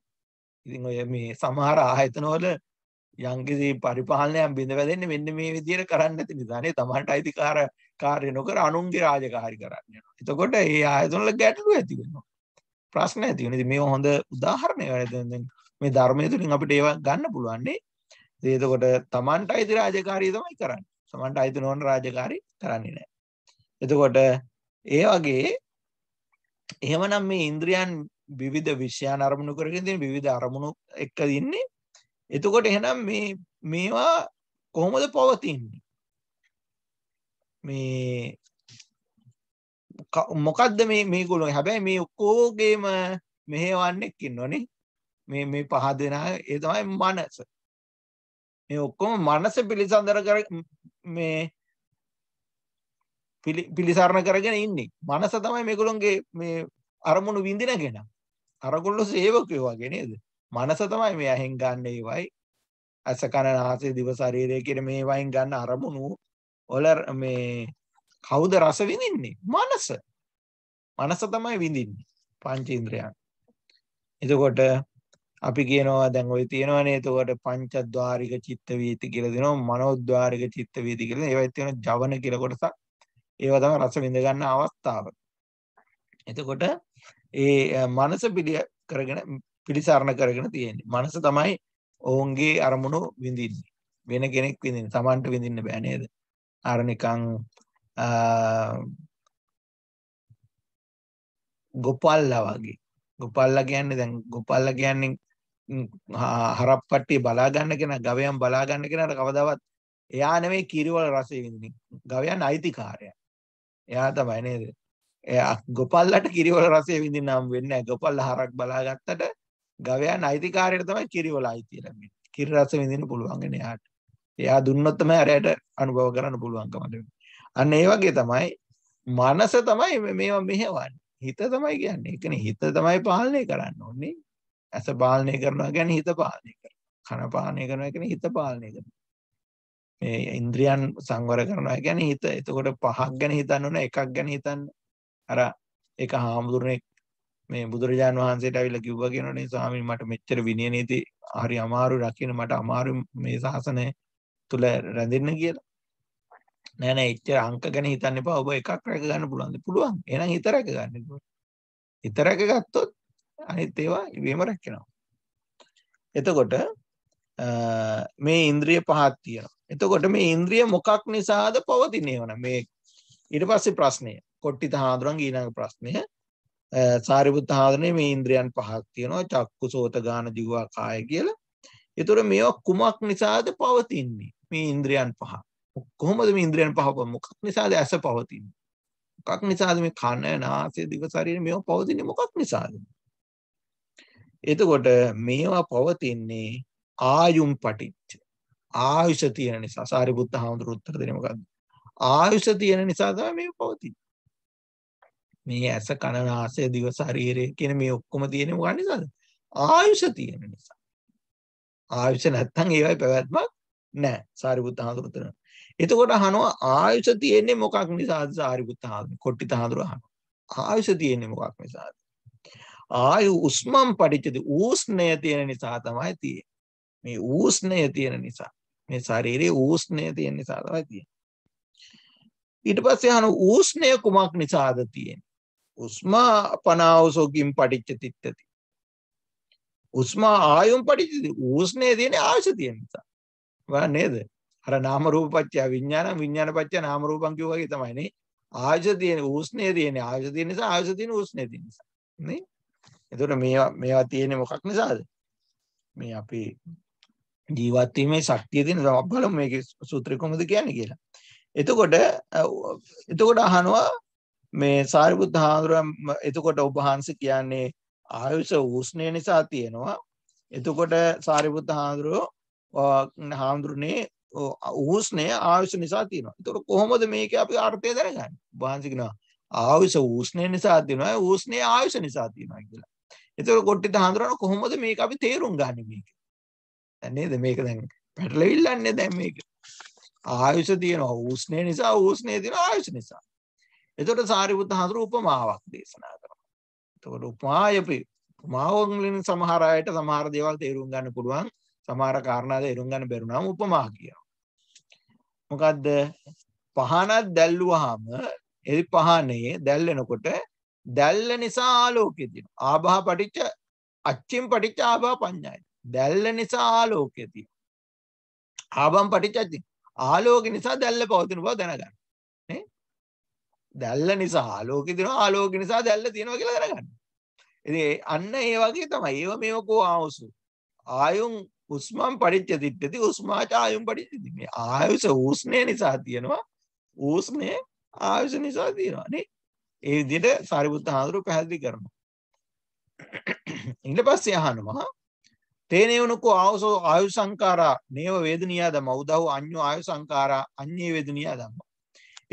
ඉතින් ඔය මේ සමහර ආයතනවල යම්කිසි පරිපාලනයක් බිඳ වැදෙන්නේ මෙන්න මේ විදිහට කරන්නේ නැති නිසානේ. Tamanට අයිතිකාර කාර්ය නොකර අනුන්ගේ රාජකාරි කරන්න යනවා. එතකොට ඒ ආයතනවල ගැටලු ඇති වෙනවා. ප්‍රශ්න ඇති වෙනවා. ඉතින් මේ හොඳ උදාහරණයක් වැඩ දැන් මේ ධර්මයේ තුලින් අපිට ඒවා ගන්න පුළුවන් නේ. එතකොට Tamanට අයිති රාජකාරිය තමයි කරන්නේ. Tamanට අයිති නොවන රාජකාරි කරන්නේ නැහැ. එතකොට ඒ වගේ එහෙමනම් මේ ඉන්ද්‍රියන් විවිධ විෂයන් අරමුණු කරගෙන තියෙන විවිධ අරමුණු එක්ක ඉන්නේ. එතකොට එහෙනම් මේ මේවා කොහොමද පවතින්නේ? මේ මොකක්ද මේ මේගොලො හැබැයි මේ ඔක්කෝගේම මෙහෙවන්නෙක්කින් නොනේ මේ මේ පහ දෙෙන ඒ තමයි මනස මේ ඔක්කොම මනස පිළිසඳර කර මේ පිළිසරණ කරගෙන ඉන්නේ මනස තමයි මේගොළුන්ගේ මේ අරමුණු විඳිනගෙන අරගොල්ලො සේවකය වගෙනේද මනස තමයි මේ ඇහෙන් ගන්න ඒවයි ඇස කණනාසේ දිව ශරීරය කියෙන මේ වයින් ගන්න අරමුණු ඔල මේ කවුද රස විඳින්නේ? මනස. මනස තමයි විඳින්නේ. පංචේන්ද්‍රයන්. එතකොට අපි කියනවා දැන් ওই තියෙනවනේ එතකොට පංචද්වාරික චිත්ත වීති කියලා දෙනවා මනෝද්වාරික චිත්ත වීති කියලා. ඒවයි තියෙන ජවන කියලා කොටසක්. ඒවා තමයි රස විඳ ගන්න අවස්ථාව. එතකොට ඒ මනස පිළි කරගෙන පිළිසරණ කරගෙන තියෙන්නේ. මනස තමයි ඔවුන්ගේ අරමුණු විඳින්නේ. වෙන කෙනෙක් විඳින්න, Tamanට විඳින්න බෑ නේද? අර නිකන් ගොපල්ලා වගේ ගොපල්ලා කියන්නේ දැන් ගොපල්ලා කියන්නේ හරප්පට්ටිය බලා ගන්න කෙනා ගවයන් බලා ගන්න කෙනාට කවදාවත් එයා නෙවෙයි කිරිවල රසය විඳින්නේ ගවයන් අයිතිකාරයා එයා තමයි නේද එයා ගොපල්ලට කිරිවල රසය විඳින්න හම් වෙන්නේ නැහැ ගොපල්ලා හරක් බලා ගත්තට ගවයන් අයිතිකාරයට තමයි කිරිවල අයිතිය ලැබෙන්නේ කිරි රස විඳින්න පුළුවන් එයාට එයා දුන්නොත් තමයි අරයට අනුභව කරන්න පුළුවන්කම අන්න ඒ වගේ තමයි මනස තමයි මේවා මෙහෙවන්නේ. හිත තමයි කියන්නේ. ඒ කියන්නේ හිත තමයි පාලනය කරන්න ඕනේ. ඇස පාලනය කරනවා කියන්නේ හිත පාලනය කරනවා. කන පාලනය කරනවා කියන්නේ හිත පාලනය කරනවා. මේ ඉන්ද්‍රියන් සංවර කරනවා කියන්නේ හිත. එතකොට පහක් ගැන හිතන්න ඕන එකක් ගැන හිතන්න. අර ඒක හාමුදුරනේ මේ බුදුරජාන් වහන්සේට ඇවිල්ලා කිව්වා කියනෝනේ ස්වාමීන් මට මෙච්චර විනය නීති හරි අමාරු රකින්න මට අමාරු මේ ශාසනය තුල රැඳෙන්න කියලා. නෑ නෑ එච්චර අංක ගැන හිතන්න එපා. ඔබ එකක් රැක ගන්න පුළුවන්ද? පුළුවන්. එහෙනම් හිත රැක ගන්න. හිත රැක ගත්තොත් අනිත් ඒවා ඉබේම රැකෙනවා. එතකොට මේ ඉන්ද්‍රිය පහක් තියෙනවා. එතකොට මේ ඉන්ද්‍රිය මොකක් නිසාද පවතින්නේ වන මේ ඊට පස්සේ ප්‍රශ්නය කොට්ටිත හාදුරන් ඊළඟ ප්‍රශ්නය සාරිපුත් හාදරනේ මේ ඉන්ද්‍රියන් පහක් තියෙනවා චක්කු සෝත ගාන දිගවා කාය කියලා. ඒතර මේවා කුමක් නිසාද පවතින්නේ? මේ ඉන්ද්‍රියන් පහ. කොහොමද මේ ඉන්ද්‍රියන් පහ මොකක් නිසාද ඇස පවතින්නේ? මොකක් නිසාද මේ කන නාසය දිව ශරීරය මේවා පවතින්නේ මොකක් නිසාද? එතකොට මේවා පවතින්නේ ආයුම් පටිච්ච. ආයුෂ තියෙන නිසා සාරිපුත්ත හාමුදුරුවෝ උත්තර දෙන්නේ මොකද්ද? ආයුෂ තියෙන නිසා තමයි මේ පවතින්නේ. මේ ඇස කන නාසය දිව ශරීරය කියන මේ ඔක්කොම තියෙන්නේ මොකක් නිසාද? ආයුෂ තියෙන නිසා. ආයුෂ නැත්තම් ඒවයි පැවැත්මක් නෑ සාරිපුත්ත හාමුදුරුවෝ උත්තර එතකොට අහනවා ආයුෂ තියෙන්නේ මොකක් නිසාද සාරිපුත්ත හාමුදුරුවෝ කොට්ටිත හාමුදුරුවෝ අහනවා ආයුෂ තියෙන්නේ මොකක් නිසාද ආයු උස්මම් පටිච්චති ඌස්ණය තියෙන නිසා තමයි තියෙන්නේ මේ ඌස්ණය තියෙන නිසා මේ ශරීරයේ ඌස්ණය තියෙන නිසා තමයි තියෙන්නේ ඊට පස්සේ අහන ඌස්ණය කුමක් නිසාද තියෙන්නේ උස්මා පනාවසෝකින් පටිච්ච තිත්තති උස්මා ආයුම් පටිච්චති ඌස්ණය තියෙන්නේ ආයුෂ තියෙන නිසා නේද? අර නාම රූප පත්‍ය විඥාන විඥාන පත්‍ය නාම රූපං කියෝ වගේ තමයි නේ. ආයුෂ තියෙන උෂ්ණේ තියෙන ආයුෂ තියෙන නිසා ආයුෂ තියෙන උෂ්ණේ තියෙන නිසා නේ. එතකොට මේවා මේවා තියෙන්නේ මොකක් නිසාද? මේ අපි ජීවත් වීමේ ශක්තිය තියෙන තමයි බලමු මේකේ සූත්‍රය කොහොමද කියන්නේ කියලා. එතකොට එතකොට අහනවා මේ සාරිපුත් හාමුදුරුවන් එතකොට ඔබ වහන්සේ කියන්නේ ආයුෂ උෂ්ණය නිසා තියෙනවා. එතකොට සාරිපුත් හාමුදුරුවෝ හාමුදුරනේ උස්නේ ආයුෂ නිසා තියෙනවා. ඒතකොට කොහොමද මේක අපි අර්ථය දැනගන්නේ? වහන්සේ කියනවා ආයුෂ උස්නේ නිසා තියෙනවා. උස්නේ ආයුෂ නිසා තියෙනවා කියලා. ඒතකොට කොට්ටිත හඳුනන කොහොමද මේක අපි තේරුම් ගන්නෙ මේක? දැන් නේද මේක දැන් පැටලෙවිල්ලන්නේ දැන් මේක. ආයුෂ තියෙනවා. උස්නේ නිසා උස්නේ තියෙනවා ආයුෂ නිසා. ඒතකොට සාරිපුත් හඳුර උපමාවක් දේශනා කරනවා. ඒතකොට උපමායපි උපමාවන් වලින් සමහර අයට සමහර දේවල් තේරුම් ගන්න පුළුවන්. සමහර කාරණා තේරුම් ගන්න බැරි නම් උපමා කියනවා. මොකද්ද? පහනක් දැල්ලුවාම ඒ පහනේ දැල්වෙනකොට දැල්ල නිසා ආලෝකය තියෙනවා. ආභා පටිච්ච අච්චින් පටිච්ච ආභා පඤ්ඤායි. දැල්ල නිසා ආලෝකය තියෙනවා. ආභම් පටිච්ච අච්චින් ආලෝකය නිසා දැල්ල පවතින බව දැනගන්න. නේ? දැල්ල නිසා ආලෝකය තියෙනවා ආලෝකය නිසා දැල්ල තියෙනවා කියලා දැනගන්න. ඉතින් අන්න ඒ වගේ තමයි. ඒව මේව කෝ ආවසු. ආයුන් උස්මම් පඩිච්ච තිත්්‍යති උස්මාචායුම් පඩිච්චති මේ ආයුෂ ඌස්නය නිසා තියෙනවා ඌස්නය ආයුෂ නිසා තියෙනවානේ ඒ විදිහට සාරිපුත්ත හාදුරු පැහැදිලි කරනවා ඉට පස්සේ අහනවා තේනයවුණකෝ ආවසෝ ආයු සංකාරා නේව වේදනයා දම උදහු අන්‍යෝ ආයු සංකාරා අන්‍යයේ වේදනයා දම්ම.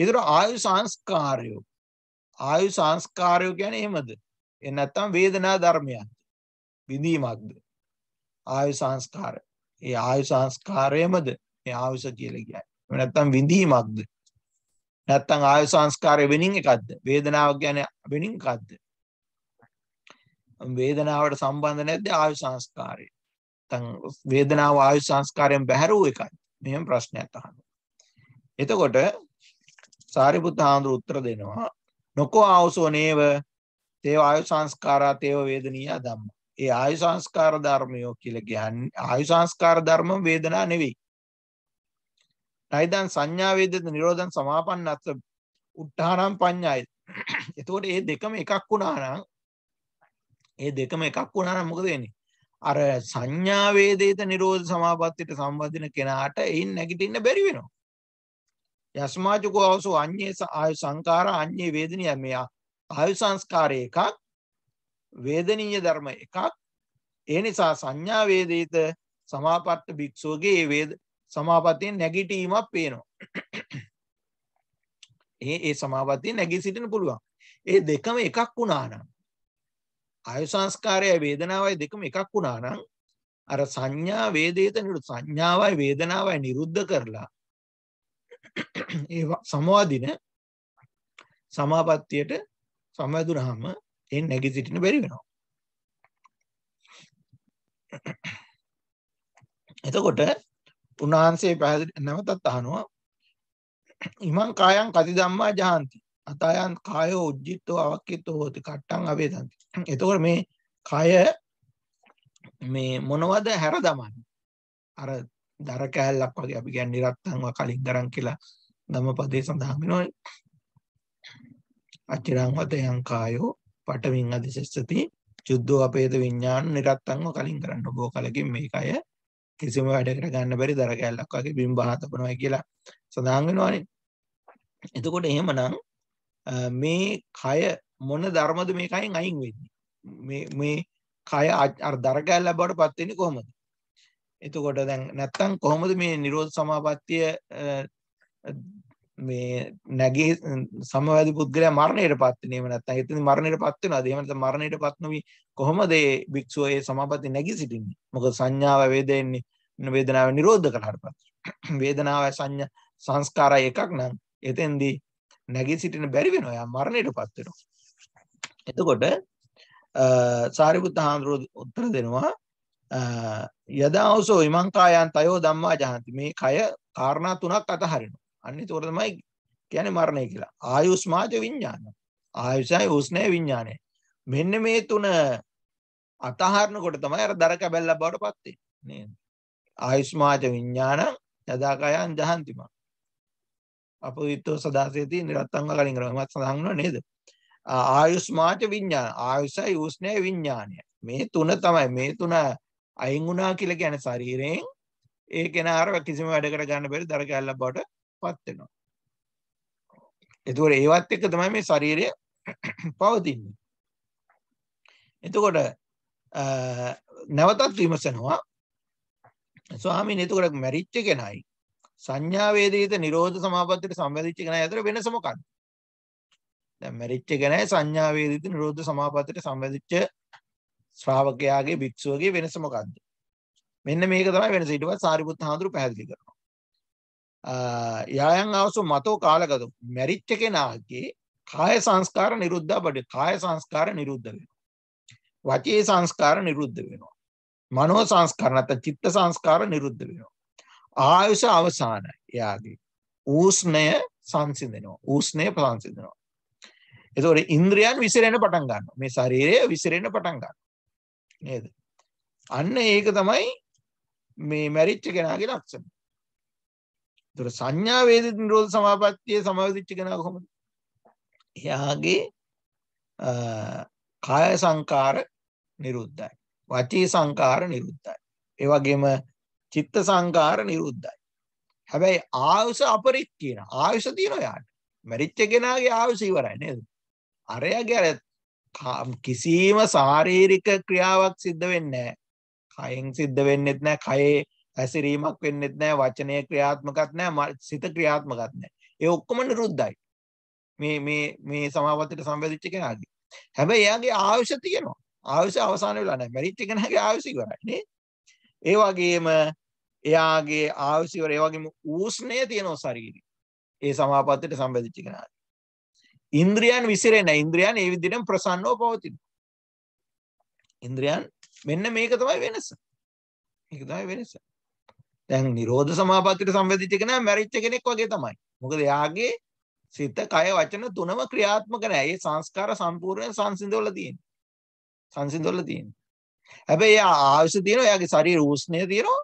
ඉතුර ආයු සංස්කාරයෝ ආයු සංස්කාරයෝ ගැන එහෙමද එන්නත්තම් වේදනා ධර්මයන් විඳීමක්ද ආයු සංස්කාර. ඒ ආයු සංස්කාරයමද මේ ආයුෂ කියලා කියන්නේ. එහෙම නැත්නම් විඳීමක්ද? නැත්නම් ආයු සංස්කාරය වෙනින් එකක්ද? වේදනාව කියන්නේ වෙනින් එකක්ද? වේදනාවට සම්බන්ධ නැද්ද ආයු සංස්කාරය? නැත්නම් වේදනාව ආයු සංස්කාරයෙන් බැහැර වූ එකක්ද? මෙහෙම ප්‍රශ්නයක් අහනවා. එතකොට සාරිපුත් හාමුදුරුවෝ උත්තර දෙනවා. නොකෝ ආවසෝ නේව තේව ආයු සංස්කාරා තේව වේදනීය ධම්ම. ඒ ආයු සංස්කාර ධර්මයෝ කියලා කියන්නේ ආයු සංස්කාර ධර්ම වේදනා නෙවෙයි. ණයදන් සංඥා වේදිත නිරෝධන් සමාපන්නත් උත්තානම් පඤ්ඤාය. එතකොට මේ දෙකම එකක් වුණා නම් මේ දෙකම එකක් වුණා නම් මොකද වෙන්නේ? අර සංඥා වේදිත නිරෝධ සමාපත්තියට සම්බන්ධන කෙනාට එයින් නැගිටින්න බැරි වෙනවා. යස්මාජකෝ අවසෝ අඤ්ඤේ ආයු සංකාර අඤ්ඤේ වේදනිය මෙයා ආයු සංස්කාරය එකක් වේදනීය ධර්ම එකක් ඒ නිසා සංඥා වේදිත සමාපත්ත භික්ෂුවගේ ඒ වේද සමාපත්තියෙන් නැගිටීමක් පේනවා. ඒ ඒ සමාපත්තියෙන් නැගී සිටින්න පුළුවන්. ඒ දෙකම එකක් වුණා නම් ආයු සංස්කාරයයි වේදනාවයි දෙකම එකක් වුණා නම් අර සංඥා වේදේත නිරුද්ධ සංඥාවයි වේදනාවයි නිරුද්ධ කරලා ඒ සමවදින සමාපත්තියට සමවැදුනහම ඒකෙන් නැගී සිටින්න බැරි වෙනවා. එතකොට උන්වහන්සේ පැහැදිලි නැවතත් අහනවා ඉමං කායං කති ධම්මා ජහಂತಿ අතයන් කායෝ උජ්ජිතෝ අවක්කිතෝ හෝති කට්ටං අවේදಂತಿ. එතකොට මේ කය මේ මොනවද හැර දමන්නේ? අර දර කෑල්ලක් වගේ අපි කියන්නේ රත්තන්ව කලින් දරන් කියලා ධම්මපදයේ සඳහන් වෙනවා. අචිරං වතයන් කායෝ පටවින් අධිශස්සති යුද්ධෝ අපේත විඥාන නිරත්තන්ව කලින් කරන්න බොහෝ කලකින් මේක අය කිසිම වැඩකට ගන්න බැරි දර කැලක් වගේ බිම් බහ තබනවා කියලා සඳහන් වෙනවානේ. එතකොට එහෙමනම් මේ කය මොන ධර්මද මේ කයෙන් අයින් වෙන්නේ? මේ මේ කය අර දර කැලල බවට පත් වෙන්නේ කොහොමද? එතකොට දැන් නැත්තම් කොහොමද මේ නිරෝධ සමාපත්තිය මේ නැගේ සමවැදි පුද්ගලයා මරණයට පත් වෙන්නේ එහෙම නැත්නම් එතන මරණයට පත් වෙනවාද එහෙම නැත්නම් මරණයට පත් නොවි කොහොමද ඒ භික්ෂුව ඒ සමාපatti නැගී සිටින්නේ මොකද සංඥාව වේදෙන්නේ වේදනාව නිරෝධ කළාට පස්සේ වේදනාව සංඥා සංස්කාරය එකක් නම් එතෙන්දී නැගී සිටින බැරි වෙනවා යා මරණයට පත් වෙනවා එතකොට සාරිපුත්ත හාමුදුරුවෝ උත්තර දෙනවා යදාවසෝ ඉමං කායන් තයෝ ධම්මා ජහಂತಿ මේ කය කාරණා තුනක් අතහරිනවා අන්න ඒතකොට තමයි කියන්නේ මරණය කියලා. ආයුස්මාච විඥාන. ආයුසයි උස්නේ විඥානය. මෙන්න මේ තුන අතහරනකොට තමයි අර දර කැබැල්ල බවට පත් වෙන්නේ නේද? ආයුස්මාච විඥාන යදාකයන් ජහන්තිම. අපවිතෝ සදාසේති නිරත්තංග කලින් කරමත් සඳහන් වෙනවා නේද? ආයුස්මාච විඥාන ආයුසයි උස්නේ විඥානය. මේ තුන තමයි මේ තුන අයින් වුණා කියලා කියන්නේ ශරීරයෙන් ඒ කෙනා අර කිසිම වැඩකට ගන්න බැරි දර කැල්ල බවට පත් වෙනවා. එතකොට ඒවත් එක්ක තමයි මේ ශරීරය පවතින්නේ. එතකොට නැවතත් විමසනවා ස්වාමීන් එතකොට මැරිච්ච කෙනයි සංඥා වේදිත නිරෝධ සමාපත්තියට සම්බන්ධිච්ච කෙනයි අතර වෙනස මොකක්ද? දැන් මැරිච්ච කෙනයි සංඥා වේදිත නිරෝධ සමාපත්තියට සම්බන්ධිච්ච ශ්‍රාවකයාගේ භික්ෂුවගේ වෙනස මොකක්ද? මෙන්න මේක තමයි වෙනස. ඊට පස්සේ සාරිපුත් හාමුදුරුවෝ පැහැදිලි කරනවා. යායන් අවසු මතෝ කාලකතු මැරිච්ච කෙනාගේ කාය සංස්කාර නිරුද්ධ බට කාය සංස්කාර නිරුද්ධ වෙන. වචයේ සංස්කාර නිරුද්ධ වෙනවා. මනෝ සංස්කාරනත චිත්ත සංස්කාර නිරුද්ධ වෙනවා. ආයුෂ අවසාන එයාගේ ඌස්නය සංසිදෙනවා ඌස්නය පලන්සිදෙනවා. එතවට ඉන්ද්‍රියන් විසිරෙන පටන් ගන්න මේ ශරීරය විසිරෙන පටන් ගන්න නේද. අන්න ඒක තමයි මේ මැරිච්ච කෙනගේ ලක්ෂණ. තුර සංඥා වේද නිරෝධ සමාපත්තිය සමාවිච්ච කෙනා කොහොමද එයාගේ කාය සංකාර නිරුද්ධයි වචී සංකාර නිරුද්ධයි ඒ වගේම චිත්ත සංකාර නිරුද්ධයි හැබැයි ආයුෂ අපරිත් කියන ආයුෂ තියෙනවා යාට මැරිච්ච කෙනාගේ ආයුෂ ඉවරයි නේද අරයාගේ අර කිසිම ශාරීරික ක්‍රියාවක් සිද්ධ වෙන්නේ නැහැ කයෙන් සිද්ධ වෙන්නෙත් නැහැ කයේ හැසිරීමක් වෙන්නෙත් නෑ වචනය ක්‍රියාත්මකත් නෑ සිත ක්‍රියාත්මකත් නෑ. ඒ ඔක්කොම නිරුද්ධයි. මේ මේ මේ සමාවත්තට සම්බන්ධිච්ච කෙනාගේ. හැබැයි එයාගේ ආයුෂ තියෙනවා. ආයුෂ අවසන් වෙලා නැහැ. මැරිච්ච කෙනාගේ ආයුෂ ඉවරයි නේ. ඒ වගේම එයාගේ ආයුෂ ඉවර ඒ වගේම ඌෂ්ණය තියෙනවා ශරීරේ. ඒ සමාපත්තට සම්බන්ධිච්ච කෙනාගේ. ඉන්ද්‍රියන් විසිරෙන්නේ ඉන්ද්‍රියන් ඒ විදිහෙන් ප්‍රසන්නව පවතිනවා. ඉන්ද්‍රියන් මෙන්න මේක තමයි වෙනස. මේක තමයි වෙනස. දැන් නිරෝධ සමාපත්තියට සම්බන්ධිත එක නෑ මැරිච්ච කෙනෙක් වගේ තමයි. මොකද එයාගේ සිත, කය, වචන තුනම ක්‍රියාත්මක නෑ. ඒ සංස්කාර සම්පූර්ණයෙන් සංසිඳවල තියෙන්නේ. සංසිඳවල තියෙන්නේ. හැබැයි එයා ආයුෂ තියෙනවා, එයාගේ ශරීර උෂ්ණය තියෙනවා.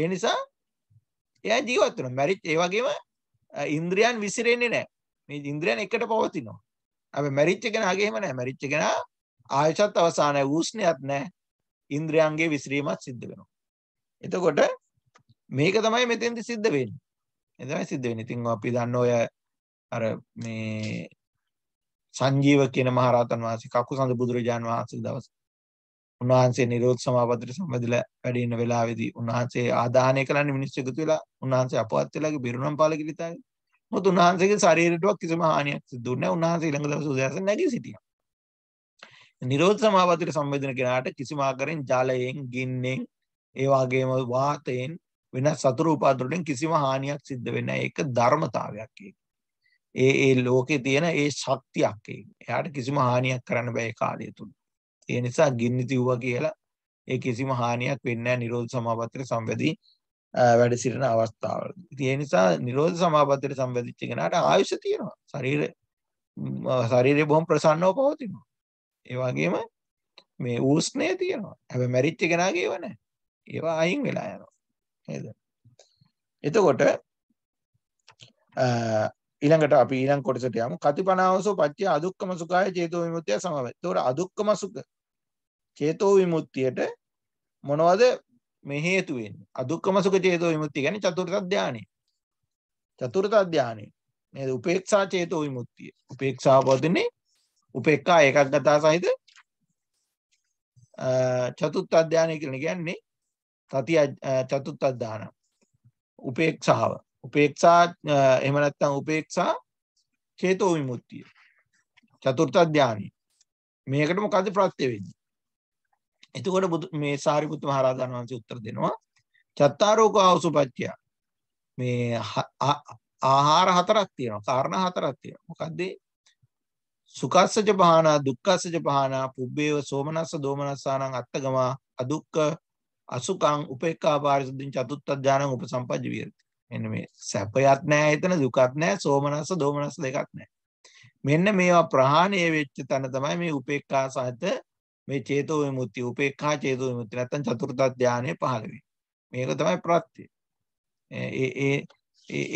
ඒ නිසා එයා ජීවත් වෙනවා. මැරිච්ච ඒ වගේම ඉන්ද්‍රියන් විසිරෙන්නේ නෑ. මේ ඉන්ද්‍රියන් එකට පවතිනවා. හැබැයි මැරිච්ච කෙනාගේ එහෙම නෑ. මැරිච්ච කෙනා ආයුෂත් අවසానයි, උෂ්ණයත් නෑ. ඉන්ද්‍රයන්ගේ විසිරීමත් සිද්ධ වෙනවා. එතකොට මේක තමයි මෙතෙන්දි සිද්ධ වෙන්නේ. එතනයි සිද්ධ වෙන්නේ. ඉතින් අපි දන්න ඔය අර මේ සංජීව කියන මහරහතන් වහන්සේ කකුසඳ බුදුරජාන් වහන්සේ දවස උන්වහන්සේ නිරෝධ සමාපත්තියට සම්බන්ධලා වැඩ ඉන්න වෙලාවේදී උන්වහන්සේ ආදාහනය කරන්න මිනිස්සු එකතු වෙලා උන්වහන්සේ අපවත් වෙලාගේ බිරුණම් පාලක ඉරිතාවේ මොකද උන්වහන්සේගේ ශරීරයටවත් කිසිම හානියක් සිදු වෙන්නේ නැහැ. උන්වහන්සේ ඊළඟ දවසේ උදෑසන නැගී සිටියා. නිරෝධ සමාපත්තියට සම්බන්ධන කෙනාට කිසිම ආකාරයෙන් ජලයෙන්, ගින්නෙන්, ඒ වගේම වාතයෙන් වෙනත් සතුරු උපාදරණයෙන් කිසිම හානියක් සිද්ධ වෙන්නේ නැහැ. ඒක ධර්මතාවයක් ඒක. ඒ ඒ ලෝකේ තියෙන ඒ ශක්තියක් ඒක. එයාට කිසිම හානියක් කරන්න බෑ ඒ කාලය තුල. ඒ නිසා ගින්නි තිව්වා කියලා ඒ කිසිම හානියක් වෙන්නේ නැහැ නිරෝධ සමාපත්තිය සම්බන්ධී වැඩ සිටින අවස්ථාවල. ඒ නිසා නිරෝධ සමාපත්තියට සම්බන්ධිච්ච කෙනාට ආයුෂ තියෙනවා. ශරීර ශරීරය බොහොම ප්‍රසන්නව පවතිනවා. ඒ වගේම මේ ඌෂ්ණය තියෙනවා. හැබැයි මැරිච්ච කෙනාගේ ඒව නැහැ. ඒවා අයින් වෙලා යනවා. නේද? එතකොට ඊළඟට අපි ඊළඟ කොටසට යමු. කතිපනාවසෝ පච්චය අදුක්කම සුඛාය චේතෝ විමුක්තිය සමවයි. එතකොට අදුක්කම සුඛ චේතෝ විමුක්තියට මොනවද මේ හේතු වෙන්නේ? අදුක්කම සුඛ චේතෝ විමුක්තිය කියන්නේ චතුර්ථ ධානය. චතුර්ථ ධානය. නේද? උපේක්ෂා චේතෝ විමුක්තිය. උපේක්ෂාව පදින්නේ උපේක්ඛා ඒකග්ගතා සහිත චතුත්ථ ධානය කියලා කියන්නේ තති චතුත් අධ්‍යාන උපේක්ෂාව උපේක්ෂා එමනත්තං උපේක්ෂා චේතෝ විමුත්තිය චතුර්ථ අධ්‍යානී මේකට මොකද ප්‍රත්‍ය වෙන්නේ එතකොට මේ සාරිපුත් මහරහතන් වහන්සේ උත්තර දෙනවා චත්තාරෝක ආසුපච්චය මේ ආහාර හතරක් තියෙනවා කාරණා හතරක් තියෙනවා මොකද්ද සුකස්සජ පහනා දුක්කස්සජ පහනා පුබ්බේව සෝමනස්ස දෝමනස්සානං අත්තගමා අදුක්ක අසුකං උපේක්කා පාරිසුද්ධින් චතුත්ථ ඥානං උපසම්පජ්ජ විහෙරති. මෙන්න මේ සැපයක් නෑ එතන දුකක් නෑ සෝමනස්ස දෝමනස්ස දෙකක් නෑ. මෙන්න මේවා ප්‍රහාණය වෙච්ච තැන තමයි මේ උපේක්ඛා සහිත මේ චේතෝ විමුක්තිය උපේක්ඛා චේතෝ විමුක්තිය නැත්තම් චතුර්ථ ධානයේ පහළ වෙන්නේ. මේක තමයි ප්‍රත්‍යය. ඒ ඒ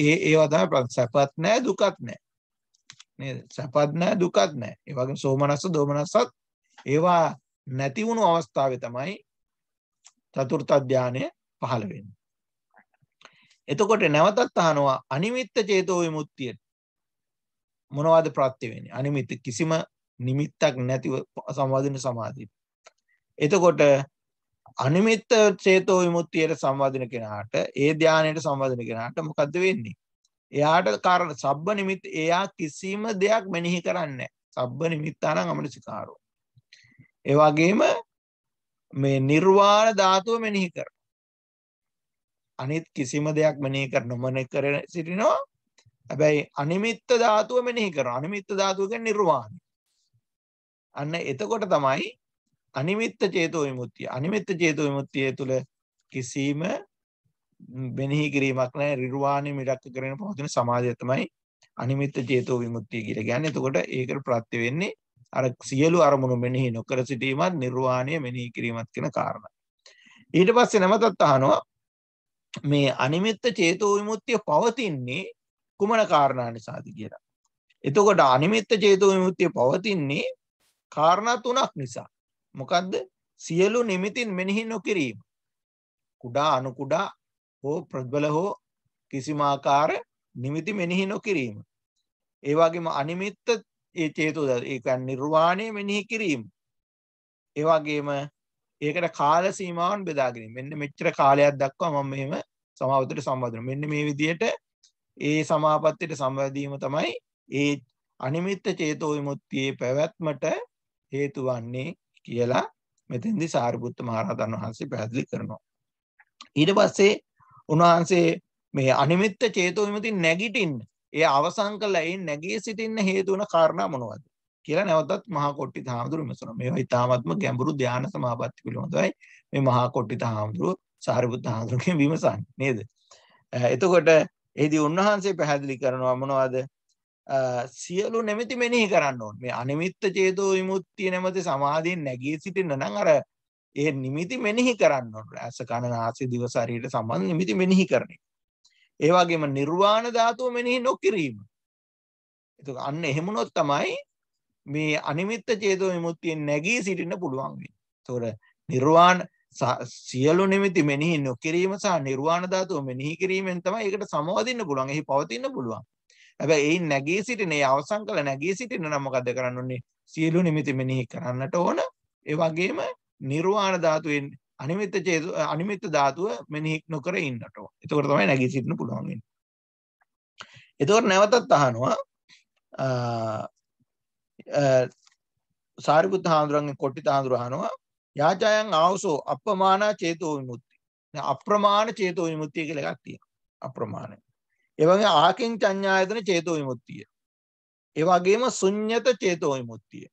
ඒ ඒවා තමයි ප්‍රත්‍ය. සැපත් නෑ දුකත් නෑ. නේද? සැපත් නෑ දුකත් නෑ. ඒ වගේම සෝමනස්ස දෝමනස්සත් ඒවා නැති වුණු අවස්ථාවේ තමයි චතුර්ථ ධානය පහළ වෙන්න. එතකොට නැවතත් අහනවා අනිමිත්ත චේතෝ විමුක්තිය මොනවද ප්‍රත්‍ය වෙන්නේ? අනිමිත්ත කිසිම නිමිත්තක් නැතිව සම්වාදින සමාධිය. එතකොට අනිමිත්ත චේතෝ විමුක්තියට සම්බන්ධන කෙනාට ඒ ධානයට සම්බන්ධන කෙනාට මොකද්ද වෙන්නේ? එයාට කාරණ සබ්බ නිමිත් එයා කිසිම දෙයක් මෙනෙහි කරන්නේ නැහැ. සබ්බ නිමිත්තානම් අමනසිකාරෝ. ඒ වගේම මේ නිර්වාණ ධාතුව මෙනෙහි කර. අනිත් කිසිම දෙයක් මෙනෙහි කර නොමන කර සිටිනවා ඇබැයි අනිමිත්ත ධාතුව මෙනෙහි කර අනිමිත්ත ධාතුවක නිර්වාණ. අන්න එතකොට තමයි අනිමිත්ත චේතෝ විමුක්තිය. අනිමිත්ත චේතෝ විමුක්තිය තුළ කිසිම මෙනෙහි කිරීමක් නැහැ. නිර්වාණය මිලක්ක කරගෙන පවතින සමාධිය තමයි අනිමිත්ත චේතෝ විමුක්තිය කියලා කියන්නේ. එතකොට ඒකට ප්‍රත්‍ය වෙන්නේ අර සියලු අරමුණු මෙනෙහි නොකර සිටීමත් නිර්වාණය මෙනෙහි කිරීමත් කියන කාරණා. ඊට පස්සේ නැමතත් අහනවා මේ අනිමිත්ත චේතෝ විමුක්තිය පවතින්නේ කුමන කාරණා නිසාද කියලා. එතකොට අනිමිත්ත චේතෝ විමුක්තිය පවතින්නේ කාරණා තුනක් නිසා. මොකද්ද? සියලු නිමිතින් මෙනෙහි නොකිරීම. කුඩා අනු කුඩා හෝ ප්‍රබල හෝ කිසිමාකාර නිමිති මෙනෙහි නොකිරීම. ඒ වගේම අනිමිත්ත ඒ චේතු ඒකන් නිර්වාණය මෙනෙහි කිරීම. ඒවාගේම ඒකට කාල සීමාවන් බෙදාගෙන මෙන්න මෙච්චර කාලයක් දක්වා මම මෙහෙම සමාවතට සම්බන්ධන මෙන්න මේ විදියට ඒ සමාපත්තියට සම්බන්ධීම තමයි ඒ අනිමිත්ත චේතෝ විමුක්තියේ පැවැත්මට හේතු වන්නේ කියලා මෙතෙන්දී සාරිපුත්ත මහරහතන් වහන්සේ පැහැදිලි කරනවා. ඊට පස්සේ උන්වහන්සේ මේ අනිමිත්ත චේතෝ විමුති නැගිටින්න ඒ අවසන් කළා ඒ නැගී සිටින්න හේතු වන කාරණා මොනවද කියලා නැවතත් මහා කොට්ටිත හාමුදුරුවෝ විමසනවා. මේවා ඊටාත්ම ගැඹුරු ධානා සමාපatti පිළිබඳවයි මේ මහා කොට්ටිත හාමුදුරුවෝ සාරිපුත්ත හාමුදුරුවෝගෙන් විමසන්නේ නේද? එතකොට එහිදී උන්වහන්සේ පැහැදිලි කරනවා මොනවද? සියලු නැමැති මෙනෙහි කරන්න ඕනේ. මේ අනිමිත්ත චේතෝ විමුක්තිය නැමැති සමාධියෙන් නැගී සිටින්න නම් අර ඒ නිමිති මෙනෙහි කරන්න ඕනේ. ඇස කන නාසය දිව ශරීරය සම්බන්ධ නිමිති මෙනෙහි කරන්නේ. ඒ වගේම නිර්වාණ ධාතුව මෙනෙහි නොකිරීම. එතකොට අන්න එහෙම උනොත් තමයි මේ අනිමිත්ත චේතෝ විමුක්තියෙන් නැගී සිටින්න පුළුවන් වෙන්නේ. එතකොට නිර්වාණ සියලු නිමිති මෙනෙහි නොකිරීම සහ නිර්වාණ ධාතුව මෙනෙහි කිරීමෙන් තමයි ඒකට සමවදින්න පුළුවන්. එහි පවතින්න පුළුවන්. හැබැයි ඒ නැගී සිටින ඒ අවසන් කළ නැගී සිටින නම් මොකද කරන්න ඕනේ? සියලු නිමිති මෙනෙහි කරන්නට ඕන. ඒ වගේම නිර්වාණ ධාතුවෙන් අනිමිත්ත චේතු අනිමිත්ත ධාතුව මෙනෙහි නොකර ඉන්නට ඕන. එතකොට තමයි නැගී සිටින්න පුළුවන් වෙන්නේ. එතකොට නැවතත් අහනවා සාරිපුත් හාමුදුරන්ගේ කොට්ටිත හාමුදුර අහනවා යාචයන් ආවසෝ අප්‍රමාණ චේතෝ විමුක්ති. දැන් අප්‍රමාණ චේතෝ විමුක්තිය කියලා එකක් තියෙනවා. අප්‍රමාණ. ඒ වගේ ආකින් චඤ්ඤායතන චේතෝ විමුක්තිය. ඒ වගේම ශුන්්‍යත චේතෝ විමුක්තිය.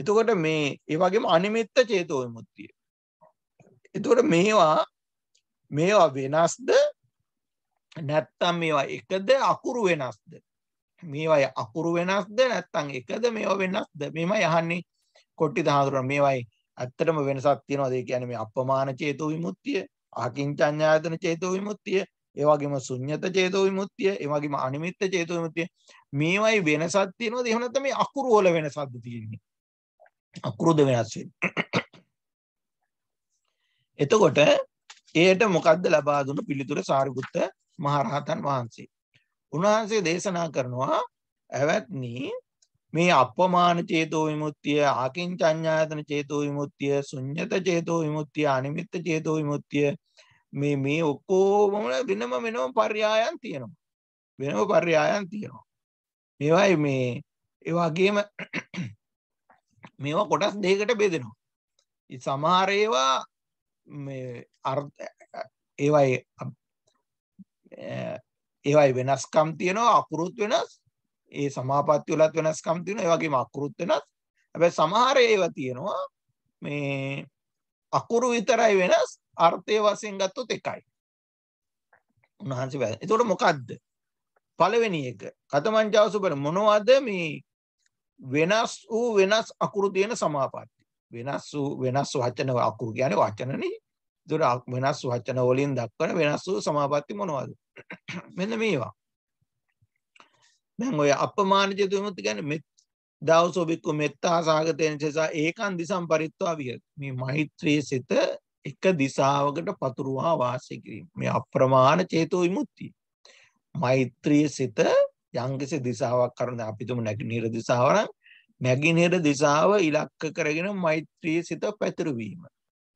එතකොට මේ ඒ වගේම අනිමිත්ත චේතෝ විමුක්තිය. එතුවට මේවා මේවා වෙනස්ද නැත්තම් මේවා එකද අකුරු වෙනස්ද මේවයි අකුරු වෙනස්ද නැත්තම් එකද මේවා වෙනස්ද මෙම යහන්නේ කොට්ටි දහඳුරන මේවයි ඇත්තටම වෙනසක් තියෙනවාද ඒ කියන්නේ මේ අපමාන චේතෝ විමුක්තිය ආකින්චඤ්ඤායතන චේතෝ විමුක්තිය ඒ වගේම ශුන්්‍යත චේතෝ විමුක්තිය ඒ වගේම අනිමිත්ත චේතෝ විමුක්තිය මේවයි වෙනසක් තියෙනවාද එහෙම නැත්නම් මේ අකුරු වල වෙනසක්ද තියෙන්නේ අකුරුද වෙනස් වෙන්නේ එතකොට ඒයට මොකක්ද ලබා දුන්න පිළිතුර සාරිපුත්ත මහරහතන් වහන්සේ. උන්වහන්සේ දේශනා කරනවා ඇවැත්නි මේ අපමාන චේතෝ විමුක්තිය, ආකින්චඤ්ඤායතන චේතෝ විමුක්තිය, ශුඤ්ඤත චේතෝ විමුක්තිය, අනිමිත්ත චේතෝ විමුක්තිය මේ මේ ඔක්කොම වෙනම වෙනම පర్యాయයන් තියෙනවා. වෙනම පర్యాయයන් තියෙනවා. මේවායි මේ ඒ වගේම මේවා කොටස් දෙකකට බෙදෙනවා. සමහර ඒවා මේ ඒවයි ඒවයි වෙනස්කම් තියෙනවා අකුරුත් වෙනස් ඒ සමාපත්ති වලත් වෙනස්කම් තියෙනවා ඒ වගේම අකුරුත් වෙනස් හැබැයි සමහර ඒවා තියෙනවා මේ අකුරු විතරයි වෙනස් අර්ථය වශයෙන් ගත්තොත් එකයි උන්වහන්සේ වැද එතකොට මොකද්ද පළවෙනි එක කතමංජාව සුබර මොනවද මේ වෙනස් වූ වෙනස් අකුරු තියෙන සමාපත්ති වෙනස් වූ වෙනස් වචන අකුරු කියන්නේ වචනනේ. ඒතර වෙනස් වචන වලින් දක්වන වෙනස් වූ සමාපatti මොනවද? මෙන්න මේවා. දැන් ඔය අපමානජ දුමත් කියන්නේ මෙත් දවසෝ බික්කු මෙත්තා සාගතයෙන් නිසා ඒකන් දිසම් පරිත්වා විය. මේ මෛත්‍රී සිත එක දිසාවකට පතුරුවා වාසය කිරීම. මේ අප්‍රමාණ චේතෝ විමුක්තිය. මෛත්‍රී සිත යංගිසි දිසාවක් කරන අපිතුම නැගිනිර දිසාවනම් නැගිනහිර දිසාව ඉලක්ක කරගෙන මෛත්‍රී සිත පැතිරවීම.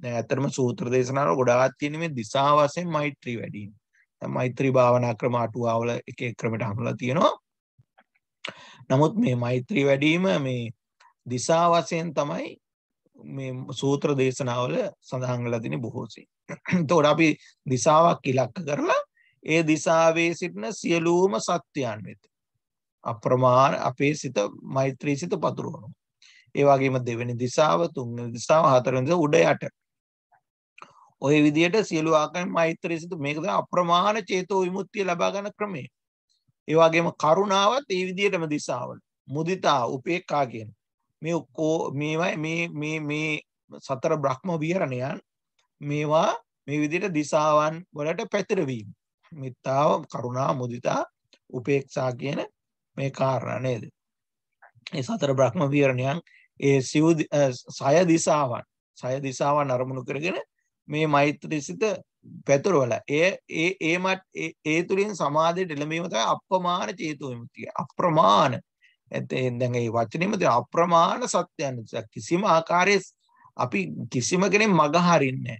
දැන් ඇත්තටම සූත්‍ර දේශනාවල ගොඩාක් තියෙන මේ දිසා වශයෙන් මෛත්‍රී වැඩි වීම. දැන් මෛත්‍රී භාවනා ක්‍රම අටුවාවල එක එක ක්‍රමයට හඳුලා තියෙනවා. නමුත් මේ මෛත්‍රී වැඩි මේ දිසා වශයෙන් තමයි මේ සූත්‍ර දේශනාවල සඳහන් වෙලා තියෙන බොහෝ සේ. එතකොට අපි දිසාවක් ඉලක්ක කරලා ඒ දිසාවේ සිටින සියලුම සත්‍යයන් වෙත අප්‍රමාණ අපේ සිත මෛත්‍රී සිත පතුරවනවා. ඒ වගේම දෙවෙනි දිසාව, තුන්වෙනි දිසාව, හතරවෙනි දිසාව උඩ යට. ඔය විදිහට සියලු ආකාරයෙන් මෛත්‍රී සිත මේක තමයි අප්‍රමාණ චේතෝ විමුක්තිය ලබා ගන්න ක්‍රමය. ඒ වගේම කරුණාවත් ඒ විදිහටම දිසාවල. මුදිතා, උපේක්ඛා කියන මේ ඔක්කෝ මේවා මේ මේ මේ සතර බ්‍රහ්ම විහරණයන් මේවා මේ විදිහට දිසාවන් වලට පැතිරවීම. මිත්තාව, කරුණා, මුදිතා, උපේක්ෂා කියන මේ කාරණා නේද? ඒ සතර බ්‍රහ්ම විහරණයන් ඒ සිව් සය දිසාවන් සය දිසාවන් අරමුණු කරගෙන මේ මෛත්‍රී සිත පැතුරවලා ඒ ඒ ඒ මට ඒ තුලින් සමාධියට එළඹීම තමයි අප්‍රමාණ චේතෝ විමුක්තිය. අප්‍රමාණ එතෙන් දැන් ඒ වචනේම තියෙන අප්‍රමාණ සත්‍යයන් කිසිම ආකාරයේ අපි කිසිම කෙනෙක් මග හරින්නේ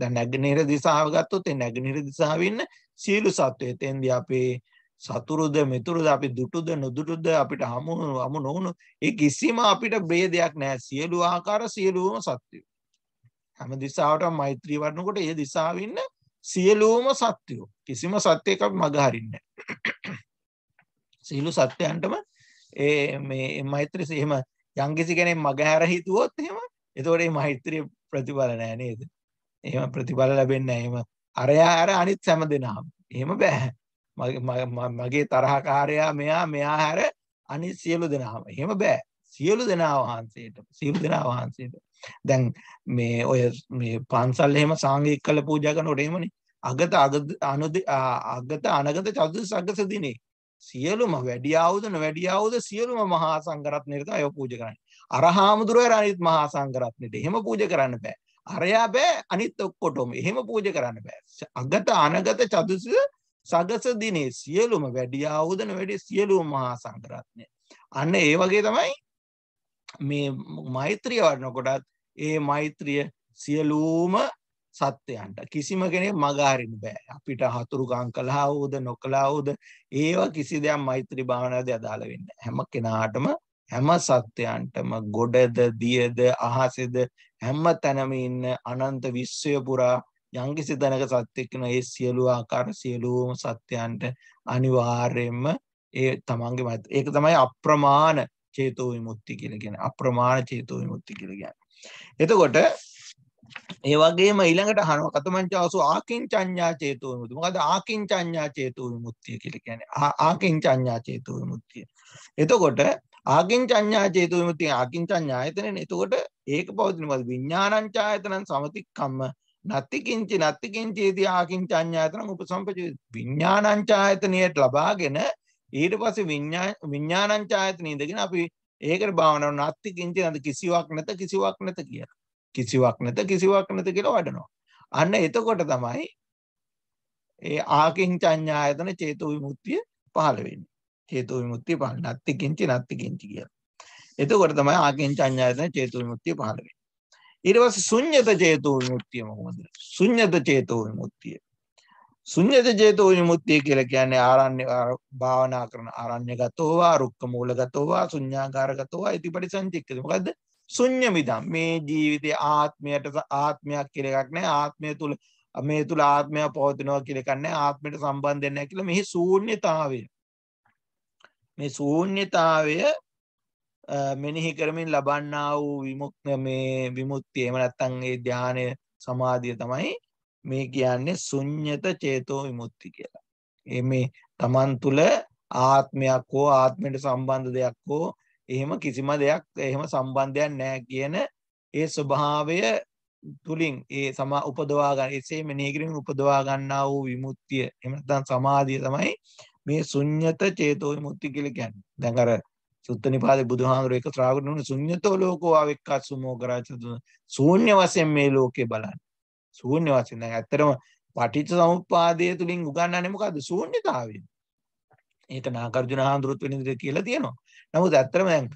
දැන් නැගිනේර දිශාව ගත්තොත් ඒ නැගිනේර දිශාවෙ ඉන්න සියලු සත්වය තෙන්දී අපේ සතුරුද මිතුරුද අපි දුටුද නොදුටුද අපිට හමු හමු නොවුණු ඒ කිසිම අපිට බේදයක් නැහැ සියලු ආකාර සියලුම සත්වයෝ හැම දිසාවටම මෛත්‍රී වඩනකොට ඒ දිසාවෙ ඉන්න සියලුම සත්වයෝ කිසිම සත්‍යයක් අපි මග හරින්නේ සියලු සත්‍යයන්ටම ඒ මේ මෛත්‍රී එහෙම යම්කිසි කෙනෙක් මග හැර හිතුවොත් එහෙම එතකොට මේ මෛත්‍රිය ප්‍රතිඵල නැහැ නේද එහෙම ප්‍රතිඵල ලැබෙන්නේ නැහැ එහෙම අරයා අර අනිත් හැම දෙනාම එහෙම බෑ මගේ තරහකාරයා මෙයා මෙයා හැර අනි සියලු දෙනාම එහෙම බෑ සියලු දෙනා වහන්සේට සියලු දෙනා වහන්සේට දැන් මේ ඔය මේ පන්සල් එහෙම සාංගික කළ පූජා කරනකොට එහෙමනේ අගත අගත අනුද අගත අනගත චතුස් අගස දිනේ සියලුම වැඩි ආවුද නොවැඩි ආවුද සියලුම මහා සංඝරත්නයට තමයි පූජා කරන්නේ. අරහාමුදුරුවෝ අනිත් මහා සංඝරත්නෙට එහෙම පූජා කරන්න බෑ. අරයා බෑ අනිත් ඔක්කොටම එහෙම පූජා කරන්න බෑ. අගත අනගත චතුස් සගස දිනේ සියලුම වැඩිය අවුදන වැඩේ සියලුම මහා සංකරත්නය. අන්න ඒ වගේ තමයි මේ මෛත්‍රිය වන්නකොටත් ඒ මෛත්‍රිය සියලූම සත්‍යයන්ට කිසිම කෙනෙ මගාරින් බෑ අපිට හතුරුගං කලාවූද නොකලාවූද ඒවා කිසි දෙයක් මෛත්‍රී භාවනාද අදාළ වෙන්න හැම කෙනාටම හැම සත්‍යයන්ටම ගොඩද දියද අහසෙද හැම්ම තැනම ඉන්න අනන්ත විශ්වය පුරා යම්කිසි තැනක සත්‍යෙක් වෙන ඒ සියලු ආකාර සියලුම සත්‍යයන්ට අනිවාර්යයෙන්ම ඒ තමන්ගේ මත ඒක තමයි අප්‍රමාණ චේතෝ විමුක්ති කියලා කියන්නේ අප්‍රමාණ චේතෝ විමුක්ති කියලා කියන්නේ එතකොට ඒ වගේම ඊළඟට අහනවා කතමංචාසු ආකින්චඤ්ඤා චේතෝ විමුක්ති මොකද ආකින්චඤ්ඤා චේතෝ විමුක්තිය කියලා කියන්නේ ආකින්චඤ්ඤා චේතෝ විමුක්තිය එතකොට ආකින්චඤ්ඤා චේතෝ විමුක්තිය ආකින්චඤ්ඤායතනෙ එතකොට ඒක පවතින මොකද විඥානංචායතනං සමතික්කම්ම නත්තිකින්චි නත්තිකින්චේති ආකින්ච අඥාතන උපසම්පච විඤ්ඥානංචායතනයට ලබාගෙන ඊට පස විඤ්ඥානංචායතන ඉදගෙන අපි ඒකට භාවනව නත්තිකින්චි නද කිසිවක් නැත කිසිවක් නැත කිය කිසිවක් නැත කිසිවක් නැත කියලා වඩනවා. අන්න එතකොට තමයි ඒ ආකින්ච අඥායතන චේතු විමුත්තිය පහළ වෙන්න චේතු විමුත්තිය පහළ නත්තිකින්චි නත්තිකින්චි කිය. එතකොට තමයි ආකින්ච අඥායතන චේතු විමුත්තිය පහළ වෙන්න. ඊටවස සුඥත චේතෝ විමුක්තිය මොකද සුඥත චේතෝ විමුක්තිය සුඥත චේතෝ විමුක්තිය කියලා කියන්නේ ආරණ්‍ය භාවනා කරන ආරණ්‍ය ගතෝවා රුක්ක මූල ගතෝවා සුඥාකාර ගතෝවා ඉතිපටි සංචික්කද මොකද්ද සුඤ්ඤ මිදම් මේ ජීවිතයේ ආත්මයට ආත්මයක් කියලා එකක් නැහැ ආත්මය තුල මේ තුල ආත්මය පවතිනවා කියලා එකක් නැහැ ආත්මයට සම්බන්ධ නැහැ කියලා මෙහි ශූන්‍යතාවය මේ ශූන්‍යතාවය මෙනෙහි කරමින් ලබන්නා වූ විමුක් මේ විමුක්තිය එහෙම නැත්නම් ඒ ධානය සමාධිය තමයි මේ කියන්නේ ශුන්්‍යත චේතෝ විමුක්ති කියලා. ඒ මේ Taman තුල ආත්මයක් හෝ ආත්මයට සම්බන්ධ දෙයක් හෝ එහෙම කිසිම දෙයක් එහෙම සම්බන්ධයක් නැහැ කියන ඒ ස්වභාවය තුලින් ඒ සමා උපදවා ගන්න එසේ මෙනෙහි කිරීමෙන් උපදවා ගන්නා වූ විමුක්තිය එහෙම නැත්නම් සමාධිය තමයි මේ ශුන්්‍යත චේතෝ විමුක්ති කියලා කියන්නේ. දැන් අර සුත්ත නිපාතේ බුදුහාමුදුරේ එක ශ්‍රාවකයන් වුණ ශුන්‍යතෝ ලෝකෝ ආවෙක්කා සුමෝ කරාචතුන ශූන්‍ය වශයෙන් මේ ලෝකේ බලන්න ශූන්‍ය වශයෙන් දැන් ඇත්තටම පටිච්ච සමුප්පාදය තුලින් උගන්වන්නේ මොකද්ද ශූන්‍යතාවය ඒක නාගර්ජුන හාමුදුරුවෝ වෙනින්ද කියලා තියෙනවා නමුත් ඇත්තටම දැන්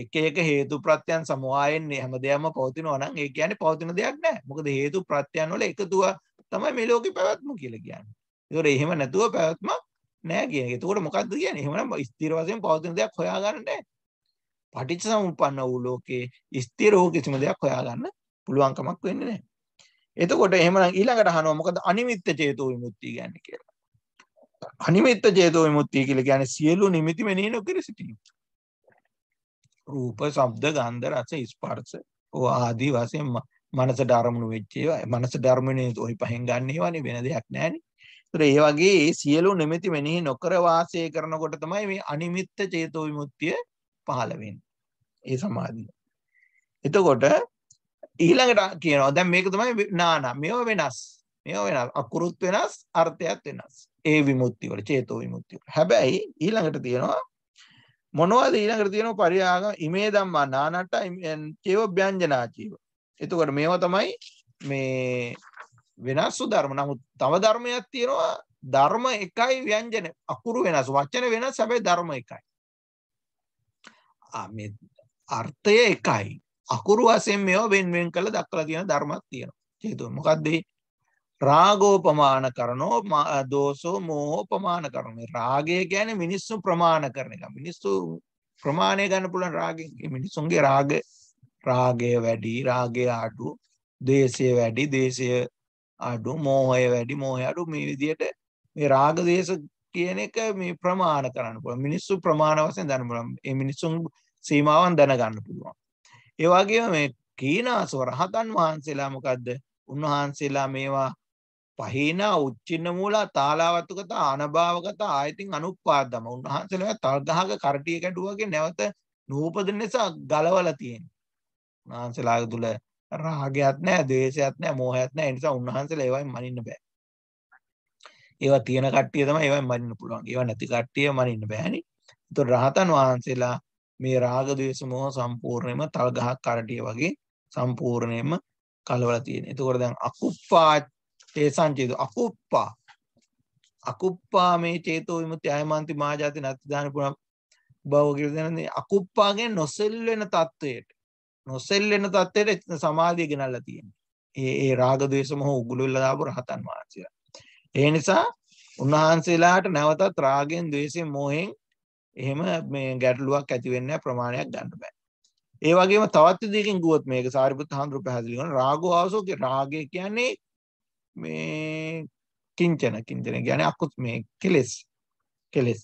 එක එක හේතු ප්‍රත්‍යයන් සමවායෙන් හැම දෙයක්ම පවතිනවා නම් ඒ කියන්නේ පවතින දෙයක් නැහැ. මොකද හේතු ප්‍රත්‍යයන් වල එකතුව තමයි මේ ලෝකේ පැවැත්ම කියලා කියන්නේ. ඒකෝර එහෙම නැතුව පැවැත්මක් නෑ කියන එක. එතකොට මොකද්ද කියන්නේ? එහෙමනම් ස්ථිර වශයෙන් පවතින දෙයක් හොයාගන්න නෑ. පටිච්ච සමුප්පන්න වූ ලෝකේ ස්ථිර වූ කිසිම දෙයක් හොයාගන්න පුළුවන් කමක් වෙන්නේ නෑ. එතකොට එහෙමනම් ඊළඟට අහනවා මොකද අනිමිත්ත චේතෝ විමුක්තිය කියන්නේ කියලා. අනිමිත්ත චේතෝ විමුක්තිය කියලා කියන්නේ සියලු නිමිති මෙනෙහි නොකර සිටීම. රූප, ශබ්ද, ගන්ධ, රස, ස්පර්ශ ඕ ආදී වශයෙන් මනසට අරමුණු වෙච්ච ඒවා මනසට අරමුණේ ওই පහෙන් ගන්න ඒවා නේ වෙන දෙයක් නැහනේ. ඒතර ඒ වගේ ඒ සියලු නිමිති මෙනෙහි නොකර වාසය කරනකොට තමයි මේ අනිමිත්ත චේතෝ විමුක්තිය පහළ වෙන්නේ. ඒ සමාධිය. එතකොට ඊළඟට කියනවා දැන් මේක තමයි නානා මේව වෙනස්. මේව වෙනස්. අකුරුත් වෙනස්, අර්ථයත් වෙනස්. ඒ විමුක්තිය වල චේතෝ විමුක්තිය. හැබැයි ඊළඟට තියෙනවා මොනවද ඊළඟට තියෙනවා පරියාග ඉමේ ධම්මා නානට චේව ව්‍යංජනාචීව. එතකොට මේවා තමයි මේ වෙනස් ධර්ම. නමුත් තව ධර්මයක් තියෙනවා ධර්ම එකයි ව්‍යංජන අකුරු වෙනස්. වචන වෙනස් හැබැයි ධර්ම එකයි. ආ මේ අර්ථය එකයි. අකුරු වශයෙන් මේවා වෙන් වෙන් කරලා දක්වලා තියෙන ධර්මයක් තියෙනවා. හේතුව මොකද්ද මේ? රාගෝපමාන කරනෝ දෝසෝ මෝහෝපමාන කරනෝ රාගය කියන්නේ මිනිස්සු ප්‍රමාණ කරන එක මිනිස්සු ප්‍රමාණය ගන්න පුළුවන් රාගෙන් මිනිස්සුන්ගේ රාග රාගය වැඩි රාගය අඩු දේශය වැඩි දේශය අඩු මෝහය වැඩි මෝහය අඩු මේ විදියට මේ රාග දේශ කියන එක මේ ප්‍රමාණ කරන්න පුළුවන්. මිනිස්සු ප්‍රමාණ වශයෙන් දැනගන්න පුළුවන්. ඒ මිනිස්සුන් සීමාවන් දැනගන්න පුළුවන්. ඒ වගේම මේ කීනාසව රහතන් වහන්සේලා මොකද්ද? උන්වහන්සේලා මේවා පහිනා උච්චින්න මූලා තාලාවත්තුකත අනභාවගත ආයතින් අනුපාදම උන්වහන්සේලා තල් ගහක කරටිය කැඩුවාගේ නැවත නූපදින නිසා ගලවලා තියෙනවා. උන්වහන්සේලා තුළ රාගයක් නැහැ, ද්වේෂයක් නැහැ, මෝහයක් නැහැ. ඒ නිසා උන්වහන්සේලා ඒවයින් මනින්න බෑ. ඒවා තියෙන කට්ටිය තමයි ඒවයින් මනින්න පුළුවන්. ඒවා නැති කට්ටිය මනින්න බෑනේ. ඒතකොට රහතන් වහන්සේලා මේ රාග ද්වේෂ මෝහ සම්පූර්ණයෙන්ම තල් ගහක් කරටිය වගේ සම්පූර්ණයෙන්ම කලවලා තියෙන. ඒතකොට දැන් අකුප්පා තේසං චේතු අකුප්පා අකුප්පා මේ චේතෝ විමුක්ති ආයමන්ති මාජාති නත්ති දාන පුන භව කියලා දෙනනේ අකුප්පා කියන්නේ නොසෙල් වෙන තත්වයට නොසෙල්ලෙන තත්ත්වයට සමාධිය ගෙනල්ලා තියෙන්නේ. ඒ ඒ රාග ද්වේෂ මොහ උගුල වෙලා දාපු රහතන් වහන්සේලා. ඒ නිසා උන්වහන්සේලාට නැවතත් රාගෙන් ද්වේෂයෙන් මෝහෙන් එහෙම මේ ගැටලුවක් ඇති වෙන්නේ ප්‍රමාණයක් ගන්න බෑ. ඒ වගේම තවත් විදිහකින් ගුවොත් මේක සාරිපුත් හඳුරු පැහැදිලි කරන රාගෝ ආසෝ කිය රාගය කියන්නේ මේ කිංචන කිංචන කියන්නේ අකුත් මේ කෙලෙස් කෙලෙස්.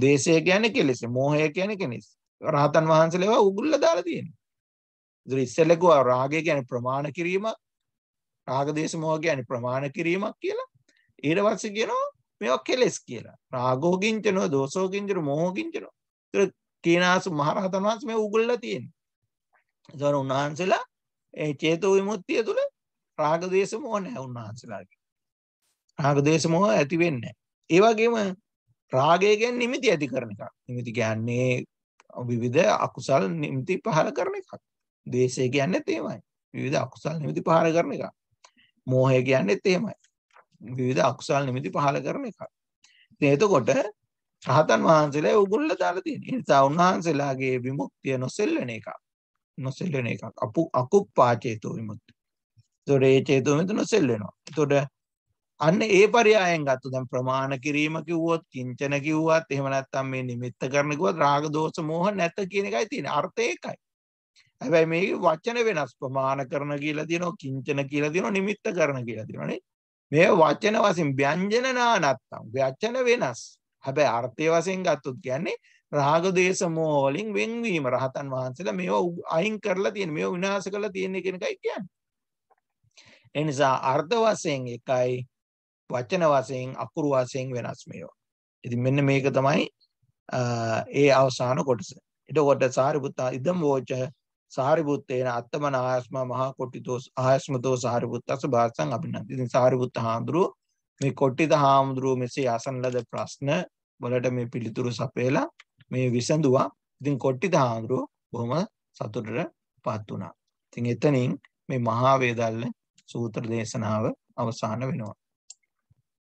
ද්වේෂය කියන්නේ කෙලෙස්. මෝහය කියන්නේ කෙලෙස්. රහතන් වහන්සේලා ඒවා උගුල්ලා දාලා තියෙනවා. ඉතින් ඉස්සෙල්ලා ගෝ රාගය කියන්නේ ප්‍රමාණ කිරීමක් රාග දේශ මොහ කියන්නේ ප්‍රමාණ කිරීමක් කියලා ඊට පස්සේ කියනවා මේවා කෙලෙස් කියලා රාගෝ කිංචනෝ දෝසෝ කිංචනෝ මොහෝ කිංචනෝ ඉතින් කීනාසු මහරහතන් වහන්සේ මේ උගල්ලා තියෙන්නේ ඒතර උන්වහන්සේලා ඒ චේතෝ විමුක්තිය තුල රාග දේශ මොහ නැහැ උන්වහන්සේලාගේ රාග දේශ මොහ ඇති වෙන්නේ ඒ වගේම රාගය කියන්නේ නිමිති ඇති කරන එකක් නිමිති කියන්නේ විවිධ අකුසල් නිමිති පහල කරන එකක් ද්වේෂය කියන්නේත් එහෙමයි. විවිධ අකුසල් නිමිති පහළ කරන එක. මෝහය කියන්නේත් එහෙමයි. විවිධ අකුසල් නිමිති පහළ කරන එක. ඉතින් එතකොට රහතන් වහන්සේලා උගුල්ල දාලා තියෙන. ඒ නිසා උන්වහන්සේලාගේ විමුක්තිය නොසෙල්ලන එකක්. නොසෙල්ලන එකක්. අපු අකුප්පා චේතෝ විමුක්තිය. එතකොට ඒ චේතෝ විමුක්තිය නොසෙල්ලනවා. එතකොට අන්න ඒ පරයායෙන් ගත්ත දැන් ප්‍රමාණ කිරීම කිව්වොත් කිංචන කිව්වත් එහෙම නැත්නම් මේ නිමිත්ත කරන කිව්වත් රාග දෝෂ මෝහ නැත කියන එකයි තියෙන්නේ අර්ථය ඒකයි හැබැයි මේ වචන වෙනස් ප්‍රමාණ කරන කියලා දිනෝ කිංචන කියලා දිනෝ නිමිත්ත කරන කියලා දිනෝනේ මේ වචන වශයෙන් ව්‍යංජන නානත්තම් වචන වෙනස් හැබැයි අර්ථය වශයෙන් ගත්තොත් කියන්නේ රාග දේශ මොහ වලින් වෙන්වීම රහතන් වහන්සේලා මේවා අයින් කරලා තියෙන මේවා විනාශ කරලා තියෙන කියන එකයි කියන්නේ ඒ නිසා අර්ථ වශයෙන් එකයි වචන වශයෙන් අකුරු වශයෙන් වෙනස් මේවා ඉතින් මෙන්න මේක තමයි ඒ අවසාන කොටස එතකොට සාරිපුත්ත ඉදම් වෝච සාරිපුත්තේන අත්තමන ආයස්ම මහා කොට්ටිතෝ ආයස්මතෝ සාරිපුත්තස භාසං අභිනන්දි. ඉතින් සාරිපුත්ත හාමුදුරුව මේ කොට්ටිත හාමුදුරුව මෙසේ අසන ලද ප්‍රශ්න වලට මේ පිළිතුරු සපයලා මේ විසඳුවා. ඉතින් කොට්ටිත හාමුදුරුව බොහොම සතුටට පත් වුණා. ඉතින් එතනින් මේ මහා වේදල්ල සූත්‍ර දේශනාව අවසන් වෙනවා.